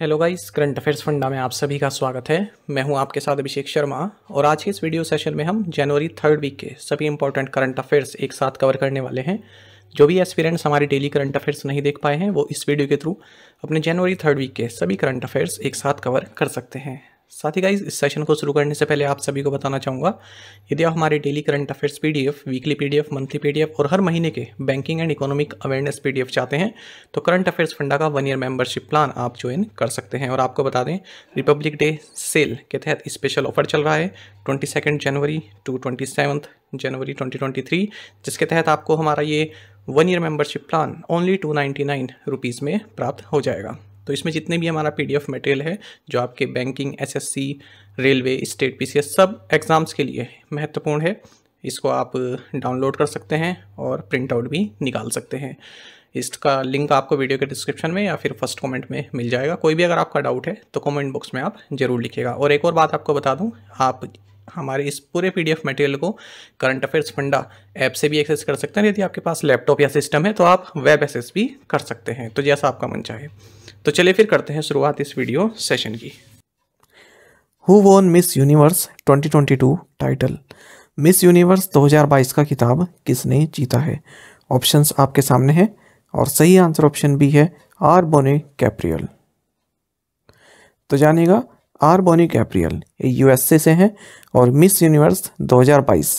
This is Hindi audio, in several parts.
हेलो गाइस करंट अफेयर्स फंडा में आप सभी का स्वागत है मैं हूं आपके साथ अभिषेक शर्मा और आज के इस वीडियो सेशन में हम जनवरी थर्ड वीक के सभी इंपॉर्टेंट करंट अफेयर्स एक साथ कवर करने वाले हैं जो भी एस्पिरेंट्स हमारे डेली करंट अफेयर्स नहीं देख पाए हैं वो इस वीडियो के थ्रू अपने जनवरी थर्ड वीक के सभी करंट अफेयर्स एक साथ कवर कर सकते हैं साथ ही गाइज इस सेशन को शुरू करने से पहले आप सभी को बताना चाहूँगा यदि आप हमारे daily current affairs PDF weekly PDF monthly PDF और हर महीने के banking and economic awareness PDF चाहते हैं तो करंट अफेयर्स फंडा का वन ईयर मेंबरशिप प्लान आप ज्वाइन कर सकते हैं और आपको बता दें रिपब्लिक डे सेल के तहत स्पेशल ऑफर चल रहा है twenty January to twenty January twenty जिसके तहत आपको हमारा ये one year membership plan only two ninety में प्राप्त हो जाएगा तो इसमें जितने भी हमारा पी मटेरियल है जो आपके banking S railway state P सब एग्ज़ाम्स के लिए महत्वपूर्ण है इसको आप डाउनलोड कर सकते हैं और प्रिंट आउट भी निकाल सकते हैं इसका लिंक आपको वीडियो के डिस्क्रिप्शन में या फिर फर्स्ट कमेंट में मिल जाएगा कोई भी अगर आपका डाउट है तो कमेंट बॉक्स में आप ज़रूर लिखिएगा और एक और बात आपको बता दूं आप हमारे इस पूरे पीडीएफ मटेरियल को करंट अफेयर्स फंडा ऐप से भी एक्सेस कर सकते हैं यदि आपके पास लैपटॉप या सिस्टम है तो आप वेब एक्सेस भी कर सकते हैं तो जैसा आपका मन चाहे तो चलिए फिर करते हैं शुरुआत इस वीडियो सेशन की who won Miss Universe 2022 title Miss Universe 2022 का किताब किसने जीता है ऑप्शंस आपके सामने हैं और सही आंसर ऑप्शन बी है आर बोने कैप्रियल तो जानेगा आर बोनी कैप्रियल ये यूएसए से हैं और मिस यूनिवर्स 2022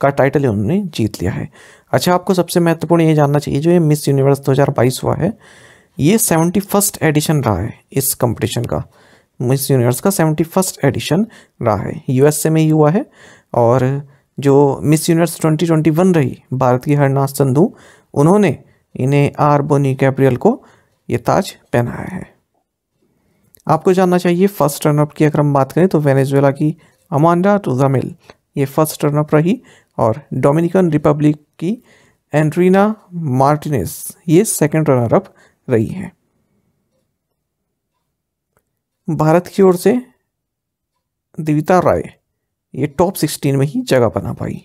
का टाइटल उन्होंने जीत लिया है अच्छा आपको सबसे महत्वपूर्ण ये जानना चाहिए जो ये मिस यूनिवर्स 2022 हुआ है ये सेवेंटी फर्स्ट एडिशन रहा है इस कंपटीशन का मिस यूनिवर्स का सेवेंटी फर्स्ट एडिशन रहा है यूएसए में ही हुआ है और जो Miss Universe twenty twenty one रही भारत की हरनाथ संधू उन्होंने इन्हें आर बोनी कैप्रियल को ये ताज पहनाया है आपको जानना चाहिए फर्स्ट रनअप की अगर हम बात करें तो वेनेजुएला की अमांडा टूजामिल ये फर्स्ट रनअप रही और डोमिनिकन रिपब्लिक की एंड्रीना मार्टिनेस ये सेकेंड रनरअप रही है भारत की ओर से दिविता राय ये टॉप सिक्सटीन में ही जगह बना पाई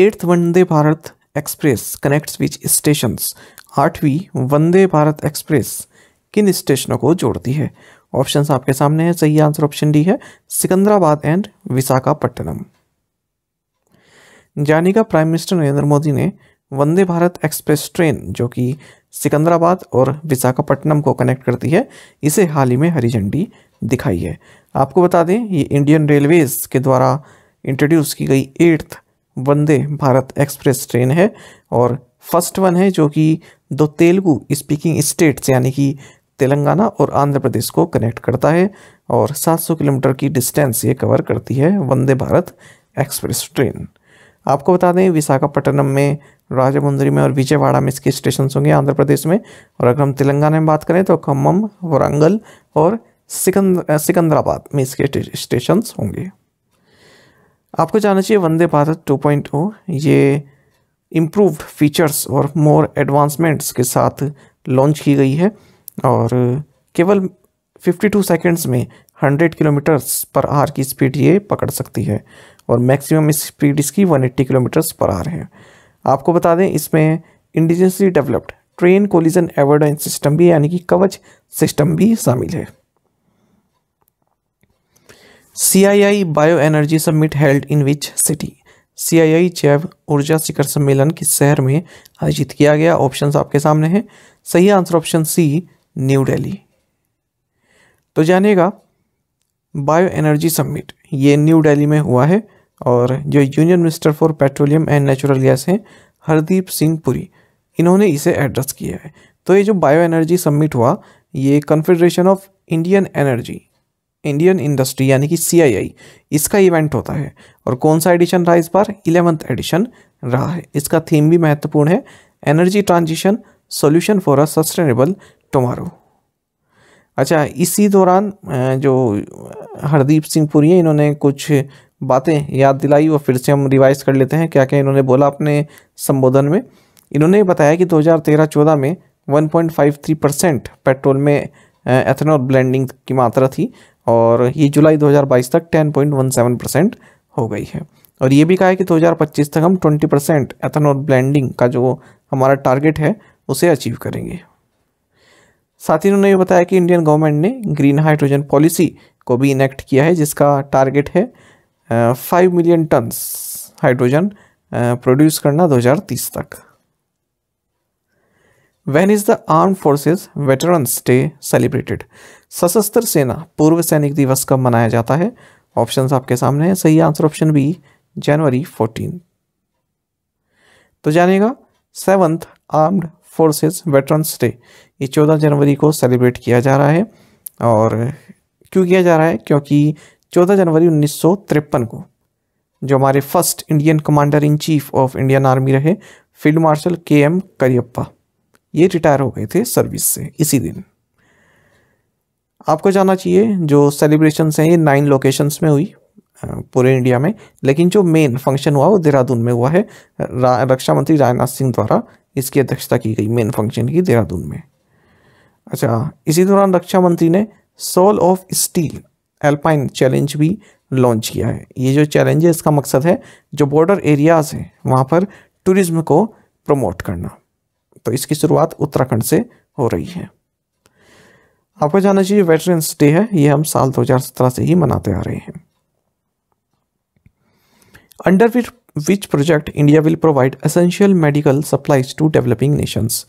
eighth Vande Bharat express connects which station आठवीं वंदे भारत एक्सप्रेस किन स्टेशनों को जोड़ती है ऑप्शंस आपके सामने हैं सही आंसर ऑप्शन डी है सिकंदराबाद एंड विशाखापट्टनम जाने का प्राइम मिनिस्टर नरेंद्र मोदी ने वंदे भारत एक्सप्रेस ट्रेन जो कि सिकंदराबाद और विशाखापट्टनम को कनेक्ट करती है इसे हाल ही में हरी झंडी दिखाई है आपको बता दें ये इंडियन रेलवेज़ के द्वारा इंट्रोड्यूस की गई eighth Vande Bharat express train है और फर्स्ट वन है जो कि दो तेलुगु स्पीकिंग स्टेट्स यानी कि तेलंगाना और आंध्र प्रदेश को कनेक्ट करता है और 700 किलोमीटर की डिस्टेंस ये कवर करती है वंदे भारत एक्सप्रेस ट्रेन आपको बता दें विशाखापट्टनम में राजमुंदरी में और विजयवाड़ा में इसके स्टेशन होंगे आंध्र प्रदेश में और अगर हम तेलंगाना में बात करें तो खम्भम वरंगल और सिकंद सिकंदराबाद में इसके स्टेशन होंगे आपको जानना चाहिए वंदे भारत 2.0 ये इम्प्रूव्ड फीचर्स और मोर एडवांसमेंट्स के साथ लॉन्च की गई है और केवल 52 सेकेंड्स में 100 किलोमीटर्स पर आर की स्पीड ये पकड़ सकती है और मैक्सिमम स्पीड इसकी 180 किलोमीटर्स पर आर है आपको बता दें इसमें indigenously developed train collision avoidance system भी यानी कि कवच सिस्टम भी शामिल है C I I bio energy summit held in which city C I I जैव ऊर्जा शिखर सम्मेलन किस शहर में आयोजित किया गया ऑप्शंस आपके सामने हैं सही answer option C new Delhi तो जानेगा बायो एनर्जी समिट ये न्यू दिल्ली में हुआ है और जो union minister for petroleum and natural gas हैं हरदीप सिंह पुरी इन्होंने इसे एड्रेस किया है तो ये जो बायो एनर्जी सबमिट हुआ ये confederation of Indian energy Indian industry यानी कि सी इसका इवेंट होता है और कौन सा एडिशन रहा इस बार इलेवंथ एडिशन रहा है इसका थीम भी महत्वपूर्ण है energy transition solution for a sustainable tomorrow अच्छा इसी दौरान जो हरदीप सिंह पुरी हैं इन्होंने कुछ बातें याद दिलाई और फिर से हम रिवाइज कर लेते हैं क्या क्या इन्होंने बोला अपने संबोधन में इन्होंने बताया कि 2013-14 में 1.53 परसेंट पेट्रोल में एथेनॉल ब्लेंडिंग की मात्रा थी और ये जुलाई 2022 तक 10.17 परसेंट हो गई है और ये भी कहा है कि 2025 तक हम 20 परसेंट एथेनॉल ब्लेंडिंग का जो हमारा टारगेट है उसे अचीव करेंगे साथ ही उन्होंने ये बताया कि इंडियन गवर्नमेंट ने ग्रीन हाइड्रोजन पॉलिसी को भी इनेक्ट किया है जिसका टारगेट है five million tons hydrogen produce करना 2030 तक when is the arm forces veterans day celebrated सशस्त्र सेना पूर्व सैनिक दिवस कब मनाया जाता है ऑप्शन आपके सामने हैं सही answer option B January fourteen तो जानेगा seventh armed forces veterans day ये चौदह जनवरी को सेलिब्रेट किया जा रहा है और क्यों किया जा रहा है क्योंकि 14 जनवरी उन्नीस को जो हमारे first Indian commander in chief of Indian army रहे field marshal K M Cariappa ये रिटायर हो गए थे सर्विस से इसी दिन आपको जाना चाहिए जो सेलिब्रेशंस हैं ये नाइन लोकेशंस में हुई पूरे इंडिया में लेकिन जो मेन फंक्शन हुआ वो देहरादून में हुआ है रक्षा मंत्री राजनाथ सिंह द्वारा इसकी अध्यक्षता की गई मेन फंक्शन की देहरादून में अच्छा इसी दौरान रक्षा मंत्री ने soul of steel alpine challenge भी लॉन्च किया है ये जो चैलेंज है इसका मकसद है जो बॉर्डर एरियाज़ हैं वहाँ पर टूरिज़्म को प्रमोट करना तो इसकी शुरुआत उत्तराखंड से हो रही है आपको जानना चाहिए वेटरन्स डे है ये हम साल 2017 से ही मनाते आ रहे हैं under which project India will provide essential medical supplies to developing nations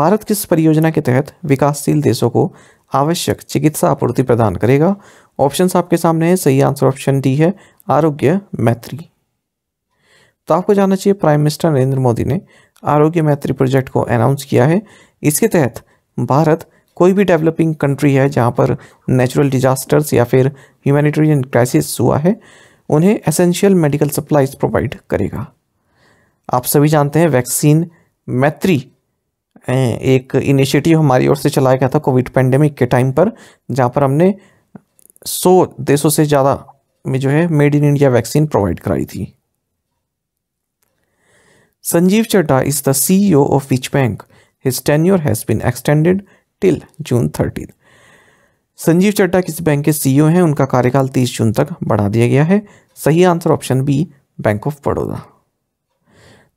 Bharat किस परियोजना के तहत विकासशील देशों को आवश्यक चिकित्सा आपूर्ति प्रदान करेगा ऑप्शंस आपके सामने हैं सही आंसर ऑप्शन डी है आरोग्य मैत्री तो आपको जानना चाहिए प्राइम मिनिस्टर नरेंद्र मोदी ने आरोग्य मैत्री प्रोजेक्ट को अनाउंस किया है इसके तहत भारत कोई भी डेवलपिंग कंट्री है जहाँ पर नेचुरल डिजास्टर्स या फिर ह्यूमैनिटेरियन क्राइसिस हुआ है उन्हें एसेंशियल मेडिकल सप्लाईज प्रोवाइड करेगा आप सभी जानते हैं वैक्सीन मैत्री एक इनिशिएटिव हमारी ओर से चलाया गया था कोविड पेंडेमिक के टाइम पर जहाँ पर हमने सौ देशों से ज़्यादा में जो है made in India vaccine provide कराई थी Sanjeev Chadda is the CEO of which bank. His tenure has been extended till June thirteen Sanjeev Chadda किस बैंक के सीईओ e हैं उनका कार्यकाल 30 जून तक बढ़ा दिया गया है सही answer option B bank of Baroda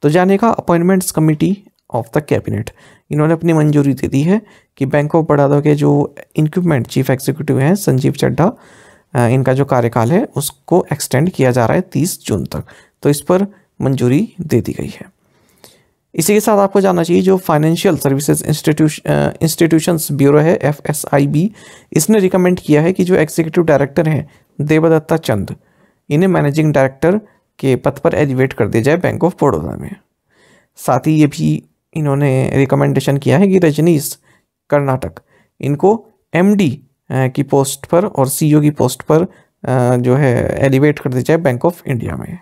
तो जाने का appointments committee of the cabinet इन्होंने अपनी मंजूरी दे दी है कि बैंक ऑफ बड़ौदा के जो इनक्विपमेंट चीफ एग्जीक्यूटिव हैं संजीव चड्ढा इनका जो कार्यकाल है उसको एक्सटेंड किया जा रहा है तीस जून तक तो इस पर मंजूरी दे दी गई है इसी के साथ आपको जानना चाहिए जो financial services institution institutions bureau है एफ एस आई बी इसने रिकमेंड किया है कि जो एग्जीक्यूटिव डायरेक्टर हैं देवदत्ता चंद इन्हें मैनेजिंग डायरेक्टर के पद पर एलिवेट कर दिया जाए बैंक ऑफ बड़ौदा में साथ ही ये भी इन्होंने रिकमेंडेशन किया है कि रजनीश कर्नाटक इनको एम की पोस्ट पर और सी e की पोस्ट पर जो है एलिवेट कर दिया जाए बैंक ऑफ इंडिया में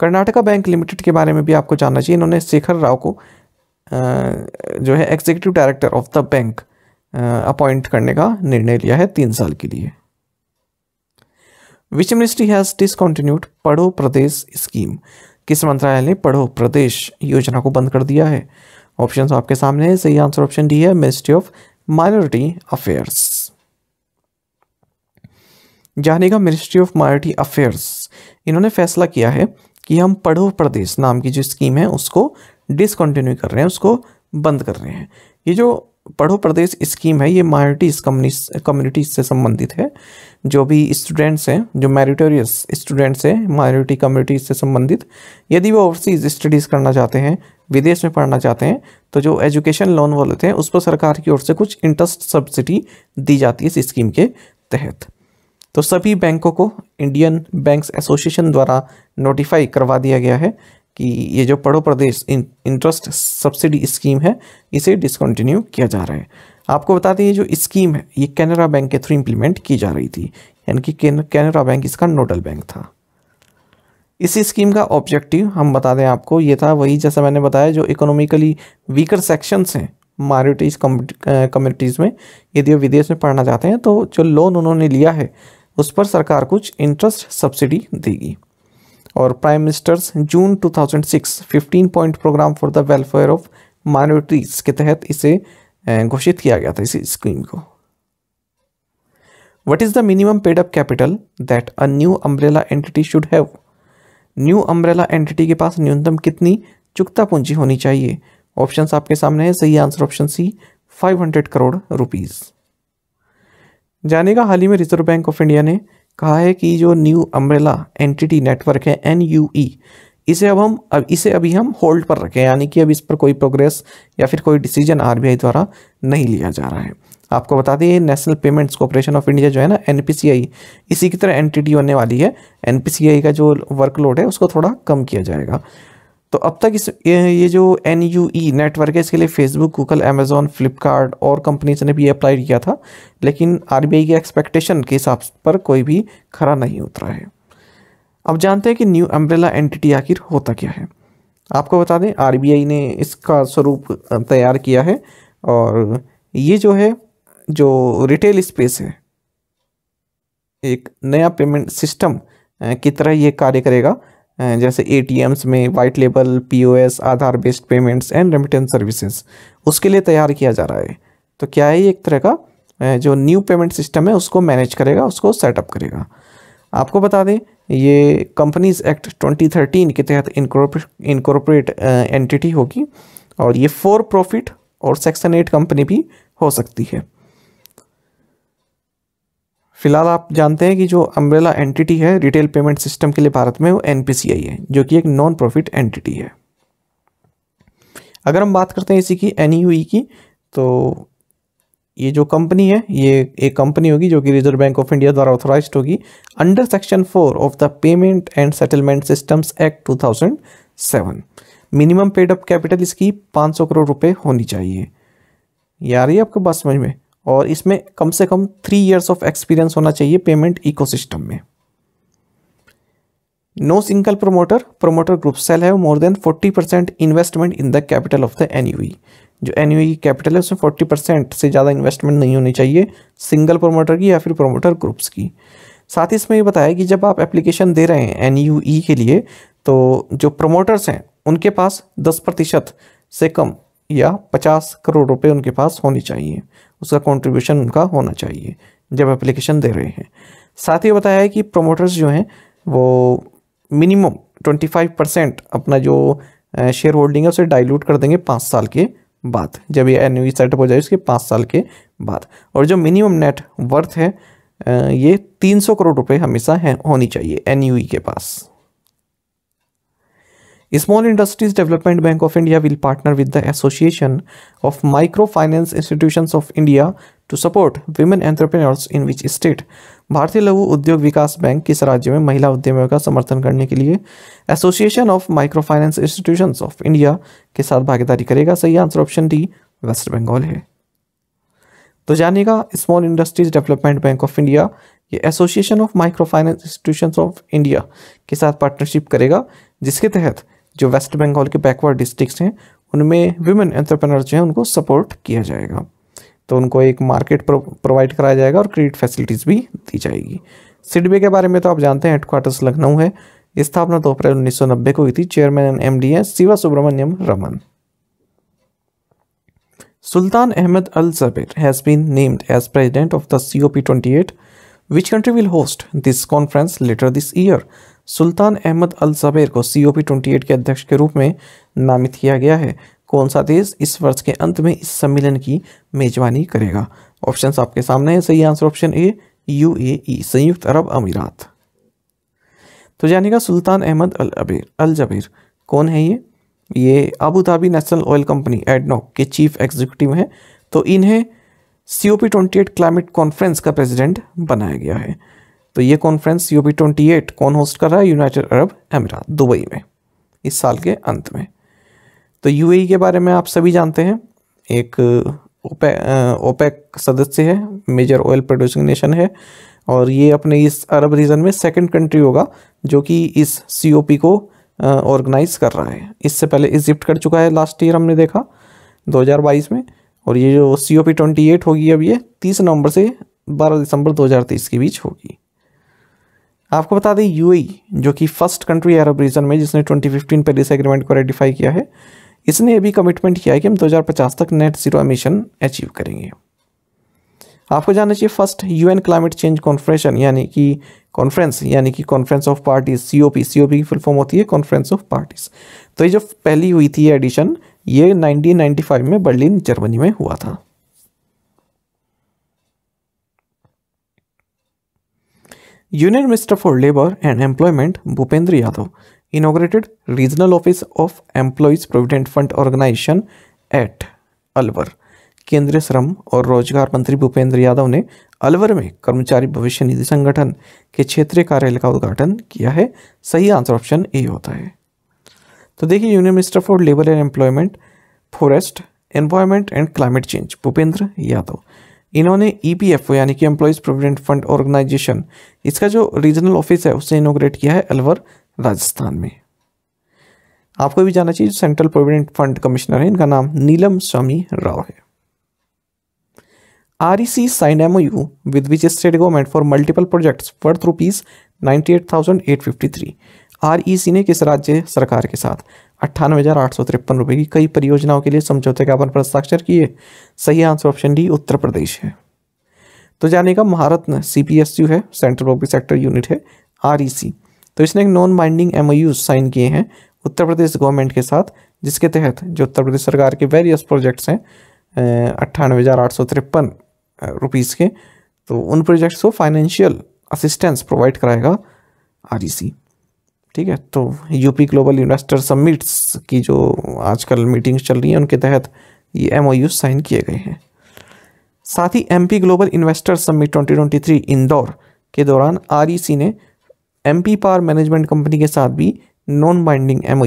कर्नाटका बैंक लिमिटेड के बारे में भी आपको जानना चाहिए इन्होंने शेखर राव को जो है executive director of the bank appoint करने का निर्णय लिया है तीन साल के लिए विच मिनिस्ट्री हैज़ डिसकॉन्टिन्यूड पढ़ो प्रदेश स्कीम किस मंत्रालय ने पढ़ो प्रदेश योजना को बंद कर दिया है ऑप्शन आपके सामने है सही आंसर ऑप्शन डी है मिनिस्ट्री ऑफ माइनॉरिटी अफेयर्स जानेगा मिनिस्ट्री ऑफ माइनॉरिटी अफेयर्स इन्होंने फैसला किया है कि हम पढ़ो प्रदेश नाम की जो स्कीम है उसको डिसकंटिन्यू कर रहे हैं उसको बंद कर रहे हैं ये जो पढ़ो प्रदेश स्कीम है ये माइनॉरिटीज कम्युनिटी से संबंधित है जो भी स्टूडेंट्स हैं जो मेरिटोरियस स्टूडेंट्स हैं माइनॉरिटी कम्युनिटी से संबंधित यदि वो ओवरसीज स्टडीज़ करना चाहते हैं विदेश में पढ़ना चाहते हैं तो जो एजुकेशन लोन वाले थे उस पर सरकार की ओर से कुछ इंटरेस्ट सब्सिडी दी जाती है इस स्कीम के तहत तो सभी बैंकों को इंडियन बैंक्स एसोसिएशन द्वारा नोटिफाई करवा दिया गया है कि ये जो पड़ो प्रदेश इंटरेस्ट सब्सिडी स्कीम है इसे डिसकंटिन्यू किया जा रहा है आपको बता दें ये जो स्कीम है ये कैनरा बैंक के थ्रू इम्प्लीमेंट की जा रही थी यानी कि कैनरा बैंक इसका नोडल बैंक था इस स्कीम का ऑब्जेक्टिव हम बता दें आपको ये था वही जैसा मैंने बताया जो इकोनॉमिकली वीकर सेक्शंस हैं मारिटीज कम्युनिटीज़ में यदि वो विदेश में पढ़ना चाहते हैं तो जो लोन उन्होंने लिया है उस पर सरकार कुछ इंटरेस्ट सब्सिडी देगी और prime minister's June 2006 15 point program for the welfare of minorities के तहत इसे Eh, घोषित किया गया था इस स्कीम को what is the minimum paid up capital that a new umbrella entity should have new umbrella entity के पास न्यूनतम कितनी चुकता पूंजी होनी चाहिए ऑप्शंस आपके सामने हैं सही answer option C 500 crore rupees जानेगा हाल ही में रिजर्व बैंक ऑफ इंडिया ने कहा है कि जो न्यू अम्ब्रेला एंटिटी नेटवर्क है एन यू ई इसे अब हम अब इसे अभी हम होल्ड पर रखें यानी कि अब इस पर कोई प्रोग्रेस या फिर कोई डिसीजन आरबीआई द्वारा नहीं लिया जा रहा है आपको बता दें national payments corporation of India जो है ना एन इसी की तरह एन होने वाली है एन का जो वर्कलोड है उसको थोड़ा कम किया जाएगा तो अब तक इस ये जो एन यू ई नेटवर्क है इसके लिए फेसबुक गूगल अमेजोन फ्लिपकार्ट और कंपनीज ने भी अप्लाई किया था लेकिन आर के एक्सपेक्टेशन के हिसाब पर कोई भी खरा नहीं उतरा है अब जानते हैं कि न्यू अम्ब्रेला एंटिटी आखिर होता क्या है आपको बता दें आरबीआई ने इसका स्वरूप तैयार किया है और ये जो है जो रिटेल स्पेस है एक नया पेमेंट सिस्टम की तरह ये कार्य करेगा जैसे एटीएम्स में white label POS Aadhaar based payments and remittance services उसके लिए तैयार किया जा रहा है तो क्या है ये एक तरह का जो न्यू पेमेंट सिस्टम है उसको मैनेज करेगा उसको सेटअप करेगा आपको बता दें ये कंपनीज एक्ट 2013 के तहत इनकॉर्पोरेट एंटिटी uh, होगी और ये फॉर प्रॉफिट और सेक्शन एट कंपनी भी हो सकती है फिलहाल आप जानते हैं कि जो अम्ब्रेला एंटिटी है रिटेल पेमेंट सिस्टम के लिए भारत में वो एन है जो कि एक नॉन प्रॉफिट एंटिटी है अगर हम बात करते हैं इसी की एन e e की तो ये जो कंपनी है ये एक कंपनी होगी जो कि रिजर्व बैंक ऑफ इंडिया द्वारा ऑथोराइज होगी under section four of the payment and settlement systems act 2007 minimum paid up capital इसकी 500 करोड़ रुपए होनी चाहिए ये आपको बात समझ में और इसमें कम से कम थ्री इयर्स ऑफ एक्सपीरियंस होना चाहिए पेमेंट इको में no single promoter promoter group shall have more than forty percent investment in the capital of the N जो एनुअल कैपिटल है उसमें फोर्टी परसेंट से ज़्यादा इन्वेस्टमेंट नहीं होनी चाहिए सिंगल प्रोमोटर की या फिर प्रोमोटर ग्रुप्स की साथ ही इसमें ये बताया कि जब आप एप्लीकेशन दे रहे हैं एन e के लिए तो जो प्रोमोटर्स हैं उनके पास दस प्रतिशत से कम या पचास करोड़ रुपए उनके पास होनी चाहिए उसका कॉन्ट्रीब्यूशन उनका होना चाहिए जब एप्लीकेशन दे रहे हैं साथ ही बताया है कि प्रोमोटर्स जो हैं वो मिनिमम ट्वेंटी फाइव परसेंट अपना जो शेयर होल्डिंग है उसे डाइल्यूट कर देंगे पाँच साल के बाद जब ये एन सेटअप हो जाए उसके पाँच साल के बाद और जो मिनिमम नेट वर्थ है ये 300 करोड़ रुपए हमेशा है होनी चाहिए एन के पास small industries development bank of India will partner with the association of micro finance institution of India to support women entrepreneurs in which state भारतीय लघु उद्योग विकास बैंक किस राज्य में महिला उद्यमियों का समर्थन करने के लिए association of micro finance institution of India के साथ भागीदारी करेगा सही answer option D west Bengal है तो जानेगा small industries development bank of India ये association of micro finance institution of India के साथ पार्टनरशिप करेगा जिसके तहत जो वेस्ट बंगाल के बैकवर्ड डिस्ट्रिक्ट हैं उनमें वुमेन एंटरप्रेनर जो हैं उनको सपोर्ट किया जाएगा तो उनको एक मार्केट प्रोवाइड कराया जाएगा और क्रेडिट फैसिलिटीज़ भी दी जाएगी सिडबे के बारे में तो आप जानते हैं हेडक्वार्टर्स लखनऊ है स्थापना दो अप्रैल उन्नीस को हुई थी चेयरमैन एंड डी हैं Shiva Subramaniam Raman Sultan Ahmed Al Jaber has been named as president of the C O P twenty eight which country will host this conference later this year Sultan Ahmed Al Jaber को C O P twenty eight के अध्यक्ष के रूप में नामित किया गया है कौन सा देश इस वर्ष के अंत में इस सम्मेलन की मेजबानी करेगा ऑप्शन आपके सामने है सही आंसर ऑप्शन ए यू संयुक्त अरब अमीरात तो जानेगा सुल्तान अहमद अल अबीर अल जबीर कौन है ये ये Abu Dhabi national oil company ADNOC के चीफ एग्जीक्यूटिव हैं तो इन्हें C O P twenty eight climate conference का प्रेसिडेंट बनाया गया है तो ये conference C O P twenty eight कौन होस्ट कर रहा है यूनाइटेड अरब अमीरात दुबई में इस साल के अंत में तो यूएई e के बारे में आप सभी जानते हैं एक ओपे ओपेक सदस्य है मेजर ऑयल प्रोड्यूसिंग नेशन है और ये अपने इस अरब रीजन में सेकंड कंट्री होगा जो कि इस सीओपी को ऑर्गेनाइज कर रहा है इससे पहले इजिप्ट कर चुका है लास्ट ईयर हमने देखा 2022 में और ये जो C O P twenty eight होगी अब ये तीस नवंबर से बारह दिसंबर 2023 के बीच होगी आपको बता दें यूएई e, जो कि फर्स्ट कंट्री अरब रीजन में जिसने ट्वेंटी फिफ्टीन पेरिस एग्रीमेंट को रेडिफाई किया है इसने भी कमिटमेंट किया है कि हम 2050 तक नेट जीरो एमिशन अचीव करेंगे आपको जानना चाहिए first UN climate change conference यानी कि कॉन्फ्रेंस यानी कि conference of parties COP COP की फुल फॉर्म होती है कॉन्फ्रेंस ऑफ पार्टीज तो ये जो पहली हुई थी एडिशन ये 1995 में बर्लिन जर्मनी में हुआ था union minister for labour and employment Bhupender Yadav inaugurated regional office of employees provident fund organisation at Alwar केंद्रीय श्रम और रोजगार मंत्री भूपेंद्र यादव ने अलवर में कर्मचारी भविष्य निधि संगठन के क्षेत्रीय कार्यालय का उद्घाटन किया है सही आंसर ऑप्शन ए होता है तो देखिए union minister for labour and employment forest environment and climate change Bhupender Yadav इन्होंने ई e यानी कि एम्प्लॉयज़ प्रोविडेंट फंड ऑर्गेनाइजेशन इसका जो रीजनल ऑफिस है उसे इनोग्रेट किया है अलवर राजस्थान में आपको भी जाना चाहिए सेंट्रल प्रोविडेंट फंड कमिश्नर है इनका नाम नीलम स्वामी राव है REC signed MOU with which state at for multiple projects worth rupees 98,853. REC ने किस राज्य सरकार के साथ अट्ठानवे हजार आठ सौ तिरपन रुपये की कई परियोजनाओं के लिए समझौते ज्ञापन पर हस्ताक्षर किए सही answer option D Uttar Pradesh है तो जाने का Maharatna C P S U है सेंट्रल पब्लिक सेक्टर यूनिट है आर तो इसने एक नॉन बाइंडिंग एम साइन किए हैं उत्तर प्रदेश गवर्नमेंट के साथ जिसके तहत जो उत्तर प्रदेश सरकार के वेरियस प्रोजेक्ट्स हैं अट्ठानवे हज़ार आठ सौ तिरपन रुपीज़ के तो उन प्रोजेक्ट्स को फाइनेंशियल असिस्टेंस प्रोवाइड कराएगा आर e ठीक है तो यूपी ग्लोबल इन्वेस्टर समिट्स की जो आजकल मीटिंग्स चल रही हैं उनके तहत ये एम साइन किए गए हैं साथ ही MP global investor summit 2023 Indore के दौरान आरईसी e ने M P power management company के साथ भी नॉन बाइंडिंग एम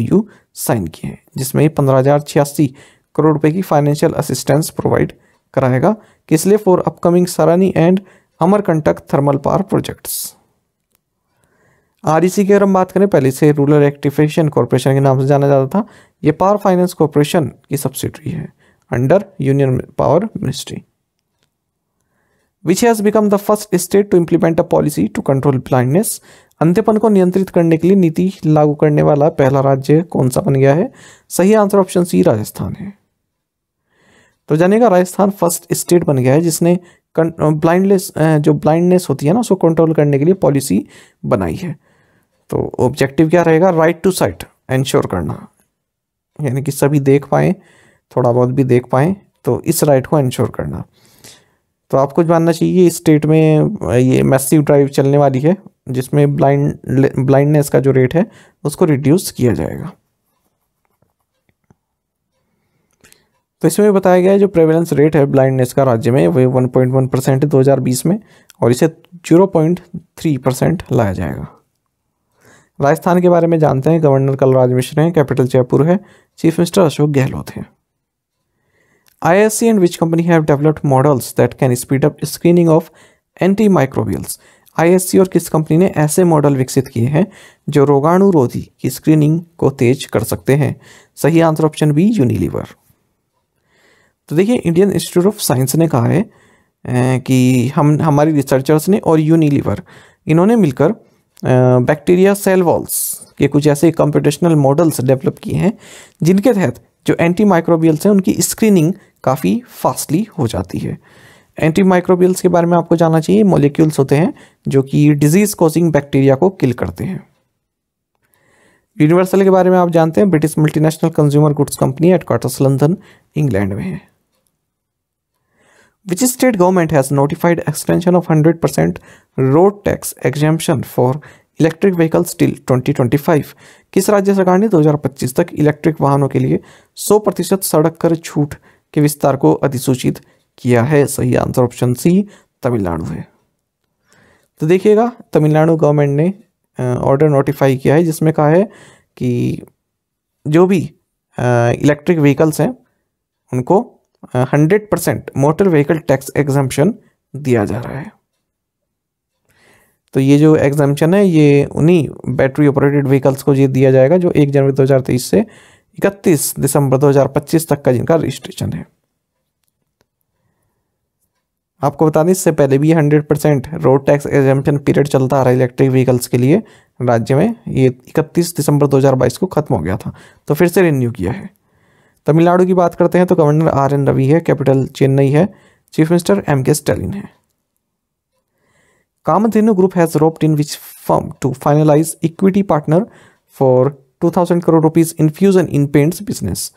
साइन किए हैं जिसमें पंद्रह हज़ार छियासी करोड़ रुपये की फाइनेंशियल असिस्टेंस प्रोवाइड कराएगा किस लिए for upcoming Sarni and Amarkantak thermal power projects REC की अगर हम बात करें पहले से रूरल रेक्टिफिकेशन कॉरपोरेशन के नाम से जाना जाता था ये पावर फाइनेंस कॉरपोरेशन की सब्सिडरी है under union power ministry which has become the first state to implement a policy to control blindness अंत्यपन को नियंत्रित करने के लिए नीति लागू करने वाला पहला राज्य कौन सा बन गया है सही आंसर ऑप्शन सी राजस्थान है तो जानेगा राजस्थान फर्स्ट स्टेट बन गया है जिसने ब्लाइंडनेस जो ब्लाइंडनेस होती है ना उसको कंट्रोल करने के लिए पॉलिसी बनाई है तो ऑब्जेक्टिव क्या रहेगा राइट टू साइट एंश्योर करना यानी कि सभी देख पाएँ थोड़ा बहुत भी देख पाएँ तो इस राइट को इंश्योर करना तो आपको जानना चाहिए स्टेट में ये मैसिव ड्राइव चलने वाली है जिसमें ब्लाइंड ब्लाइंडनेस का जो रेट है उसको रिड्यूस किया जाएगा तो इसमें बताया गया है जो प्रेवलेंस रेट है ब्लाइंडनेस का राज्य में वह 1.1 परसेंट है में और इसे 0.3 परसेंट लाया जाएगा राजस्थान के बारे में जानते हैं गवर्नर कलराज मिश्र हैं कैपिटल जयपुर है चीफ मिनिस्टर अशोक गहलोत हैं I S C and which company have developed models that can speed up screening of anti microbials I और किस कंपनी ने ऐसे मॉडल विकसित किए हैं जो रोगाणुरोधी की स्क्रीनिंग को तेज कर सकते हैं सही आंसर ऑप्शन बी यूनिलीवर तो देखिए इंडियन इंस्टीट्यूट ऑफ साइंस ने कहा है कि हम हमारे रिसर्चर्स ने और यूनिलीवर इन्होंने मिलकर बैक्टीरिया सेल वॉल्स के कुछ ऐसे कंप्यूटेशनल मॉडल्स डेवलप किए हैं जिनके तहत जो एंटी माइक्रोबियल्स हैं उनकी स्क्रीनिंग काफ़ी फास्टली हो जाती है एंटी माइक्रोबियल्स के बारे में आपको जानना चाहिए मोलिक्यूल्स होते हैं जो कि डिजीज कॉजिंग बैक्टीरिया को किल करते हैं यूनिवर्सल के बारे में आप जानते हैं British multinational consumer goods company headquarters London England में है which state government has notified extension of 100% road tax exemption for electric vehicles till 2025 किस राज्य सरकार ने 2025 तक इलेक्ट्रिक वाहनों के लिए 100 प्रतिशत सड़क कर छूट के विस्तार को अधिसूचित किया है सही आंसर ऑप्शन सी तमिलनाडु है तो देखिएगा तमिलनाडु गवर्नमेंट ने ऑर्डर नोटिफाई किया है जिसमें कहा है कि जो भी इलेक्ट्रिक व्हीकल्स हैं उनको hundred percent motor vehicle tax exemption दिया जा रहा है तो ये जो एग्जाम्पन है ये उन्हीं बैटरी ऑपरेटेड व्हीकल्स को ये दिया जाएगा जो एक जनवरी 2023 से 31 दिसंबर 2025 तक का जिनका रजिस्ट्रेशन है आपको बता दें इससे पहले भी hundred percent road tax exemption period चलता आ रहा है इलेक्ट्रिक व्हीकल्स के लिए राज्य में ये इकतीस दिसंबर 2022 को ख़त्म हो गया था तो फिर से रिन्यू किया है तमिलनाडु की बात करते हैं तो गवर्नर आर एन रवि है कैपिटल चेन्नई है chief minister M K Stalin है Kamdhenu group has roped in which firm to finalise equity partner for 2000 crore rupees infusion in paints business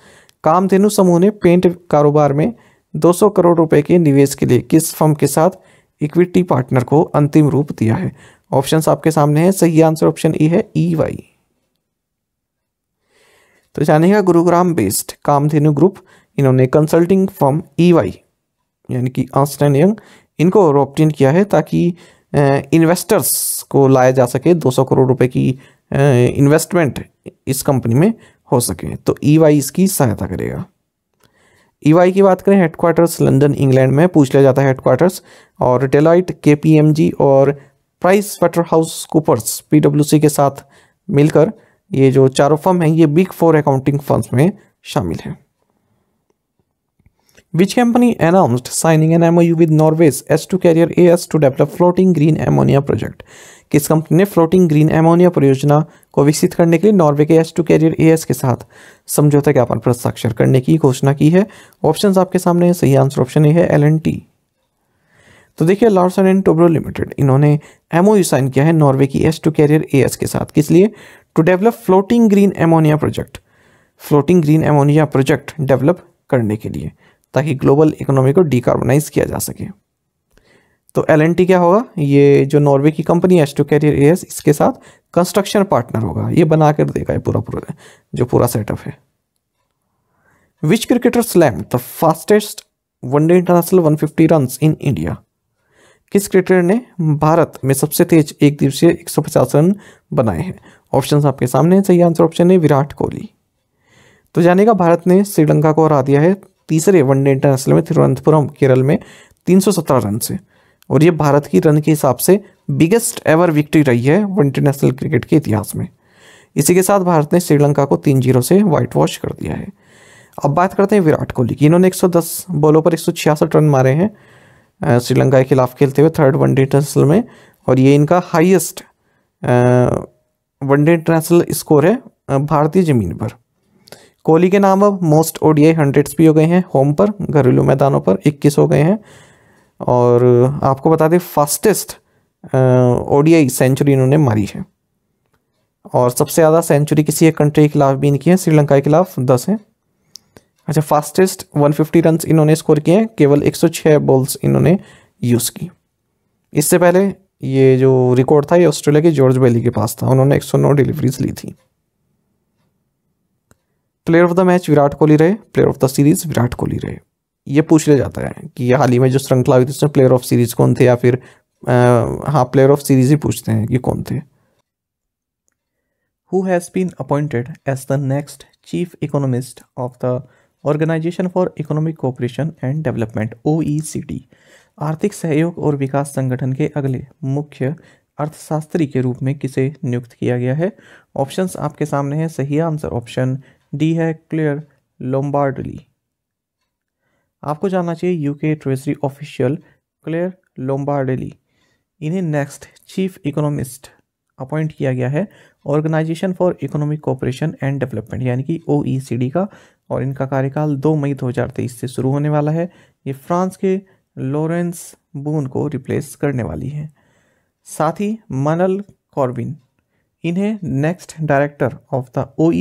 Kamdhenu समूह ने पेंट कारोबार में 200 करोड़ रुपए के निवेश के लिए किस फर्म के साथ इक्विटी पार्टनर को अंतिम रूप दिया है ऑप्शंस आपके सामने हैं सही आंसर ऑप्शन ई है ई e वाई तो जानेगा गुरुग्राम बेस्ड कामधेनु ग्रुप इन्होंने कंसल्टिंग फर्म ई वाई यानी कि अर्स्ट यंग इनको रॉप्टिन किया है ताकि इन्वेस्टर्स को लाया जा सके 200 करोड़ रुपए की इन्वेस्टमेंट इस कंपनी में हो सके तो ई e वाई इसकी सहायता करेगा ईवाई e की बात करें हेडक्वार्टर्स लंदन इंग्लैंड में पूछ लिया जाता है हेडक्वार्टर्स और डेलाइट के और Price Water House Coopers P के साथ मिलकर ये जो चारों फर्म हैं ये बिग फोर अकाउंटिंग फर्म्स में शामिल हैं signing an MO U with Norway's S two carrier A S to develop floating green ammonia project किस कंपनी ने फ्लोटिंग ग्रीन एमोनिया परियोजना को विकसित करने के लिए नॉर्वे के एस टू कैरियर ए के साथ समझौता ज्ञापन पर हस्ताक्षर करने की घोषणा की है ऑप्शन आपके सामने है सही आंसर ऑप्शन ए है एल तो देखिए लार्सन एंड टोब्रो लिमिटेड इन्होंने एमओयू साइन किया है नॉर्वे की एस टू कैरियर ए के साथ किस लिए to develop floating green ammonia project floating green ammonia project develop करने के लिए ताकि ग्लोबल इकोनॉमी को डिकार्बोनाइज किया जा सके तो एल क्या होगा ये जो नॉर्वे की कंपनी है एस्टो कैरियर एयर्स इसके साथ कंस्ट्रक्शन पार्टनर होगा ये बना कर देगा ये पूरा पूरा जो पूरा सेटअप है which cricketer slam the fastest one day international 150 runs in India किस क्रिकेटर ने भारत में सबसे तेज एक दिवसीय 150 रन बनाए हैं ऑप्शन आपके सामने हैं सही आंसर ऑप्शन है विराट कोहली तो जानेगा भारत ने श्रीलंका को हरा दिया है तीसरे वनडे इंटरनेशनल में तिरुवनंतपुरम केरल में तीन रन से और ये भारत की रन के हिसाब से बिगेस्ट एवर विक्ट्री रही है इंटरनेशनल क्रिकेट के इतिहास में इसी के साथ भारत ने श्रीलंका को तीन जीरो से वाइट वॉश कर दिया है अब बात करते हैं विराट कोहली की इन्होंने 110 बॉलों पर एक रन मारे हैं श्रीलंका के खिलाफ खेलते हुए थर्ड वनडे इंटरनेशनल में और ये इनका हाइएस्ट वनडे इंटरनेशनल स्कोर है भारतीय ज़मीन पर कोहली के नाम अब मोस्ट ओडीआई हंड्रेड्स भी हो गए हैं होम पर घरेलू मैदानों पर 21 हो गए हैं और आपको बता दें फास्टेस्ट ओडीआई सेंचुरी इन्होंने मारी है और सबसे ज़्यादा सेंचुरी किसी एक कंट्री के खिलाफ भी इनकी है श्रीलंका के खिलाफ दस हैं अच्छा फास्टेस्ट 150 रन इन्होंने स्कोर किए हैं केवल 106 बॉल्स इन्होंने यूज़ की इससे पहले ये जो रिकॉर्ड था ये ऑस्ट्रेलिया के जॉर्ज बेली के पास था उन्होंने 109 डिलीवरीज ली थी player of the match Virat Kohli रहे player of the series Virat Kohli रहे ये पूछ लिया जाता है कि हाल ही में जो श्रृंखला हुई थी उसमें प्लेयर ऑफ सीरीज कौन थे या फिर हाँ प्लेयर ऑफ सीरीज ही पूछते हैं कि कौन थे who has been appointed as the next chief economist of the organisation for economic cooperation and development O आर्थिक सहयोग और विकास संगठन के अगले मुख्य अर्थशास्त्री के रूप में किसे नियुक्त किया गया है ऑप्शंस आपके सामने हैं सही आंसर ऑप्शन डी है क्लियर लोम्बार्डली आपको जानना चाहिए UK treasury official Clare Lombardelli इन्हें नेक्स्ट चीफ इकोनॉमिस्ट अपॉइंट किया गया है organisation for economic cooperation and development यानी कि ओ e का और इनका कार्यकाल 2 मई 2023 से शुरू होने वाला है ये फ्रांस के लॉरेंस बून को रिप्लेस करने वाली है साथ ही मनल कॉर्बिन इन्हें next director of the O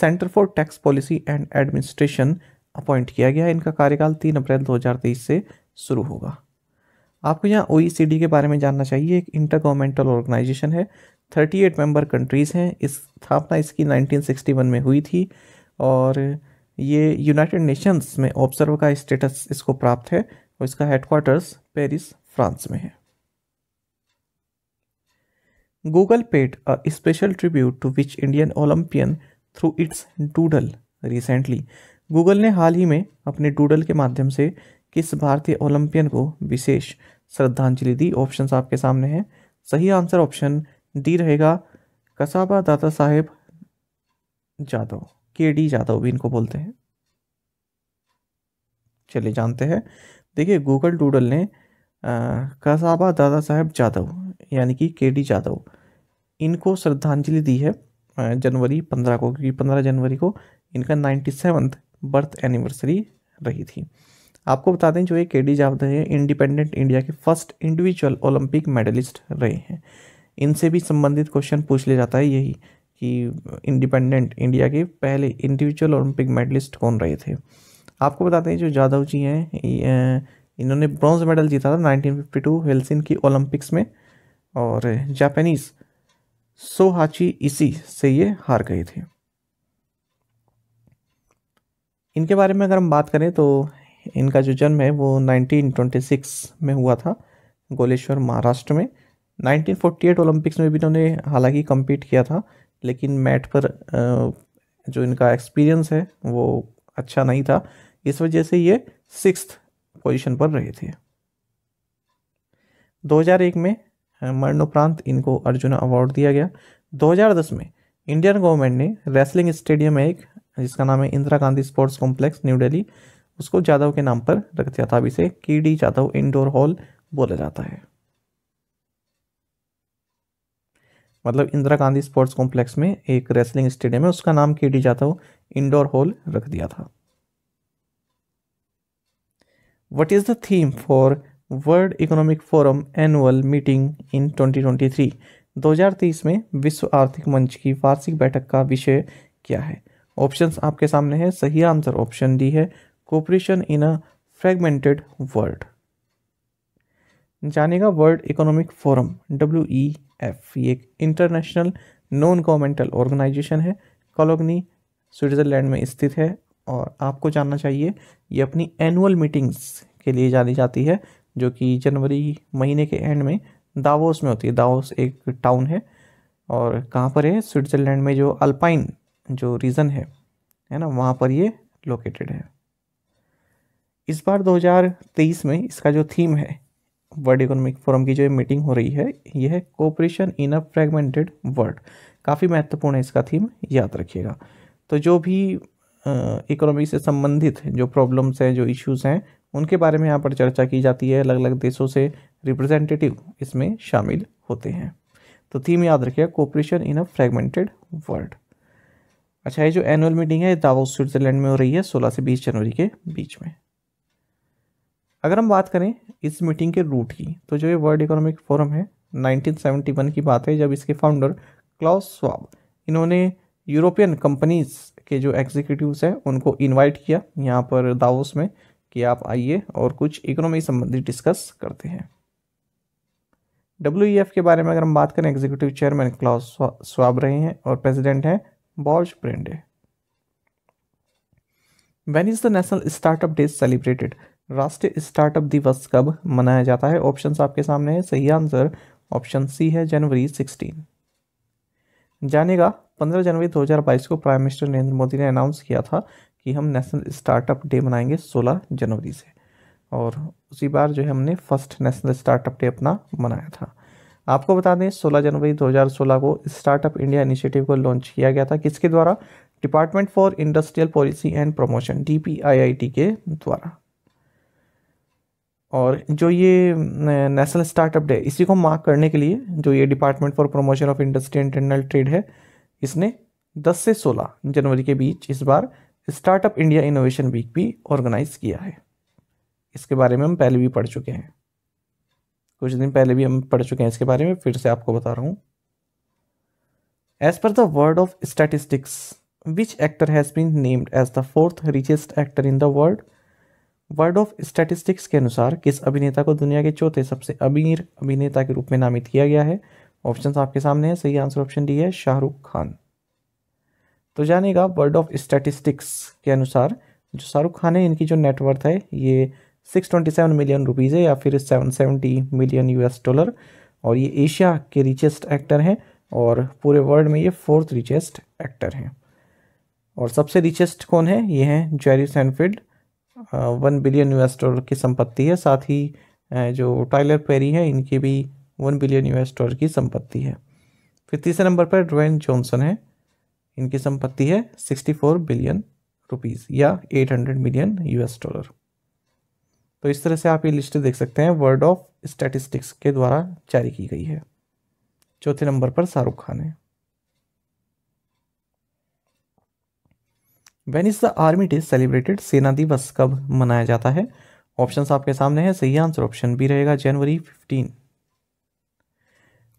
centre for tax policy and administration appoint किया गया है इनका कार्यकाल तीन अप्रैल 2023 से शुरू होगा आपको यहाँ ओ के बारे में जानना चाहिए एक इंटर गवर्नमेंटल ऑर्गेनाइजेशन है 38 मेंबर कंट्रीज़ हैं इस स्थापना इसकी 1961 में हुई थी और ये यूनाइटेड नेशंस में ऑब्जर्व का स्टेटस इसको प्राप्त है और इसका हेडक्वार्टर्स पेरिस फ्रांस में है Google paid a special tribute to which Indian Olympian through its doodle recently Google ने हाल ही में अपने डूडल के माध्यम से किस भारतीय ओलंपियन को विशेष श्रद्धांजलि दी ऑप्शन आपके सामने हैं सही आंसर ऑप्शन डी रहेगा कसाबा दादा साहेब जादव के डी जादव भी इनको बोलते हैं चलिए जानते हैं देखिए गूगल डूडल ने कसाबा दादा साहेब जादव यानी कि के डी जादव इनको श्रद्धांजलि दी है जनवरी पंद्रह को क्योंकि पंद्रह जनवरी को इनका नाइन्टी सेवन्थ बर्थ एनिवर्सरी रही थी आपको बता दें जो ये के डी जावदे है इंडिपेंडेंट इंडिया के फर्स्ट इंडिविजुअल ओलंपिक मेडलिस्ट रहे हैं इनसे भी संबंधित क्वेश्चन पूछ लिया जाता है यही कि इंडिपेंडेंट इंडिया के पहले इंडिविजुअल ओलंपिक मेडलिस्ट कौन रहे थे आपको बताते हैं जो जाधव जी हैं इन्होंने ब्रॉन्ज मेडल जीता था 1952 हेल्सिन की ओलंपिक्स में और जापानीज सोहाची इसी से ये हार गए थे इनके बारे में अगर हम बात करें तो इनका जो जन्म है वो 1926 में हुआ था गोलेश्वर महाराष्ट्र में 1948 ओलंपिक्स में भी इन्होंने हालांकि कम्पीट किया था लेकिन मैट पर जो इनका एक्सपीरियंस है वो अच्छा नहीं था इस वजह से ये सिक्स पोजीशन पर रहे थे 2001 में मरणोपरांत इनको अर्जुन अवार्ड दिया गया 2010 में इंडियन गवर्नमेंट ने रेसलिंग स्टेडियम है एक जिसका नाम है Indira Gandhi sports complex New Delhi उसको जादव के नाम पर रख दिया था अब इसे के डी जादव इंडोर हॉल बोला जाता है मतलब इंदिरा गांधी स्पोर्ट्स कॉम्प्लेक्स में एक रेसलिंग स्टेडियम है उसका नाम के डी जाधव इंडोर हॉल रख दिया था what is the theme for World economic Forum annual meeting in 2023 2030 में विश्व आर्थिक मंच की वार्षिक बैठक का विषय क्या है ऑप्शंस आपके सामने है सही आंसर ऑप्शन डी है cooperation in a fragmented world जानेगा world economic Forum W E F ये एक इंटरनेशनल नॉन गवर्नमेंटल ऑर्गेनाइजेशन है कॉलोगनी स्विट्ज़रलैंड में स्थित है और आपको जानना चाहिए ये अपनी एनुअल मीटिंग्स के लिए जानी जाती है जो कि जनवरी महीने के एंड में दावोस में होती है दावोस एक टाउन है और कहाँ पर है स्विट्ज़रलैंड में जो अल्पाइन जो रीज़न है है ना वहाँ पर ये लोकेटेड है इस बार 2023 में इसका जो थीम है वर्ल्ड इकोनॉमिक फोरम की जो मीटिंग हो रही है यह है cooperation in a fragmented world काफ़ी महत्वपूर्ण है इसका थीम याद रखिएगा तो जो भी इकोनॉमी से संबंधित जो प्रॉब्लम्स हैं जो इश्यूज़ हैं उनके बारे में यहाँ पर चर्चा की जाती है अलग अलग देशों से रिप्रेजेंटेटिव इसमें शामिल होते हैं तो थीम याद रखिए cooperation in a fragmented world अच्छा ये जो एनुअल मीटिंग है दावो स्विट्जरलैंड में हो रही है 16 से 20 जनवरी के बीच में अगर हम बात करें इस मीटिंग के रूट की तो जो ये वर्ल्ड इकोनॉमिक फोरम है 1971 की बात है जब इसके फाउंडर क्लाउस स्वाब इन्होंने यूरोपियन कंपनीज के जो एग्जीक्यूटिवस हैं उनको इनवाइट किया यहाँ पर दावोस में कि आप आइए और कुछ इकोनॉमी संबंधी डिस्कस करते हैं डब्ल्यू e के बारे में अगर हम बात करें एग्जीक्यूटिव चेयरमैन क्लॉस स्वाब रहे हैं और प्रेसिडेंट हैं Borge Brende when is the national startup day celebrated राष्ट्रीय स्टार्टअप दिवस कब मनाया जाता है ऑप्शन आपके सामने है सही आंसर ऑप्शन सी है जनवरी सिक्सटीन जानेगा पंद्रह जनवरी 2022 को प्राइम मिनिस्टर नरेंद्र मोदी ने अनाउंस किया था कि हम नेशनल स्टार्टअप डे मनाएंगे 16 जनवरी से और उसी बार जो है हमने फर्स्ट नेशनल स्टार्टअप डे अपना मनाया था आपको बता दें 16 जनवरी 2016 को स्टार्टअप इंडिया इनिशिएटिव को लॉन्च किया गया था किसके द्वारा department for industrial policy and promotion D के द्वारा और जो ये नेशनल स्टार्टअप डे इसी को मार्क करने के लिए जो ये department for promotion of industry and internal trade है इसने 10 से 16 जनवरी के बीच इस बार स्टार्टअप इंडिया इनोवेशन वीक भी ऑर्गेनाइज किया है इसके बारे में हम पहले भी पढ़ चुके हैं कुछ दिन पहले भी हम पढ़ चुके हैं इसके बारे में फिर से आपको बता रहा हूँ as per the world of statistics which actor has been named as the fourth richest actor in the world world of statistics के अनुसार किस अभिनेता को दुनिया के चौथे सबसे अमीर अभिनेता के रूप में नामित किया गया है ऑप्शन आपके सामने है सही आंसर ऑप्शन डी है शाहरुख खान तो जानेगा वर्ल्ड ऑफ स्टैटिस्टिक्स के अनुसार जो शाहरुख खान है इनकी जो नेटवर्थ है ये six twenty seven million rupees है या फिर seven seventy million US dollar और ये एशिया के रिचेस्ट एक्टर हैं और पूरे वर्ल्ड में ये फोर्थ रिचेस्ट एक्टर हैं और सबसे रिचेस्ट कौन है ये हैं Jerry Seinfeld one billion US dollar की संपत्ति है साथ ही जो टाइलर पेरी है इनकी भी वन बिलियन यूएस डॉलर की संपत्ति है फिर तीसरे नंबर पर ड्वेन जॉनसन है इनकी संपत्ति है सिक्सटी फोर बिलियन रुपीज़ या eight hundred million US dollar तो इस तरह से आप ये लिस्ट देख सकते हैं वर्ड ऑफ स्टैटिस्टिक्स के द्वारा जारी की गई है चौथे नंबर पर शाहरुख खान है when is the army day celebrated सेना दिवस कब मनाया जाता है ऑप्शन आपके सामने है सही आंसर ऑप्शन बी रहेगा जनवरी फिफ्टीन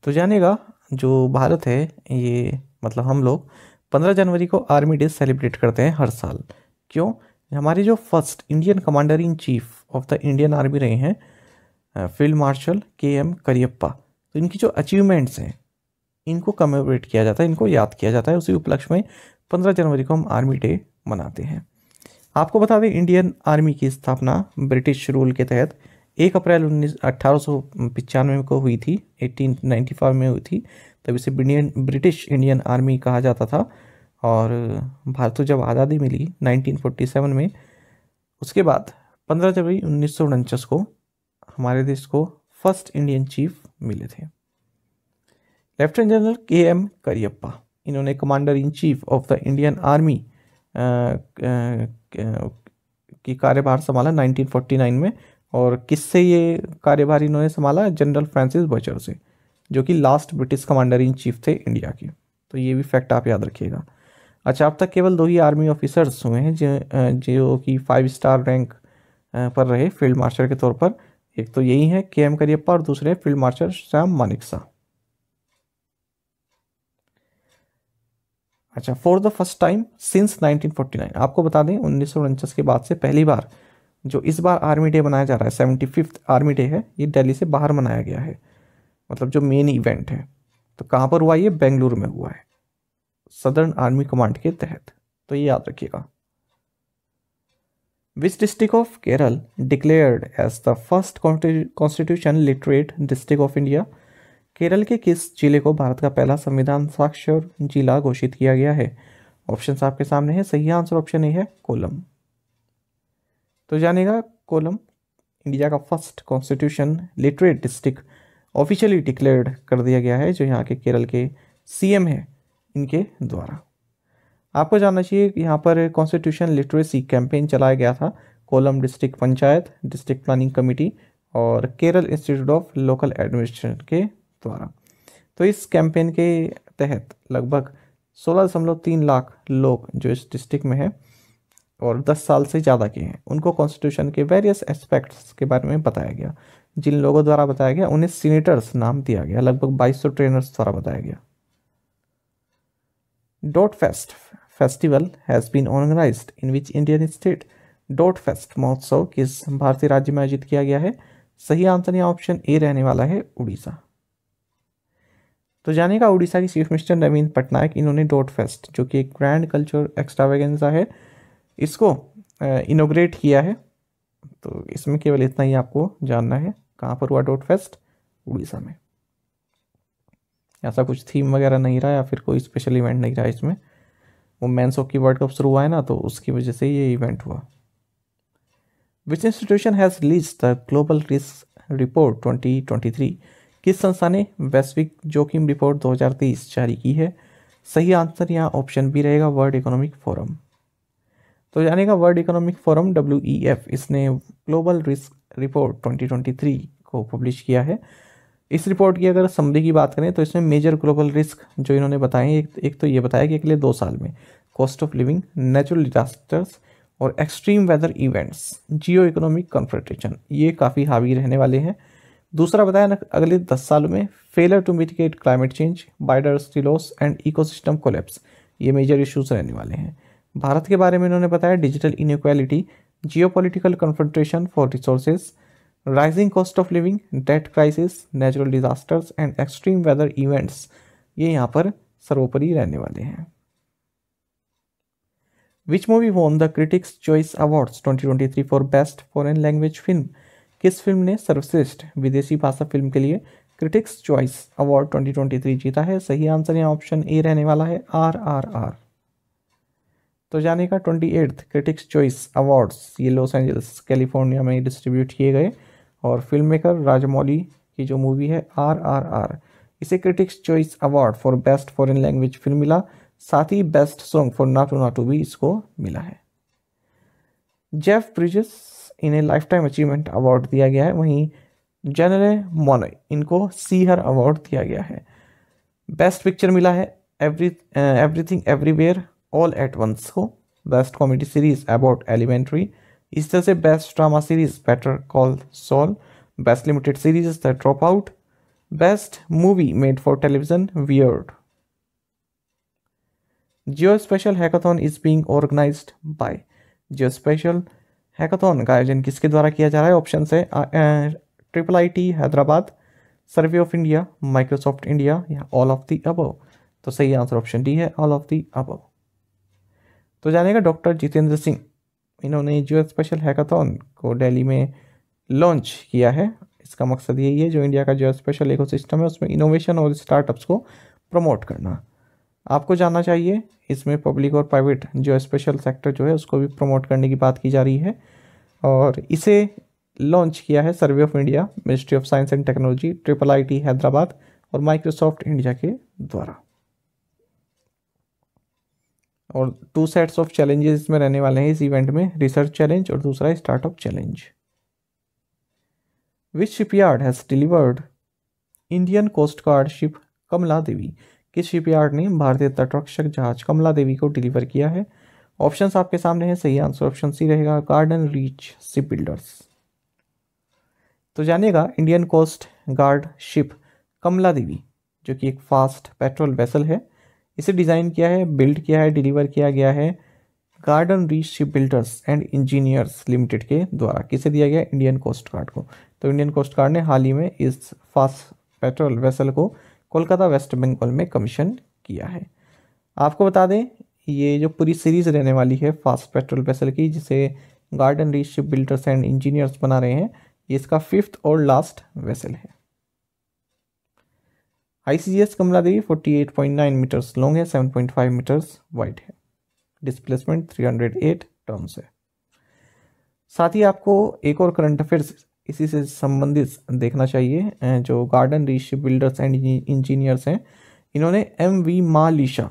तो जानेगा जो भारत है ये मतलब हम लोग पंद्रह जनवरी को आर्मी डे सेलिब्रेट करते हैं हर साल क्यों हमारे जो first Indian commander in chief of the Indian army रहे हैं field marshal K M Cariappa तो इनकी जो अचीवमेंट्स हैं इनको कमेमोरेट किया जाता है इनको याद किया जाता है उसी उपलक्ष्य में पंद्रह जनवरी को हम आर्मी डे मनाते हैं आपको बता दें इंडियन आर्मी की स्थापना ब्रिटिश रूल के तहत एक अप्रैल उन्नीस अट्ठारह को हुई थी एटीन नाइन्टी फाइव में हुई थी तब इसे ब्रिटिश इंडियन आर्मी कहा जाता था और भारत को जब आज़ादी मिली 1947 में उसके बाद 15 जनवरी उन्नीस को हमारे देश को फर्स्ट इंडियन चीफ मिले थे lieutenant general K M Cariappa इन्होंने commander in chief of the Indian army की कार्यभार संभाला 1949 में और किससे ये कार्यभार इन्होंने संभाला जनरल फ्रांसिस बचर से जो कि last British commander in chief थे इंडिया के तो ये भी फैक्ट आप याद रखिएगा अच्छा अब तक केवल दो ही आर्मी ऑफिसर्स हुए हैं जो जो कि फाइव स्टार रैंक पर रहे फील्ड मार्शल के तौर पर एक तो यही है के एम करियप्पा और दूसरे फील्ड मार्शल श्याम मानिकसा अच्छा for the first time since 1949 आपको बता दें उन्नीस के बाद से पहली बार जो इस बार आर्मी डे मनाया जा रहा है सेवेंटी फिफ्थ आर्मी डे है ये दिल्ली से बाहर मनाया गया है मतलब जो मेन इवेंट है तो कहाँ पर हुआ ये बेंगलुरु में हुआ है सदर्न आर्मी कमांड के तहत तो ये याद रखिएगा which district of Kerala declared as the first constitution literate district of India Kerala के किस जिले को भारत का पहला संविधान साक्षर जिला घोषित किया गया है ऑप्शन आपके सामने है सही आंसर ऑप्शन ए है कोलम तो जानेगा कोलम इंडिया का first constitution literate district officially declared कर दिया गया है जो यहाँ के केरल के सीएम है इनके द्वारा आपको जानना चाहिए कि यहाँ पर कॉन्स्टिट्यूशन लिटरेसी कैंपेन चलाया गया था Kollam district panchayat district planning committee और Kerala institute of local administration के द्वारा तो इस कैंपेन के तहत लगभग सोलह दशमलव तीन लाख लोग जो इस डिस्ट्रिक्ट में हैं और दस साल से ज़्यादा के हैं उनको कॉन्स्टिट्यूशन के वेरियस एस्पेक्ट्स के बारे में बताया गया जिन लोगों द्वारा बताया गया उन्हें सीनेटर्स नाम दिया गया लगभग बाईस सौ ट्रेनर्स द्वारा बताया गया Dot Fest festival has been organized in which Indian state? डोट फेस्ट महोत्सव किस भारतीय राज्य में आयोजित किया गया है सही आंसर यहाँ ऑप्शन ए रहने वाला है उड़ीसा तो जाने का उड़ीसा के चीफ मिनिस्टर नवीन पटनायक इन्होंने डोट फेस्ट जो कि एक ग्रैंड कल्चर एक्स्ट्रावेगेंसा है इसको इनोग्रेट किया है तो इसमें केवल इतना ही आपको जानना है कहाँ पर हुआ डॉट फेस्ट उड़ीसा में ऐसा कुछ थीम वगैरह नहीं रहा या फिर कोई स्पेशल इवेंट नहीं रहा इसमें वो मैंस हॉकी वर्ल्ड कप शुरू हुआ है ना तो उसकी वजह से ये इवेंट हुआ which institution has lease the global risk report 2023 किस संस्था ने वैश्विक जोखिम रिपोर्ट 2023 जारी की है सही आंसर यहाँ ऑप्शन बी रहेगा वर्ल्ड इकोनॉमिक फोरम तो जानेगा वर्ल्ड इकोनॉमिक फोरम डब्ल्यू इसने ग्लोबल रिस्क रिपोर्ट 2023 को पब्लिश किया है इस रिपोर्ट की अगर समरी की बात करें तो इसमें मेजर ग्लोबल रिस्क जो इन्होंने बताए एक, एक तो ये बताया कि अगले दो साल में cost of living natural disasters और extreme weather events geo economic confrontation ये काफ़ी हावी रहने वाले हैं दूसरा बताया ना अगले दस सालों में failure to mitigate climate change biodiversity loss and ecosystem collapse ये मेजर इश्यूज रहने वाले हैं भारत के बारे में इन्होंने बताया digital inequality geo political confrontation for resources rising cost of living debt crisis natural disasters and extreme weather events ये यहाँ पर सर्वोपरि रहने वाले हैं which movie won the critics choice awards 2023 for best foreign language film किस फिल्म ने सर्वश्रेष्ठ विदेशी भाषा फिल्म के लिए क्रिटिक्स चॉइस अवार्ड 2023 जीता है सही आंसर यहाँ ऑप्शन ए रहने वाला है आर आर आर तो जाने का twenty eighth critics choice awards ये लॉस एंजल्स कैलिफोर्निया में डिस्ट्रीब्यूट किए गए और फिल्म मेकर राजमौली की जो मूवी है आर आर आर इसे critics choice award for best foreign language film मिला साथ ही best song for Naatu Naatu भी इसको मिला है जेफ ब्रिजस इन्हें लाइफ टाइम अचीवमेंट अवार्ड दिया गया है वहीं जनरल मोनो इनको सीहर अवार्ड दिया गया है बेस्ट पिक्चर मिला है every everything everywhere all at once को best comedy series Abbott elementary इस तरह से best drama series better call Saul best limited series the dropout best movie made for television weird hackathon is is organize by Jio special hackathon का आयोजन किसके द्वारा किया जा रहा है ऑप्शन है triple I T Hyderabad survey of India Microsoft India या ऑल ऑफ दी अबव तो सही आंसर ऑप्शन डी है ऑल ऑफ दी अबव तो जानेगा डॉक्टर जितेंद्र सिंह इन्होंने जो स्पेशल हैकाथन को दिल्ली में लॉन्च किया है इसका मकसद यही है जो इंडिया का जो स्पेशल इको है उसमें इनोवेशन और स्टार्टअप्स को प्रमोट करना आपको जानना चाहिए इसमें पब्लिक और प्राइवेट जो स्पेशल सेक्टर जो है उसको भी प्रमोट करने की बात की जा रही है और इसे लॉन्च किया है survey of India ministry of science and technology triple I Hyderabad और माइक्रोसॉफ्ट इंडिया के द्वारा और टू सेट्स ऑफ चैलेंजेस इसमें रहने वाले हैं इस इवेंट में रिसर्च चैलेंज और दूसरा startup challenge which shipyard has delivered Indian coast guard ship Kamala Devi किस शिपयार्ड ने भारतीय तटरक्षक जहाज कमला देवी को डिलीवर किया है ऑप्शंस आपके सामने हैं सही आंसर ऑप्शन सी रहेगा गार्डन रीच शिप बिल्डर्स तो जानेगा Indian coast guard ship Kamala Devi जो कि एक फास्ट पेट्रोल वेसल है इसे डिज़ाइन किया है बिल्ड किया है डिलीवर किया गया है Garden Reach ship builders and engineers limited के द्वारा किसे दिया गया इंडियन कोस्ट गार्ड को तो इंडियन कोस्ट गार्ड ने हाल ही में इस फास्ट पेट्रोल वेसल को कोलकाता वेस्ट बंगाल में कमीशन किया है आपको बता दें ये जो पूरी सीरीज़ रहने वाली है फास्ट पेट्रोल वेसल की जिसे Garden Reach ship builders and engineers बना रहे हैं ये इसका फिफ्थ और लास्ट वेसल है ICGS Kamala Devi 48.9 metres long है 7.5 मीटर्स वाइड है डिस्प्लेसमेंट 308 टर्म्स है साथ ही आपको एक और करंट अफेयर्स इसी से संबंधित देखना चाहिए जो Garden Reach builders and engineers हैं इन्होंने एम वी मालिशा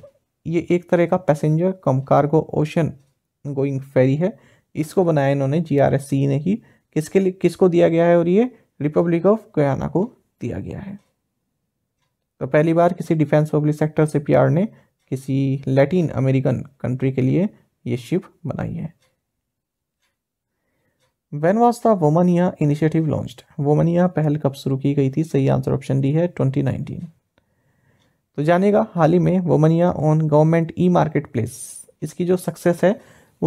ये एक तरह का passenger cum cargo ocean going ferry है इसको बनाया इन्होंने जी आर एस सी ने ही किसके लिए किसको दिया गया है और ये रिपब्लिक ऑफ कयाना को दिया गया है तो पहली बार किसी डिफेंस पब्लिक सेक्टर से पीआर ने किसी लैटिन अमेरिकन कंट्री के लिए ये शिप बनाई है when was the Womania initiative launch Womania पहल कब शुरू की गई थी सही आंसर ऑप्शन डी है 2019 तो जानेगा हाल ही में Womania on government e marketplace इसकी जो सक्सेस है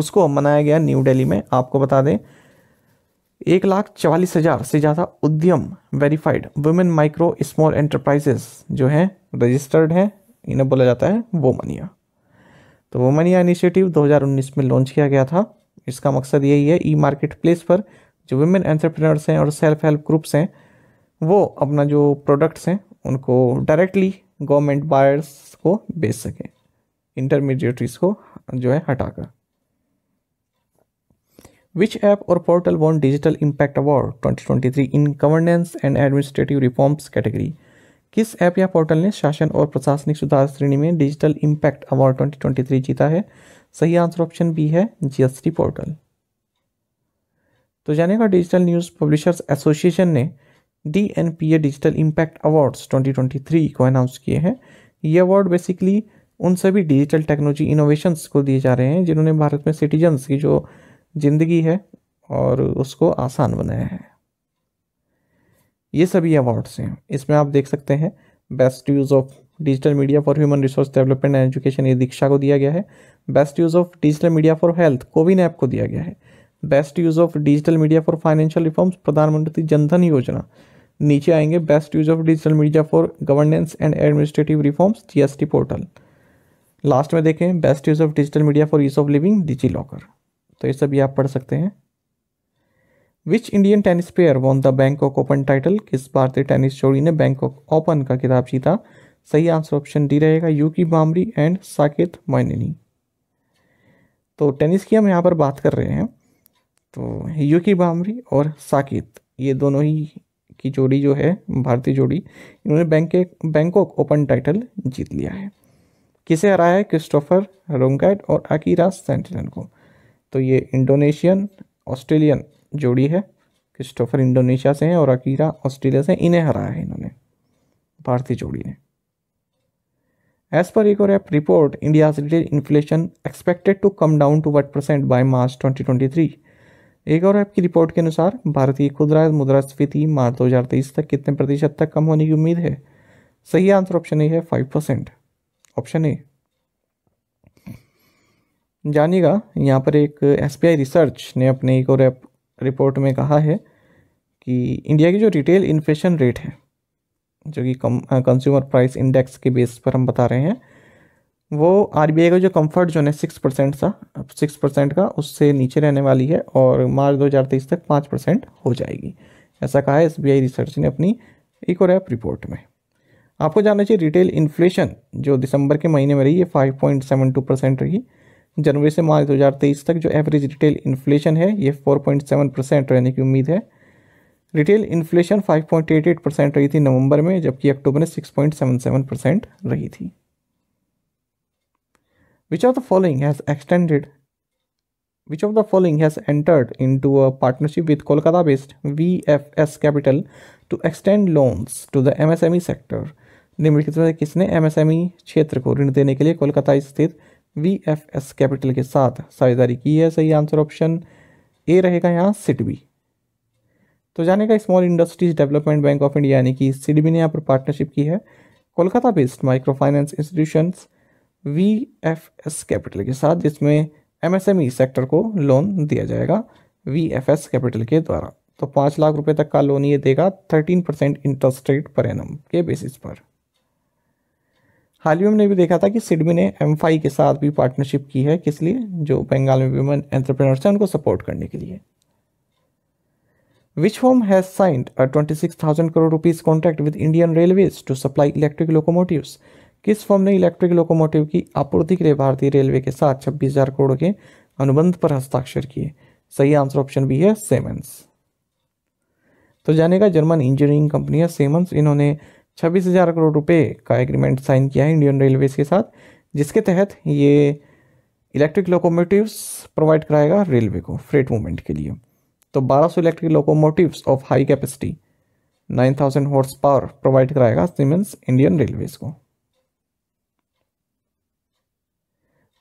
उसको मनाया गया न्यू डेली में आपको बता दें एक लाख चवालीस हज़ार से ज़्यादा उद्यम verified women micro small enterprises जो हैं रजिस्टर्ड हैं इन्हें बोला जाता है वोमनिया तो वोमनिया इनिशिएटिव 2019 में लॉन्च किया गया था इसका मकसद यही है ई मार्केट प्लेस पर जो वुमेन एंटरप्रेनर्स हैं और सेल्फ हेल्प ग्रुप्स हैं वो अपना जो प्रोडक्ट्स हैं उनको डायरेक्टली गवर्नमेंट बायर्स को बेच सकें इंटरमीडिएटरीज को जो है हटाकर Which app or portal won Digital Impact Award 2023 in Governance and Administrative Reforms category? किस ऐप या पोर्टल ने शासन और प्रशासनिक सुधार श्रेणी में डिजिटल इम्पैक्ट अवार्ड 2023 जीता है सही आंसर ऑप्शन बी है जीएसटी पोर्टल तो जानेगा डिजिटल न्यूज़ पब्लिशर्स एसोसिएशन ने D N P A digital impact awards 2023 को अनाउंस किए हैं ये अवार्ड बेसिकली उन सभी डिजिटल टेक्नोलॉजी इनोवेशंस को दिए जा रहे हैं जिन्होंने भारत में सिटीजन्स की जो ज़िंदगी है और उसको आसान बनाया है ये सभी अवार्ड्स हैं इसमें आप देख सकते हैं best use of digital media for human resource development and education ये दीक्षा को दिया गया है best use of digital media for health CoWIN app को दिया गया है best use of digital media for financial reforms Pradhan Mantri Jan Dhan Yojana नीचे आएंगे best use of digital media for governance and administrative reforms GST portal last में देखें best use of digital media for ease of living DigiLocker तो ये सब आप पढ़ सकते हैं which Indian tennis player won the Bangkok Open title किस भारतीय टेनिस जोड़ी ने बैंकॉक ओपन का खिताब जीता सही आंसर ऑप्शन डी रहेगा की बामरी एंड साकेत मोइनिनी तो टेनिस की हम यहाँ पर बात कर रहे हैं तो यूकी बामरी और साकेत ये दोनों ही की जोड़ी जो है भारतीय जोड़ी इन्होंने बैंक बैंकॉक ओपन टाइटल जीत लिया है किसे हराया है क्रिस्टोफर रोंगैट और अकीरा सेंटिनन को तो ये इंडोनेशियन ऑस्ट्रेलियन जोड़ी है क्रिस्टोफर इंडोनेशिया से हैं और अकीरा ऑस्ट्रेलिया से इन्हें हराया है इन्होंने भारतीय जोड़ी ने एज पर एक और app report India inflation expected to come down to what percent by March twenty twenty three एक और ऐप की रिपोर्ट के अनुसार भारतीय खुदरा स्फीति मार्च दो हज़ार तेईस तक कितने प्रतिशत तक कम होने की उम्मीद है सही आंसर ऑप्शन ए है फाइव परसेंट ऑप्शन ए जानिएगा यहाँ पर एक एस रिसर्च ने अपने एक और रिपोर्ट में कहा है कि इंडिया की जो रिटेल इन्फ्लेशन रेट है जो कि कम कंज्यूमर प्राइस इंडेक्स के बेस पर हम बता रहे हैं वो आर का जो कंफर्ट जोन है सिक्स परसेंट सा सिक्स परसेंट का उससे नीचे रहने वाली है और मार्च तेईस तक पाँच परसेंट हो जाएगी ऐसा कहा है एस रिसर्च ने अपनी एक और ऐप रिपोर्ट में आपको जानना चाहिए रिटेल इन्फ्लेशन जो दिसंबर के महीने में रही है five point seven two percent रही जनवरी से मार्च दो तक जो एवरेज रिटेल इन्फ्लेशन है ये 4.7 रहने की उम्मीद है रिटेल इन्फ्लेशन 5.88 परसेंट रही थी नवंबर में जबकि अक्टूबर में 6.77 परसेंट रही थी which of the following has extended which of the following has entered into a partnership with Kolkata based V F S capital to extend loans to the M E sector निम्नलिखित किसने एम e क्षेत्र को ऋण देने के लिए कोलकाता स्थित वी एफ एस कैपिटल के साथ साझेदारी की है सही आंसर ऑप्शन ए रहेगा यहाँ सिडबी तो जाने का small industries development bank of India यानी कि सिडबी ने यहाँ पर पार्टनरशिप की है Kolkata based micro finance institution V F S capital के साथ जिसमें M M S E sector को लोन दिया जाएगा वी एफ एस कैपिटल के द्वारा तो पाँच लाख रुपए तक का लोन ये देगा थर्टीन परसेंट इंटरेस्ट रेट पर एनम के बेसिस पर हाल ही में हमने भी देखा था कि सिडबी ने एम के साथ भी पार्टनरशिप की है किस लिए जो बंगाल में वुमेन एंटरप्रेनर्स हैं उनको सपोर्ट करने के लिए which home has signed a twenty six thousand crore rupees contract with Indian railways to supply electric locomotive किस फॉर्म ने इलेक्ट्रिक लोकोमोटिव की आपूर्ति के लिए भारतीय रेलवे के साथ छब्बीस हजार करोड़ के अनुबंध पर हस्ताक्षर किए सही आंसर ऑप्शन बी है सेमेंस तो जानेगा जर्मन इंजीनियरिंग कंपनी है सेमेंस इन्होंने छब्बीस हज़ार करोड़ रुपए का एग्रीमेंट साइन किया है इंडियन रेलवेज के साथ जिसके तहत ये इलेक्ट्रिक लोकोमोटिव्स प्रोवाइड कराएगा रेलवे को फ्रेट मूवमेंट के लिए तो 1200 electric locomotives of high capacity 9000 horse power provide कराएगा सीमेंस इंडियन रेलवेज को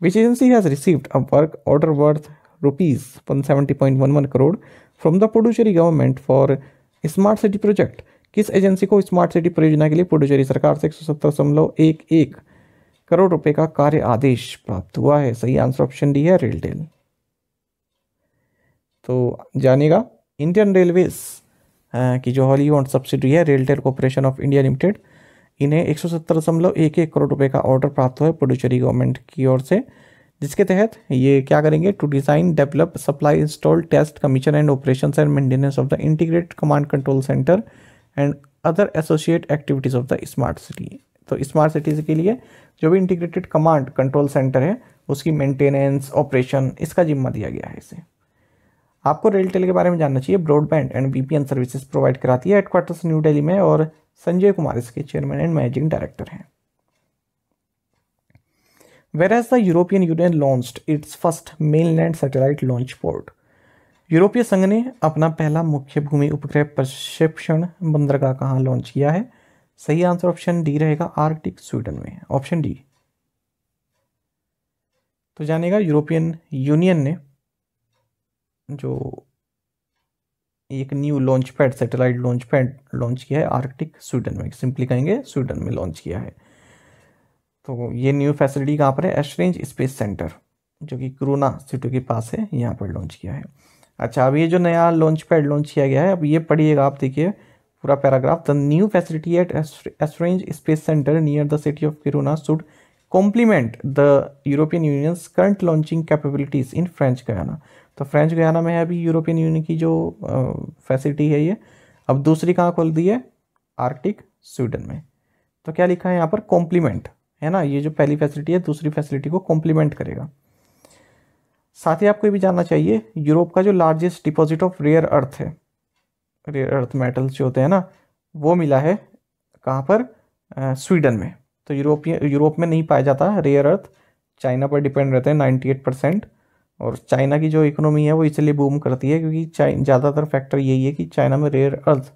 which agency has received a work order worth rupees one crore from the Puducherry government for smart city project किस एजेंसी को स्मार्ट सिटी परियोजना के लिए पुडुचेरी सरकार से एक करोड़ रुपए का कार्य आदेश प्राप्त हुआ है सही आंसर ऑप्शन डी है रेलटेल तो जानेगा इंडियन रेलवे की जो हॉलीवॉन्ड सब्सिडी है RailTel corporation of India limited इन्हें एक सौ सत्तर दशमलव एक एक करोड़ रुपए का ऑर्डर प्राप्त हुआ है पुडुचेरी गवर्नमेंट की ओर से जिसके तहत ये क्या करेंगे to design develop supply install test commission and operation and maintenance of the integrated command control centre and other associate activities of the smart city तो स्मार्ट सिटीज़ के लिए जो भी इंटीग्रेटेड कमांड कंट्रोल सेंटर है उसकी मेंटेनेंस ऑपरेशन इसका जिम्मा दिया गया है इसे आपको रेलटेल के बारे में जानना चाहिए broadband and VPN services provide कराती है हेडक्वार्टर्स न्यू दिल्ली में और संजय कुमार इसके चेयरमैन एंड मैनेजिंग डायरेक्टर हैं the European Union launch its first mainland satellite launch port यूरोपीय संघ ने अपना पहला मुख्य भूमि उपग्रह प्रक्षेपण बंदरगाह कहाँ लॉन्च किया है सही आंसर ऑप्शन डी रहेगा आर्कटिक स्वीडन में ऑप्शन डी तो जानेगा यूरोपियन यूनियन ने जो एक new launch pad satellite launch pad launch किया है आर्कटिक स्वीडन में सिंपली कहेंगे स्वीडन में लॉन्च किया है तो ये न्यू फैसिलिटी कहाँ पर है एशरेंज स्पेस सेंटर जो कि क्रोना सिटी के पास है यहाँ पर लॉन्च किया है अच्छा अब ये जो नया लॉन्च पैड लॉन्च किया गया है अब ये पढ़िएगा आप देखिए पूरा paragraph the new facility at Esrange space centre near the city of Kiruna should complement the European union's current launching capabilities in French Guiana तो फ्रेंच गयाना में है अभी यूरोपियन यूनियन की जो फैसिलिटी है ये अब दूसरी कहाँ खोल दी है आर्टिक स्वीडन में तो क्या लिखा है यहाँ पर कॉम्प्लीमेंट है ना ये जो पहली फैसिलिटी है दूसरी फैसिलिटी को कॉम्प्लीमेंट करेगा साथ ही आपको ये भी जानना चाहिए यूरोप का जो largest deposit of rare earth है रेयर अर्थ मेटल्स जो होते हैं ना वो मिला है कहाँ पर आ, स्वीडन में तो यूरोपीय यूरोप में नहीं पाया जाता रेयर अर्थ चाइना पर डिपेंड रहते हैं नाइन्टी एट परसेंट और चाइना की जो इकोनॉमी है वो इसलिए बूम करती है क्योंकि ज़्यादातर फैक्टर यही है कि चाइना में रेयर अर्थ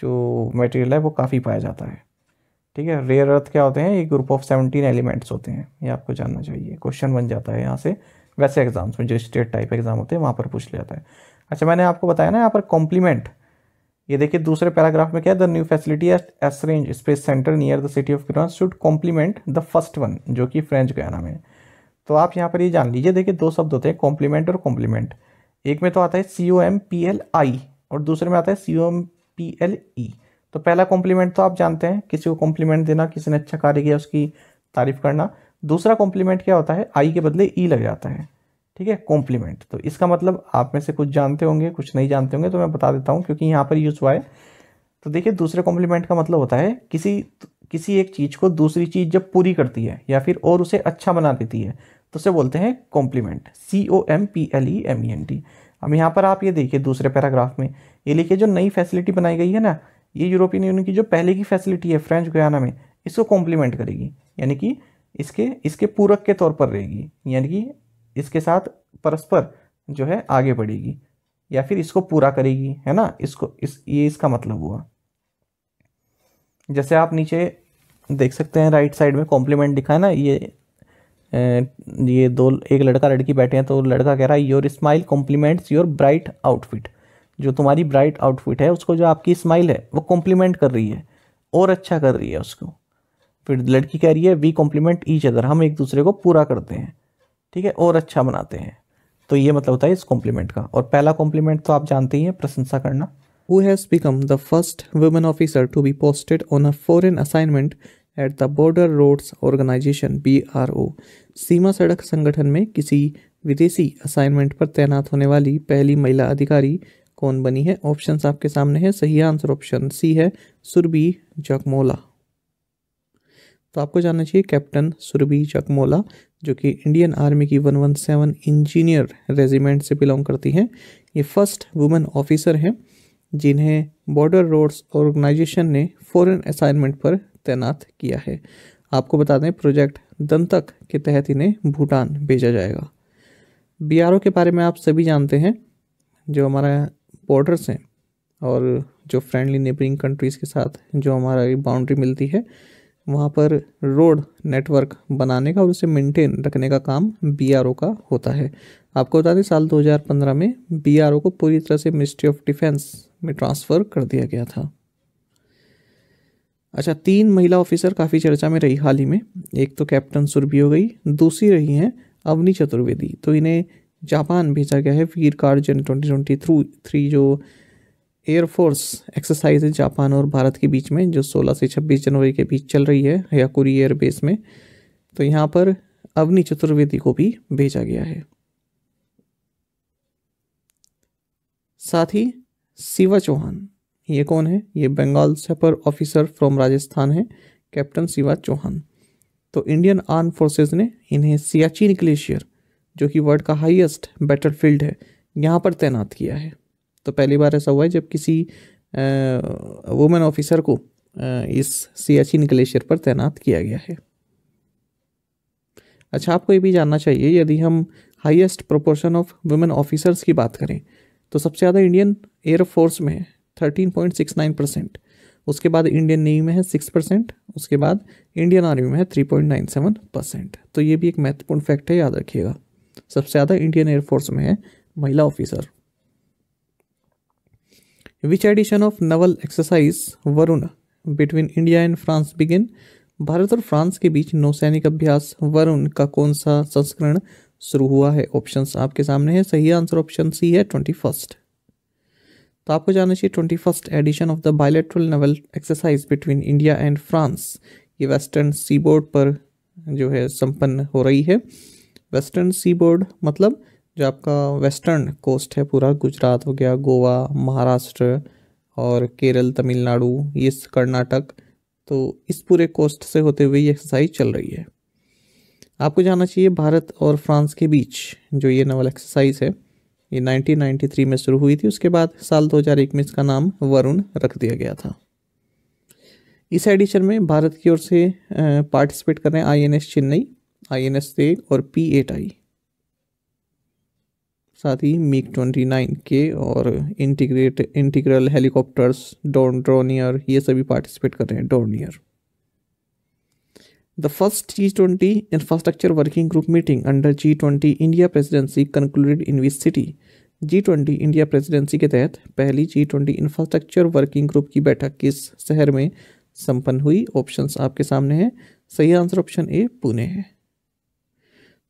जो मटेरियल है वो काफ़ी पाया जाता है ठीक है रेयर अर्थ क्या होते हैं एक ग्रुप ऑफ सेवनटीन एलिमेंट्स होते हैं ये आपको जानना चाहिए क्वेश्चन बन जाता है यहाँ से वैसे एग्ज़ाम्स में जो स्टेट टाइप एग्ज़ाम होते हैं वहाँ पर पूछ लिया जाता है अच्छा मैंने आपको बताया ना यहाँ पर कॉम्प्लीमेंट ये देखिए दूसरे पैराग्राफ में क्या है the new facility at range space centre near the city of ग्रांस should complement the first one जो कि फ्रेंच गयाना में तो आप यहाँ पर ये जान लीजिए देखिए दो शब्द होते हैं कॉम्प्लीमेंट और कॉम्प्लीमेंट एक में तो आता है C O M P L I और दूसरे में आता है C O M P L E तो पहला कॉम्प्लीमेंट तो आप जानते हैं किसी को कॉम्प्लीमेंट देना किसी ने अच्छा कार्य किया उसकी तारीफ करना दूसरा कॉम्प्लीमेंट क्या होता है आई के बदले ई e लग जाता है ठीक है कॉम्प्लीमेंट तो इसका मतलब आप में से कुछ जानते होंगे कुछ नहीं जानते होंगे तो मैं बता देता हूँ क्योंकि यहाँ पर यूज़ हुआ है तो देखिए दूसरे कॉम्प्लीमेंट का मतलब होता है किसी किसी एक चीज़ को दूसरी चीज़ जब पूरी करती है या फिर और उसे अच्छा बना देती है तो उसे बोलते हैं complement C O M P L E M E N T अब यहाँ पर आप ये देखिए दूसरे पैराग्राफ में ये लिखिए जो नई फैसिलिटी बनाई गई है ना ये यूरोपियन यूनियन की जो पहले की फैसिलिटी है फ्रेंच गयाना में इसको कॉम्प्लीमेंट करेगी यानी कि इसके इसके पूरक के तौर पर रहेगी यानी कि इसके साथ परस्पर जो है आगे बढ़ेगी या फिर इसको पूरा करेगी है ना इसको इस ये इसका मतलब हुआ जैसे आप नीचे देख सकते हैं राइट साइड में कॉम्प्लीमेंट लिखा है ना ये ये दो एक लड़का लड़की बैठे हैं तो लड़का कह रहा है your smile complements your bright outfit जो तुम्हारी ब्राइट आउटफिट है उसको जो आपकी स्माइल है वो कॉम्प्लीमेंट कर रही है और अच्छा कर रही है उसको फिर लड़की कह रही है वी कॉम्प्लीमेंट ईच अदर हम एक दूसरे को पूरा करते हैं ठीक है और अच्छा बनाते हैं तो ये मतलब होता है इस कॉम्प्लीमेंट का और पहला कॉम्प्लीमेंट तो आप जानते ही हैं प्रशंसा करना who has become the first women officer to be posted on a foreign assignment at the border roads organisation B R O सीमा सड़क संगठन में किसी विदेशी असाइनमेंट पर तैनात होने वाली पहली महिला अधिकारी कौन बनी है ऑप्शंस आपके सामने है सही आंसर ऑप्शन सी है सुरबी जगमोला तो आपको जानना चाहिए कैप्टन सुरभि चकमोला जो कि इंडियन आर्मी की 117 इंजीनियर रेजिमेंट से बिलोंग करती हैं ये फर्स्ट वुमेन ऑफिसर हैं जिन्हें बॉर्डर रोड्स ऑर्गेनाइजेशन ने फॉरेन असाइनमेंट पर तैनात किया है आपको बता दें प्रोजेक्ट दंतक के तहत इन्हें भूटान भेजा जाएगा बी के बारे में आप सभी जानते हैं जो हमारा बॉर्डर्स हैं और जो फ्रेंडली नेबरिंग कंट्रीज़ के साथ जो हमारा बाउंड्री मिलती है वहाँ पर रोड नेटवर्क बनाने का और उसे मेंटेन रखने का काम बी का होता है आपको बता दें साल 2015 में बी को पूरी तरह से मिनिस्ट्री ऑफ डिफेंस में ट्रांसफ़र कर दिया गया था अच्छा तीन महिला ऑफिसर काफ़ी चर्चा में रही हाल ही में एक तो कैप्टन सुरभी हो गई दूसरी रही हैं अवनी चतुर्वेदी तो इन्हें जापान भेजा गया है Veer guardian twenty twenty through three जो एयरफोर्स एक्सरसाइज है जापान और भारत के बीच में जो 16 से 26 जनवरी के बीच चल रही है हयाकुरी एयरबेस में तो यहाँ पर अवनी चतुर्वेदी को भी भेजा गया है साथ ही शिवा चौहान ये कौन है ये Bengal sapper officer from Rajasthan है कैप्टन शिवा चौहान तो इंडियन आर्म फोर्सेस ने इन्हें सियाचिन ग्लेशियर जो कि वर्ल्ड का हाईएस्ट बैटलफील्ड है यहाँ पर तैनात किया है तो पहली बार ऐसा हुआ है जब किसी वुमेन ऑफिसर को इस सियाचिन e ग्लेशियर पर तैनात किया गया है अच्छा आपको ये भी जानना चाहिए यदि हम highest proportion of women officers की बात करें तो सबसे ज़्यादा इंडियन एयरफोर्स में है thirteen point six nine percent उसके बाद इंडियन नेवी में है सिक्स परसेंट उसके बाद इंडियन आर्मी में है three point nine seven percent तो ये भी एक महत्वपूर्ण फैक्ट है याद रखिएगा सबसे ज़्यादा इंडियन एयरफोर्स में है महिला officer which edition of naval exercise Varun between India and France begin Bharat और फ्रांस के बीच नौसैनिक अभ्यास वरुण का कौन सा संस्करण शुरू हुआ है ऑप्शंस आपके सामने है सही आंसर ऑप्शन सी है ट्वेंटी फर्स्ट तो आपको जानना चाहिए twenty first edition of the bilateral naval exercise between India and France ये वेस्टर्न सी बोर्ड पर जो है संपन्न हो रही है वेस्टर्न सी बोर्ड मतलब जो आपका वेस्टर्न कोस्ट है पूरा गुजरात हो गया गोवा महाराष्ट्र और केरल तमिलनाडु ये कर्नाटक तो इस पूरे कोस्ट से होते हुए ये एक्सरसाइज चल रही है आपको जाना चाहिए भारत और फ्रांस के बीच जो ये नवल एक्सरसाइज है ये 1993 में शुरू हुई थी उसके बाद साल 2001 में इसका नाम वरुण रख दिया गया था इस एडिशन में भारत की ओर से पार्टिसिपेट कर रहे हैं I N S Chennai I N S Teg और पी एट आई साथ ही मीक ट्वेंटी नाइन के और इंटीग्रेट इंटीग्रल हेलीकॉप्टर्स डोन ड्रोनियर ये सभी पार्टिसिपेट कर रहे हैं Dornier twenty infrastructure working group meeting under G twenty India presidency concluded in which city G twenty India presidency के तहत पहली G twenty infrastructure working group की बैठक किस शहर में संपन्न हुई ऑप्शंस आपके सामने हैं सही आंसर ऑप्शन ए पुणे है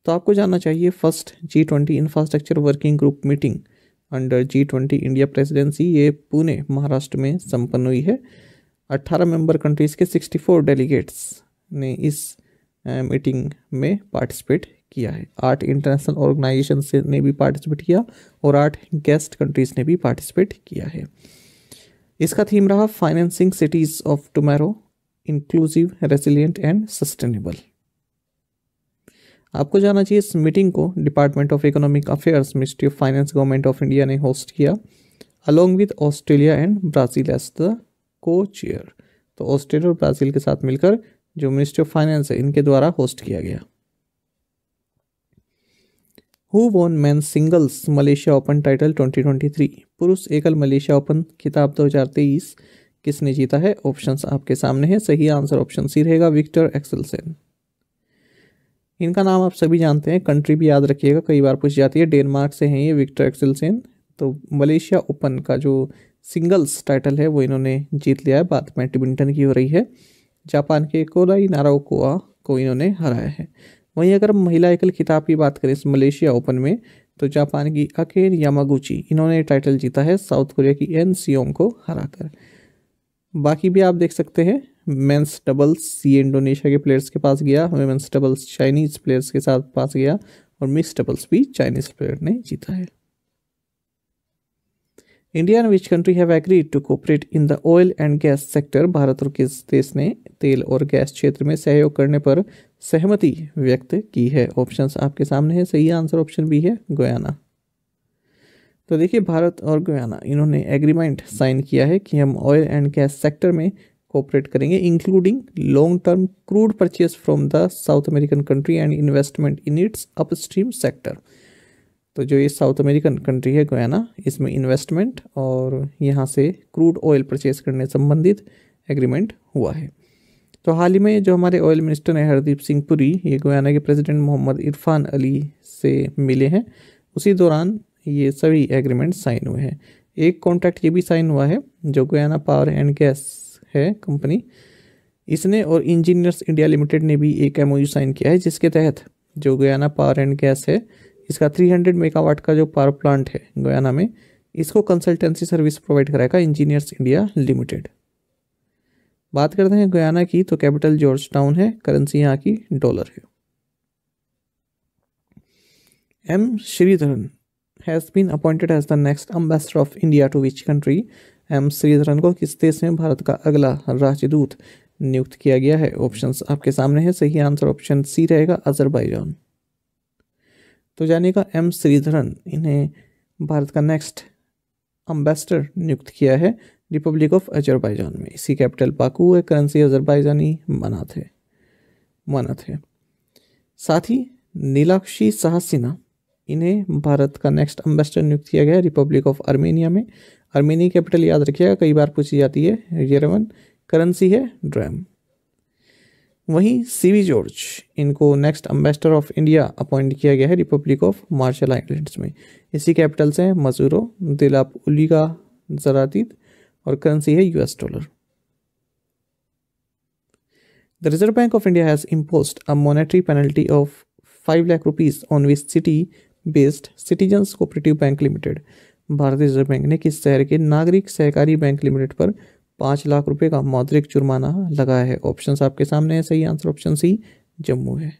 तो आपको जानना चाहिए first G twenty infrastructure working group meeting under G twenty India presidency ये पुणे महाराष्ट्र में संपन्न हुई है अट्ठारह मेंबर कंट्रीज़ के सिक्सटी फोर डेलीगेट्स ने इस मीटिंग में पार्टिसिपेट किया है आठ इंटरनेशनल ऑर्गेनाइजेशन ने भी पार्टिसिपेट किया और आठ गेस्ट कंट्रीज़ ने भी पार्टिसिपेट किया है इसका थीम रहा financing cities of tomorrow inclusive resilient and sustainable आपको जाना चाहिए इस मीटिंग को department of economic affairs ministry of finance government of India ने होस्ट किया along with Australia and Brazil as the co chair तो ऑस्ट्रेलिया और ब्राज़ील के साथ मिलकर जो मिनिस्ट्री ऑफ फाइनेंस है इनके द्वारा होस्ट किया गया who won man singles Malaysia Open title 2023 पुरुष एकल मलेशिया ओपन खिताब 2023 किसने जीता है ऑप्शंस आपके सामने हैं सही आंसर ऑप्शन सी रहेगा विक्टर एक्सलसेन इनका नाम आप सभी जानते हैं कंट्री भी याद रखिएगा कई बार पूछ जाती है डेनमार्क से हैं ये विक्टर एक्सेलसेन तो मलेशिया ओपन का जो सिंगल्स टाइटल है वो इन्होंने जीत लिया है बात बैडमिंटन की हो रही है जापान के कोराई नाराकोआ को इन्होंने हराया है वहीं अगर महिला एकल खिताब की बात करें इस मलेशिया ओपन में तो जापान की अकेर यामागुची इन्होंने टाइटल जीता है साउथ कोरिया की एन सियोंग को हराकर बाकी भी आप देख सकते हैं मेंस डबल्स सी इंडोनेशिया के प्लेयर्स के पास गया हमें मेंस डबल्स चाइनीज़ प्लेयर्स के साथ पास गया और मिक्स डबल्स भी चाइनीज़ प्लेयर ने जीता है India and which country have agreed to cooperate in the oil and gas sector Bharat और किस देश ने तेल और गैस क्षेत्र में सहयोग करने पर सहमति व्यक्त की है ऑप्शंस आपके सामने है सही आंसर ऑप्शन बी है गोयाना तो देखिए भारत और गुयाना इन्होंने एग्रीमेंट साइन किया है कि हम ऑयल एंड गैस सेक्टर में कोऑपरेट करेंगे including long term crude purchase from the South American country and investment in its upstream sector तो जो ये साउथ अमेरिकन कंट्री है गुयाना इसमें इन्वेस्टमेंट और यहाँ से क्रूड ऑयल परचेज करने संबंधित एग्रीमेंट हुआ है तो हाल ही में जो हमारे ऑयल मिनिस्टर हैं हरदीप सिंह पुरी ये गुयाना के प्रेसिडेंट मोहम्मद इरफान अली से मिले हैं उसी दौरान ये सभी एग्रीमेंट साइन हुए हैं एक कॉन्ट्रैक्ट ये भी साइन हुआ है जो गोयाना पावर एंड गैस है कंपनी इसने और इंजीनियर्स इंडिया लिमिटेड ने भी एक एम साइन किया है जिसके तहत जो गोयाना पावर एंड गैस है इसका 300 मेगावाट का जो पावर प्लांट है गोयाना में इसको कंसल्टेंसी सर्विस प्रोवाइड कराएगा इंजीनियर्स इंडिया लिमिटेड बात करते हैं गोयाना की तो कैपिटल जॉर्ज टाउन है करेंसी यहाँ की डॉलर है M Sridharan has been appointed as the next ambassador of India to which country M Sridharan को किस देश में भारत का अगला राजदूत नियुक्त किया गया है ऑप्शंस आपके सामने है सही आंसर ऑप्शन सी रहेगा अजरबैजान तो जानेगा एम श्रीधरन इन्हें भारत का नेक्स्ट अम्बेसडर नियुक्त किया है रिपब्लिक ऑफ अजरबैजान में इसी कैपिटल पाकू है करेंसी अजरबैजानी मना थे माना थे साथ ही नीलाक्षी साहसिना इन्हें भारत का नेक्स्ट एम्बेसडर नियुक्त किया गया रिपब्लिक ऑफ आर्मेनिया में आर्मेनिया कैपिटल याद रखिएगा कई बार पूछी जाती है यरमन करेंसी है ड्रैम वहीं सीवी जॉर्ज इनको next ambassador of India appoint किया गया है रिपब्लिक ऑफ मार्शल आइलैंड्स में इसी कैपिटल से मजूरो दिलाप उलिगा जरातीत और करेंसी है US dollar the reserve bank of India has imposed a monetary penalty of five lakh rupees on which city based citizens cooperative bank limited भारतीय रिजर्व बैंक ने किस शहर के नागरिक सहकारी बैंक लिमिटेड पर पाँच लाख रुपए का मौद्रिक जुर्माना लगाया है ऑप्शन आपके सामने है सही आंसर ऑप्शन सी जम्मू है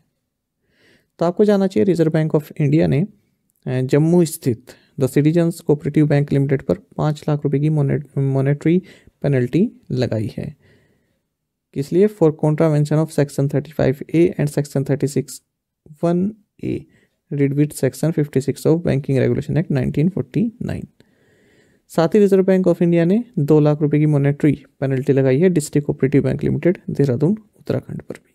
तो आपको जाना चाहिए रिजर्व बैंक ऑफ इंडिया ने जम्मू स्थित the citizens cooperative bank limited पर पाँच लाख रुपए की मॉनेटरी पेनल्टी लगाई है इसलिए for contravention of section thirty five A and section thirty six one A read with section 56 of banking regulation act 1949 साथ ही रिजर्व बैंक ऑफ इंडिया ने दो लाख रुपए की मॉनेटरी पेनल्टी लगाई है district operative bank limited Dehradun Uttarakhand पर भी